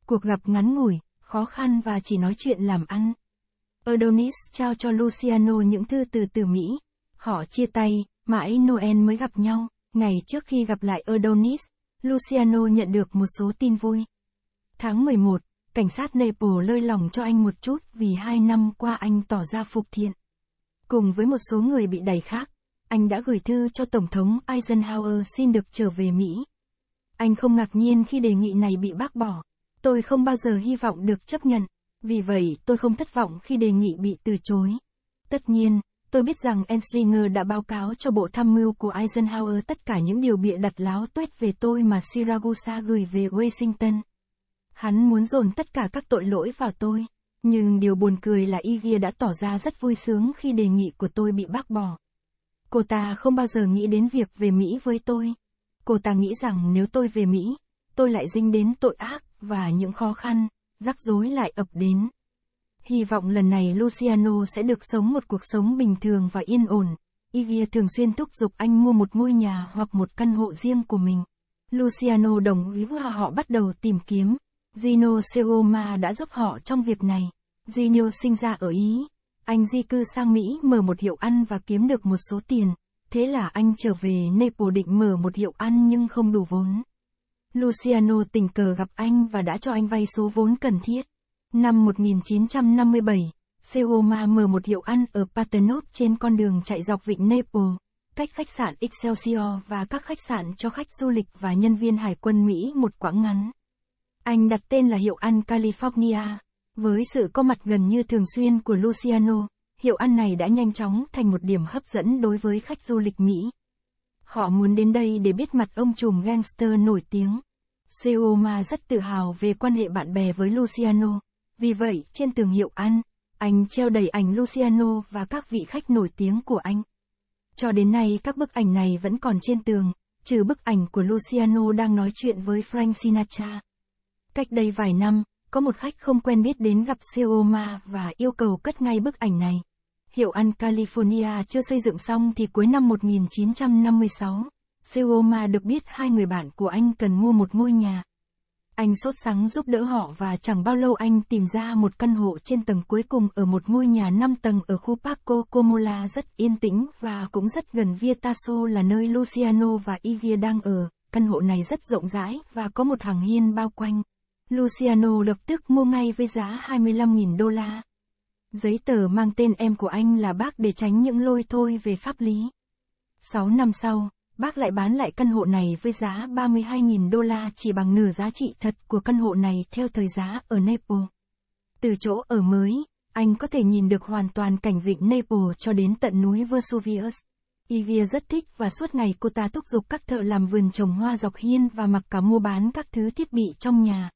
Cuộc gặp ngắn ngủi, khó khăn và chỉ nói chuyện làm ăn. Adonis trao cho Luciano những thư từ từ Mỹ. Họ chia tay, mãi Noel mới gặp nhau. Ngày trước khi gặp lại Adonis, Luciano nhận được một số tin vui. Tháng 11, cảnh sát Naples lơi lòng cho anh một chút vì hai năm qua anh tỏ ra phục thiện. Cùng với một số người bị đẩy khác, anh đã gửi thư cho Tổng thống Eisenhower xin được trở về Mỹ. Anh không ngạc nhiên khi đề nghị này bị bác bỏ. Tôi không bao giờ hy vọng được chấp nhận, vì vậy tôi không thất vọng khi đề nghị bị từ chối. Tất nhiên, tôi biết rằng Ensinger đã báo cáo cho Bộ Tham mưu của Eisenhower tất cả những điều bịa đặt láo tuét về tôi mà Siragusa gửi về Washington. Hắn muốn dồn tất cả các tội lỗi vào tôi. Nhưng điều buồn cười là Igia đã tỏ ra rất vui sướng khi đề nghị của tôi bị bác bỏ. Cô ta không bao giờ nghĩ đến việc về Mỹ với tôi. Cô ta nghĩ rằng nếu tôi về Mỹ, tôi lại dính đến tội ác và những khó khăn, rắc rối lại ập đến. Hy vọng lần này Luciano sẽ được sống một cuộc sống bình thường và yên ổn. Igia thường xuyên thúc giục anh mua một ngôi nhà hoặc một căn hộ riêng của mình. Luciano đồng ý và họ bắt đầu tìm kiếm. Gino Seoma đã giúp họ trong việc này. Gino sinh ra ở Ý. Anh di cư sang Mỹ mở một hiệu ăn và kiếm được một số tiền. Thế là anh trở về Naples định mở một hiệu ăn nhưng không đủ vốn. Luciano tình cờ gặp anh và đã cho anh vay số vốn cần thiết. Năm 1957, Seoma mở một hiệu ăn ở Paternop trên con đường chạy dọc vịnh Naples, cách khách sạn Excelsior và các khách sạn cho khách du lịch và nhân viên hải quân Mỹ một quãng ngắn. Anh đặt tên là hiệu ăn California. Với sự có mặt gần như thường xuyên của Luciano, hiệu ăn này đã nhanh chóng thành một điểm hấp dẫn đối với khách du lịch Mỹ. Họ muốn đến đây để biết mặt ông trùm gangster nổi tiếng. Seoma rất tự hào về quan hệ bạn bè với Luciano. Vì vậy, trên tường hiệu ăn, anh treo đầy ảnh Luciano và các vị khách nổi tiếng của anh. Cho đến nay các bức ảnh này vẫn còn trên tường, trừ bức ảnh của Luciano đang nói chuyện với Frank Sinatra. Cách đây vài năm, có một khách không quen biết đến gặp CEO Ma và yêu cầu cất ngay bức ảnh này. Hiệu ăn California chưa xây dựng xong thì cuối năm 1956, CEO Ma được biết hai người bạn của anh cần mua một ngôi nhà. Anh sốt sắng giúp đỡ họ và chẳng bao lâu anh tìm ra một căn hộ trên tầng cuối cùng ở một ngôi nhà 5 tầng ở khu Paco Comola rất yên tĩnh và cũng rất gần Via Tasso là nơi Luciano và Ivia đang ở. Căn hộ này rất rộng rãi và có một hàng hiên bao quanh. Luciano lập tức mua ngay với giá 25.000 đô la. Giấy tờ mang tên em của anh là bác để tránh những lôi thôi về pháp lý. 6 năm sau, bác lại bán lại căn hộ này với giá 32.000 đô la chỉ bằng nửa giá trị thật của căn hộ này theo thời giá ở Naples. Từ chỗ ở mới, anh có thể nhìn được hoàn toàn cảnh vịnh Naples cho đến tận núi Vesuvius. Igia rất thích và suốt ngày cô ta thúc giục các thợ làm vườn trồng hoa dọc hiên và mặc cả mua bán các thứ thiết bị trong nhà.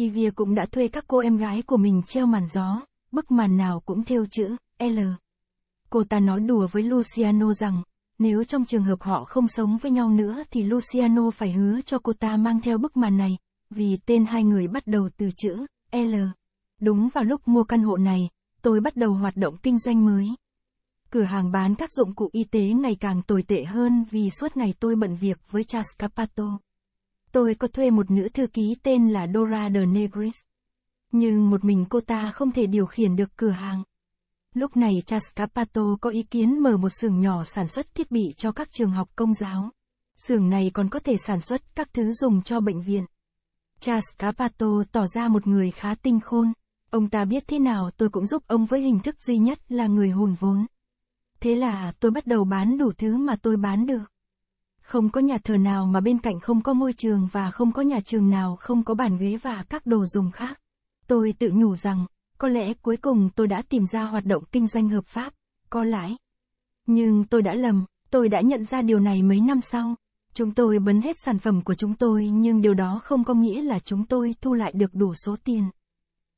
Igia cũng đã thuê các cô em gái của mình treo màn gió, bức màn nào cũng theo chữ L. Cô ta nói đùa với Luciano rằng, nếu trong trường hợp họ không sống với nhau nữa thì Luciano phải hứa cho cô ta mang theo bức màn này, vì tên hai người bắt đầu từ chữ L. Đúng vào lúc mua căn hộ này, tôi bắt đầu hoạt động kinh doanh mới. Cửa hàng bán các dụng cụ y tế ngày càng tồi tệ hơn vì suốt ngày tôi bận việc với cha Tôi có thuê một nữ thư ký tên là Dora de Negris. Nhưng một mình cô ta không thể điều khiển được cửa hàng. Lúc này cha Scapato có ý kiến mở một xưởng nhỏ sản xuất thiết bị cho các trường học công giáo. Xưởng này còn có thể sản xuất các thứ dùng cho bệnh viện. Cha Scapato tỏ ra một người khá tinh khôn. Ông ta biết thế nào tôi cũng giúp ông với hình thức duy nhất là người hùn vốn. Thế là tôi bắt đầu bán đủ thứ mà tôi bán được. Không có nhà thờ nào mà bên cạnh không có ngôi trường và không có nhà trường nào không có bàn ghế và các đồ dùng khác. Tôi tự nhủ rằng, có lẽ cuối cùng tôi đã tìm ra hoạt động kinh doanh hợp pháp, có lãi. Nhưng tôi đã lầm, tôi đã nhận ra điều này mấy năm sau. Chúng tôi bấn hết sản phẩm của chúng tôi nhưng điều đó không có nghĩa là chúng tôi thu lại được đủ số tiền.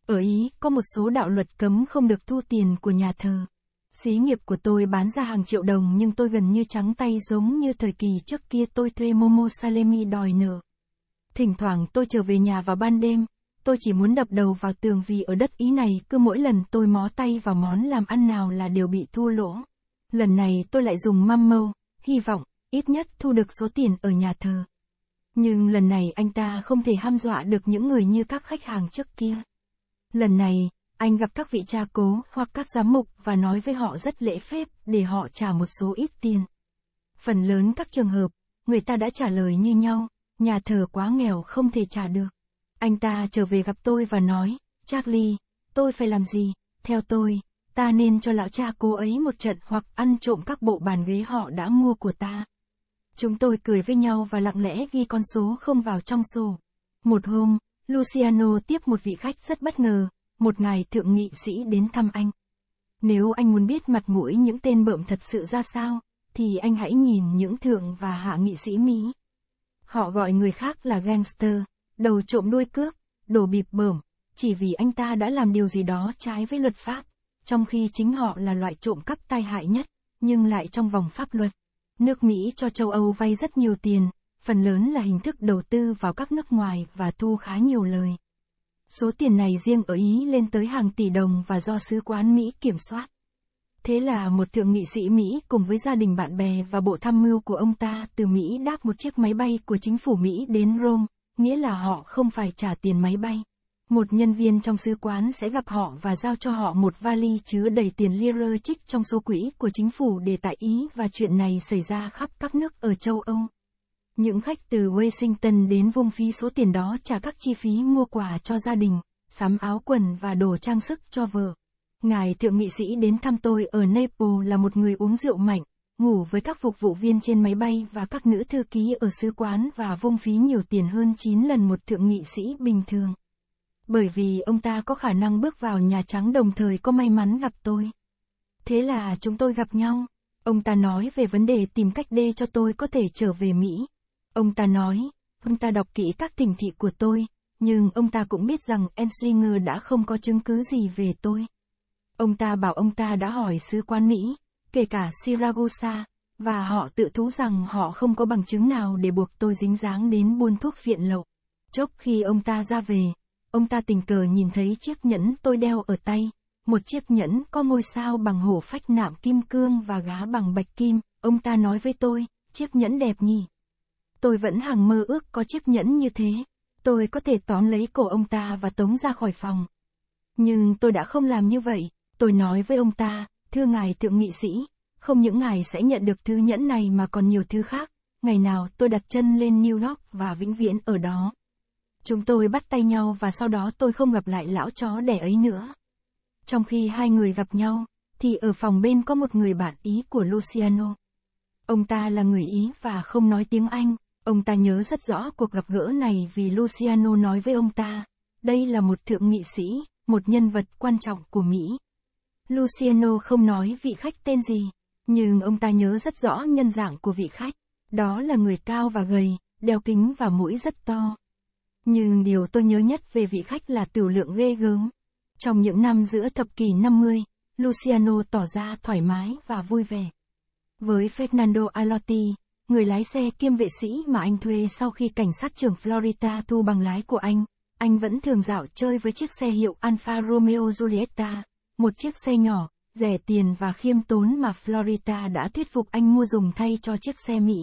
Ở Ý, có một số đạo luật cấm không được thu tiền của nhà thờ. Xí nghiệp của tôi bán ra hàng triệu đồng nhưng tôi gần như trắng tay giống như thời kỳ trước kia tôi thuê Momo Salemi đòi nợ. Thỉnh thoảng tôi trở về nhà vào ban đêm, tôi chỉ muốn đập đầu vào tường vì ở đất Ý này cứ mỗi lần tôi mó tay vào món làm ăn nào là đều bị thua lỗ. Lần này tôi lại dùng măm mâu, hy vọng, ít nhất thu được số tiền ở nhà thờ. Nhưng lần này anh ta không thể ham dọa được những người như các khách hàng trước kia. Lần này, anh gặp các vị cha cố hoặc các giám mục và nói với họ rất lễ phép để họ trả một số ít tiền. Phần lớn các trường hợp, người ta đã trả lời như nhau, nhà thờ quá nghèo không thể trả được. Anh ta trở về gặp tôi và nói, Charlie, tôi phải làm gì, theo tôi, ta nên cho lão cha cô ấy một trận hoặc ăn trộm các bộ bàn ghế họ đã mua của ta. Chúng tôi cười với nhau và lặng lẽ ghi con số không vào trong sổ. Một hôm, Luciano tiếp một vị khách rất bất ngờ, một ngày thượng nghị sĩ đến thăm anh. Nếu anh muốn biết mặt mũi những tên bợm thật sự ra sao, thì anh hãy nhìn những thượng và hạ nghị sĩ Mỹ. Họ gọi người khác là gangster, đầu trộm đuôi cướp, đồ bịp bợm chỉ vì anh ta đã làm điều gì đó trái với luật pháp, trong khi chính họ là loại trộm cắp tai hại nhất, nhưng lại trong vòng pháp luật. Nước Mỹ cho châu Âu vay rất nhiều tiền, phần lớn là hình thức đầu tư vào các nước ngoài và thu khá nhiều lời. Số tiền này riêng ở Ý lên tới hàng tỷ đồng và do sứ quán Mỹ kiểm soát. Thế là một thượng nghị sĩ Mỹ cùng với gia đình bạn bè và bộ tham mưu của ông ta từ Mỹ đáp một chiếc máy bay của chính phủ Mỹ đến Rome, nghĩa là họ không phải trả tiền máy bay. Một nhân viên trong sứ quán sẽ gặp họ và giao cho họ một vali chứa đầy tiền lira trích trong số quỹ của chính phủ để tại Ý và chuyện này xảy ra khắp các nước ở châu Âu. Những khách từ Washington đến vung phí số tiền đó trả các chi phí mua quà cho gia đình, sắm áo quần và đồ trang sức cho vợ. Ngài thượng nghị sĩ đến thăm tôi ở Naples là một người uống rượu mạnh, ngủ với các phục vụ viên trên máy bay và các nữ thư ký ở sứ quán và vung phí nhiều tiền hơn 9 lần một thượng nghị sĩ bình thường. Bởi vì ông ta có khả năng bước vào Nhà Trắng đồng thời có may mắn gặp tôi. Thế là chúng tôi gặp nhau. Ông ta nói về vấn đề tìm cách đê cho tôi có thể trở về Mỹ. Ông ta nói, ông ta đọc kỹ các tình thị của tôi, nhưng ông ta cũng biết rằng Ensinger đã không có chứng cứ gì về tôi. Ông ta bảo ông ta đã hỏi sứ quan Mỹ, kể cả Siragusa, và họ tự thú rằng họ không có bằng chứng nào để buộc tôi dính dáng đến buôn thuốc viện lậu. Chốc khi ông ta ra về, ông ta tình cờ nhìn thấy chiếc nhẫn tôi đeo ở tay, một chiếc nhẫn có ngôi sao bằng hổ phách nạm kim cương và gá bằng bạch kim, ông ta nói với tôi, chiếc nhẫn đẹp nhỉ, Tôi vẫn hằng mơ ước có chiếc nhẫn như thế. Tôi có thể tóm lấy cổ ông ta và tống ra khỏi phòng. Nhưng tôi đã không làm như vậy. Tôi nói với ông ta, thưa ngài thượng nghị sĩ, không những ngài sẽ nhận được thư nhẫn này mà còn nhiều thứ khác. Ngày nào tôi đặt chân lên New York và vĩnh viễn ở đó. Chúng tôi bắt tay nhau và sau đó tôi không gặp lại lão chó đẻ ấy nữa. Trong khi hai người gặp nhau, thì ở phòng bên có một người bạn Ý của Luciano. Ông ta là người Ý và không nói tiếng Anh, Ông ta nhớ rất rõ cuộc gặp gỡ này vì Luciano nói với ông ta, đây là một thượng nghị sĩ, một nhân vật quan trọng của Mỹ. Luciano không nói vị khách tên gì, nhưng ông ta nhớ rất rõ nhân dạng của vị khách, đó là người cao và gầy, đeo kính và mũi rất to. Nhưng điều tôi nhớ nhất về vị khách là tiểu lượng ghê gớm. Trong những năm giữa thập kỷ 50, Luciano tỏ ra thoải mái và vui vẻ. Với Fernando Alotti, người lái xe kiêm vệ sĩ mà anh thuê sau khi cảnh sát trưởng Florida thu bằng lái của anh. Anh vẫn thường dạo chơi với chiếc xe hiệu Alfa Romeo Giulietta, một chiếc xe nhỏ, rẻ tiền và khiêm tốn mà Florida đã thuyết phục anh mua dùng thay cho chiếc xe Mỹ.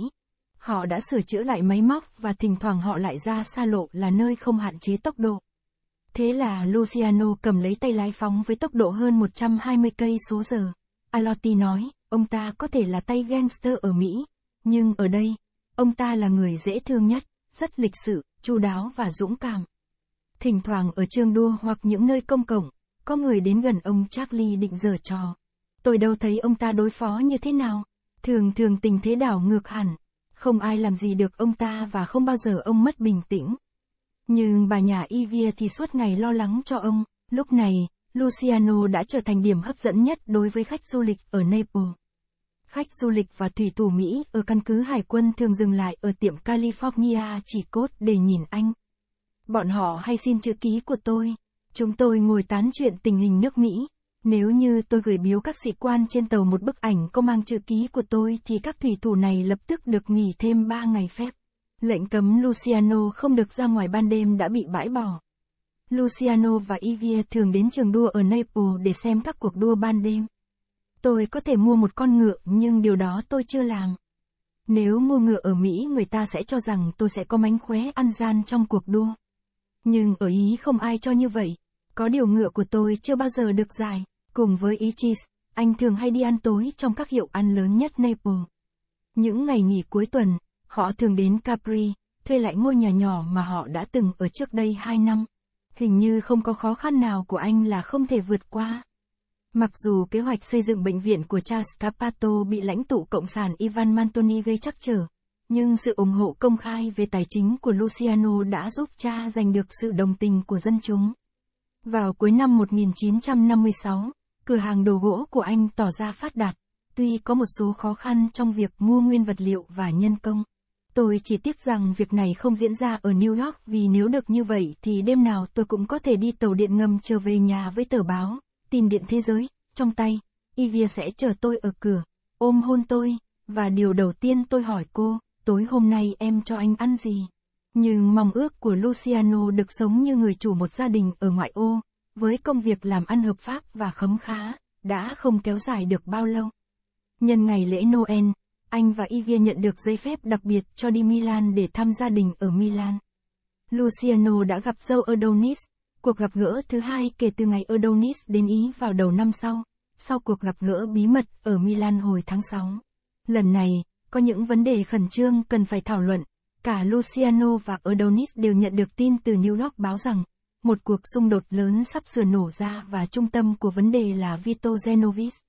Họ đã sửa chữa lại máy móc và thỉnh thoảng họ lại ra xa lộ là nơi không hạn chế tốc độ. Thế là Luciano cầm lấy tay lái phóng với tốc độ hơn 120 cây số giờ. Alotti nói, ông ta có thể là tay gangster ở Mỹ, nhưng ở đây, ông ta là người dễ thương nhất, rất lịch sự, chu đáo và dũng cảm. Thỉnh thoảng ở trường đua hoặc những nơi công cộng, có người đến gần ông Charlie định giở trò. Tôi đâu thấy ông ta đối phó như thế nào, thường thường tình thế đảo ngược hẳn, không ai làm gì được ông ta và không bao giờ ông mất bình tĩnh. Nhưng bà nhà Ivia thì suốt ngày lo lắng cho ông, lúc này, Luciano đã trở thành điểm hấp dẫn nhất đối với khách du lịch ở Naples khách du lịch và thủy thủ Mỹ ở căn cứ hải quân thường dừng lại ở tiệm California chỉ cốt để nhìn anh. Bọn họ hay xin chữ ký của tôi. Chúng tôi ngồi tán chuyện tình hình nước Mỹ. Nếu như tôi gửi biếu các sĩ quan trên tàu một bức ảnh có mang chữ ký của tôi thì các thủy thủ này lập tức được nghỉ thêm 3 ngày phép. Lệnh cấm Luciano không được ra ngoài ban đêm đã bị bãi bỏ. Luciano và Ivia thường đến trường đua ở Naples để xem các cuộc đua ban đêm. Tôi có thể mua một con ngựa nhưng điều đó tôi chưa làm. Nếu mua ngựa ở Mỹ người ta sẽ cho rằng tôi sẽ có mánh khóe ăn gian trong cuộc đua. Nhưng ở Ý không ai cho như vậy. Có điều ngựa của tôi chưa bao giờ được dài Cùng với ý cheese, anh thường hay đi ăn tối trong các hiệu ăn lớn nhất Naples. Những ngày nghỉ cuối tuần, họ thường đến Capri, thuê lại ngôi nhà nhỏ mà họ đã từng ở trước đây 2 năm. Hình như không có khó khăn nào của anh là không thể vượt qua. Mặc dù kế hoạch xây dựng bệnh viện của Charles Capato bị lãnh tụ Cộng sản Ivan Mantoni gây chắc trở, nhưng sự ủng hộ công khai về tài chính của Luciano đã giúp cha giành được sự đồng tình của dân chúng. Vào cuối năm 1956, cửa hàng đồ gỗ của anh tỏ ra phát đạt, tuy có một số khó khăn trong việc mua nguyên vật liệu và nhân công. Tôi chỉ tiếc rằng việc này không diễn ra ở New York vì nếu được như vậy thì đêm nào tôi cũng có thể đi tàu điện ngầm trở về nhà với tờ báo tìm điện thế giới, trong tay, Ivia sẽ chờ tôi ở cửa, ôm hôn tôi, và điều đầu tiên tôi hỏi cô, tối hôm nay em cho anh ăn gì? Nhưng mong ước của Luciano được sống như người chủ một gia đình ở ngoại ô, với công việc làm ăn hợp pháp và khấm khá, đã không kéo dài được bao lâu. Nhân ngày lễ Noel, anh và Ivia nhận được giấy phép đặc biệt cho đi Milan để thăm gia đình ở Milan. Luciano đã gặp dâu Adonis, Cuộc gặp gỡ thứ hai kể từ ngày Adonis đến Ý vào đầu năm sau, sau cuộc gặp gỡ bí mật ở Milan hồi tháng 6. Lần này, có những vấn đề khẩn trương cần phải thảo luận. Cả Luciano và Adonis đều nhận được tin từ New York báo rằng, một cuộc xung đột lớn sắp sửa nổ ra và trung tâm của vấn đề là Vito Genovis.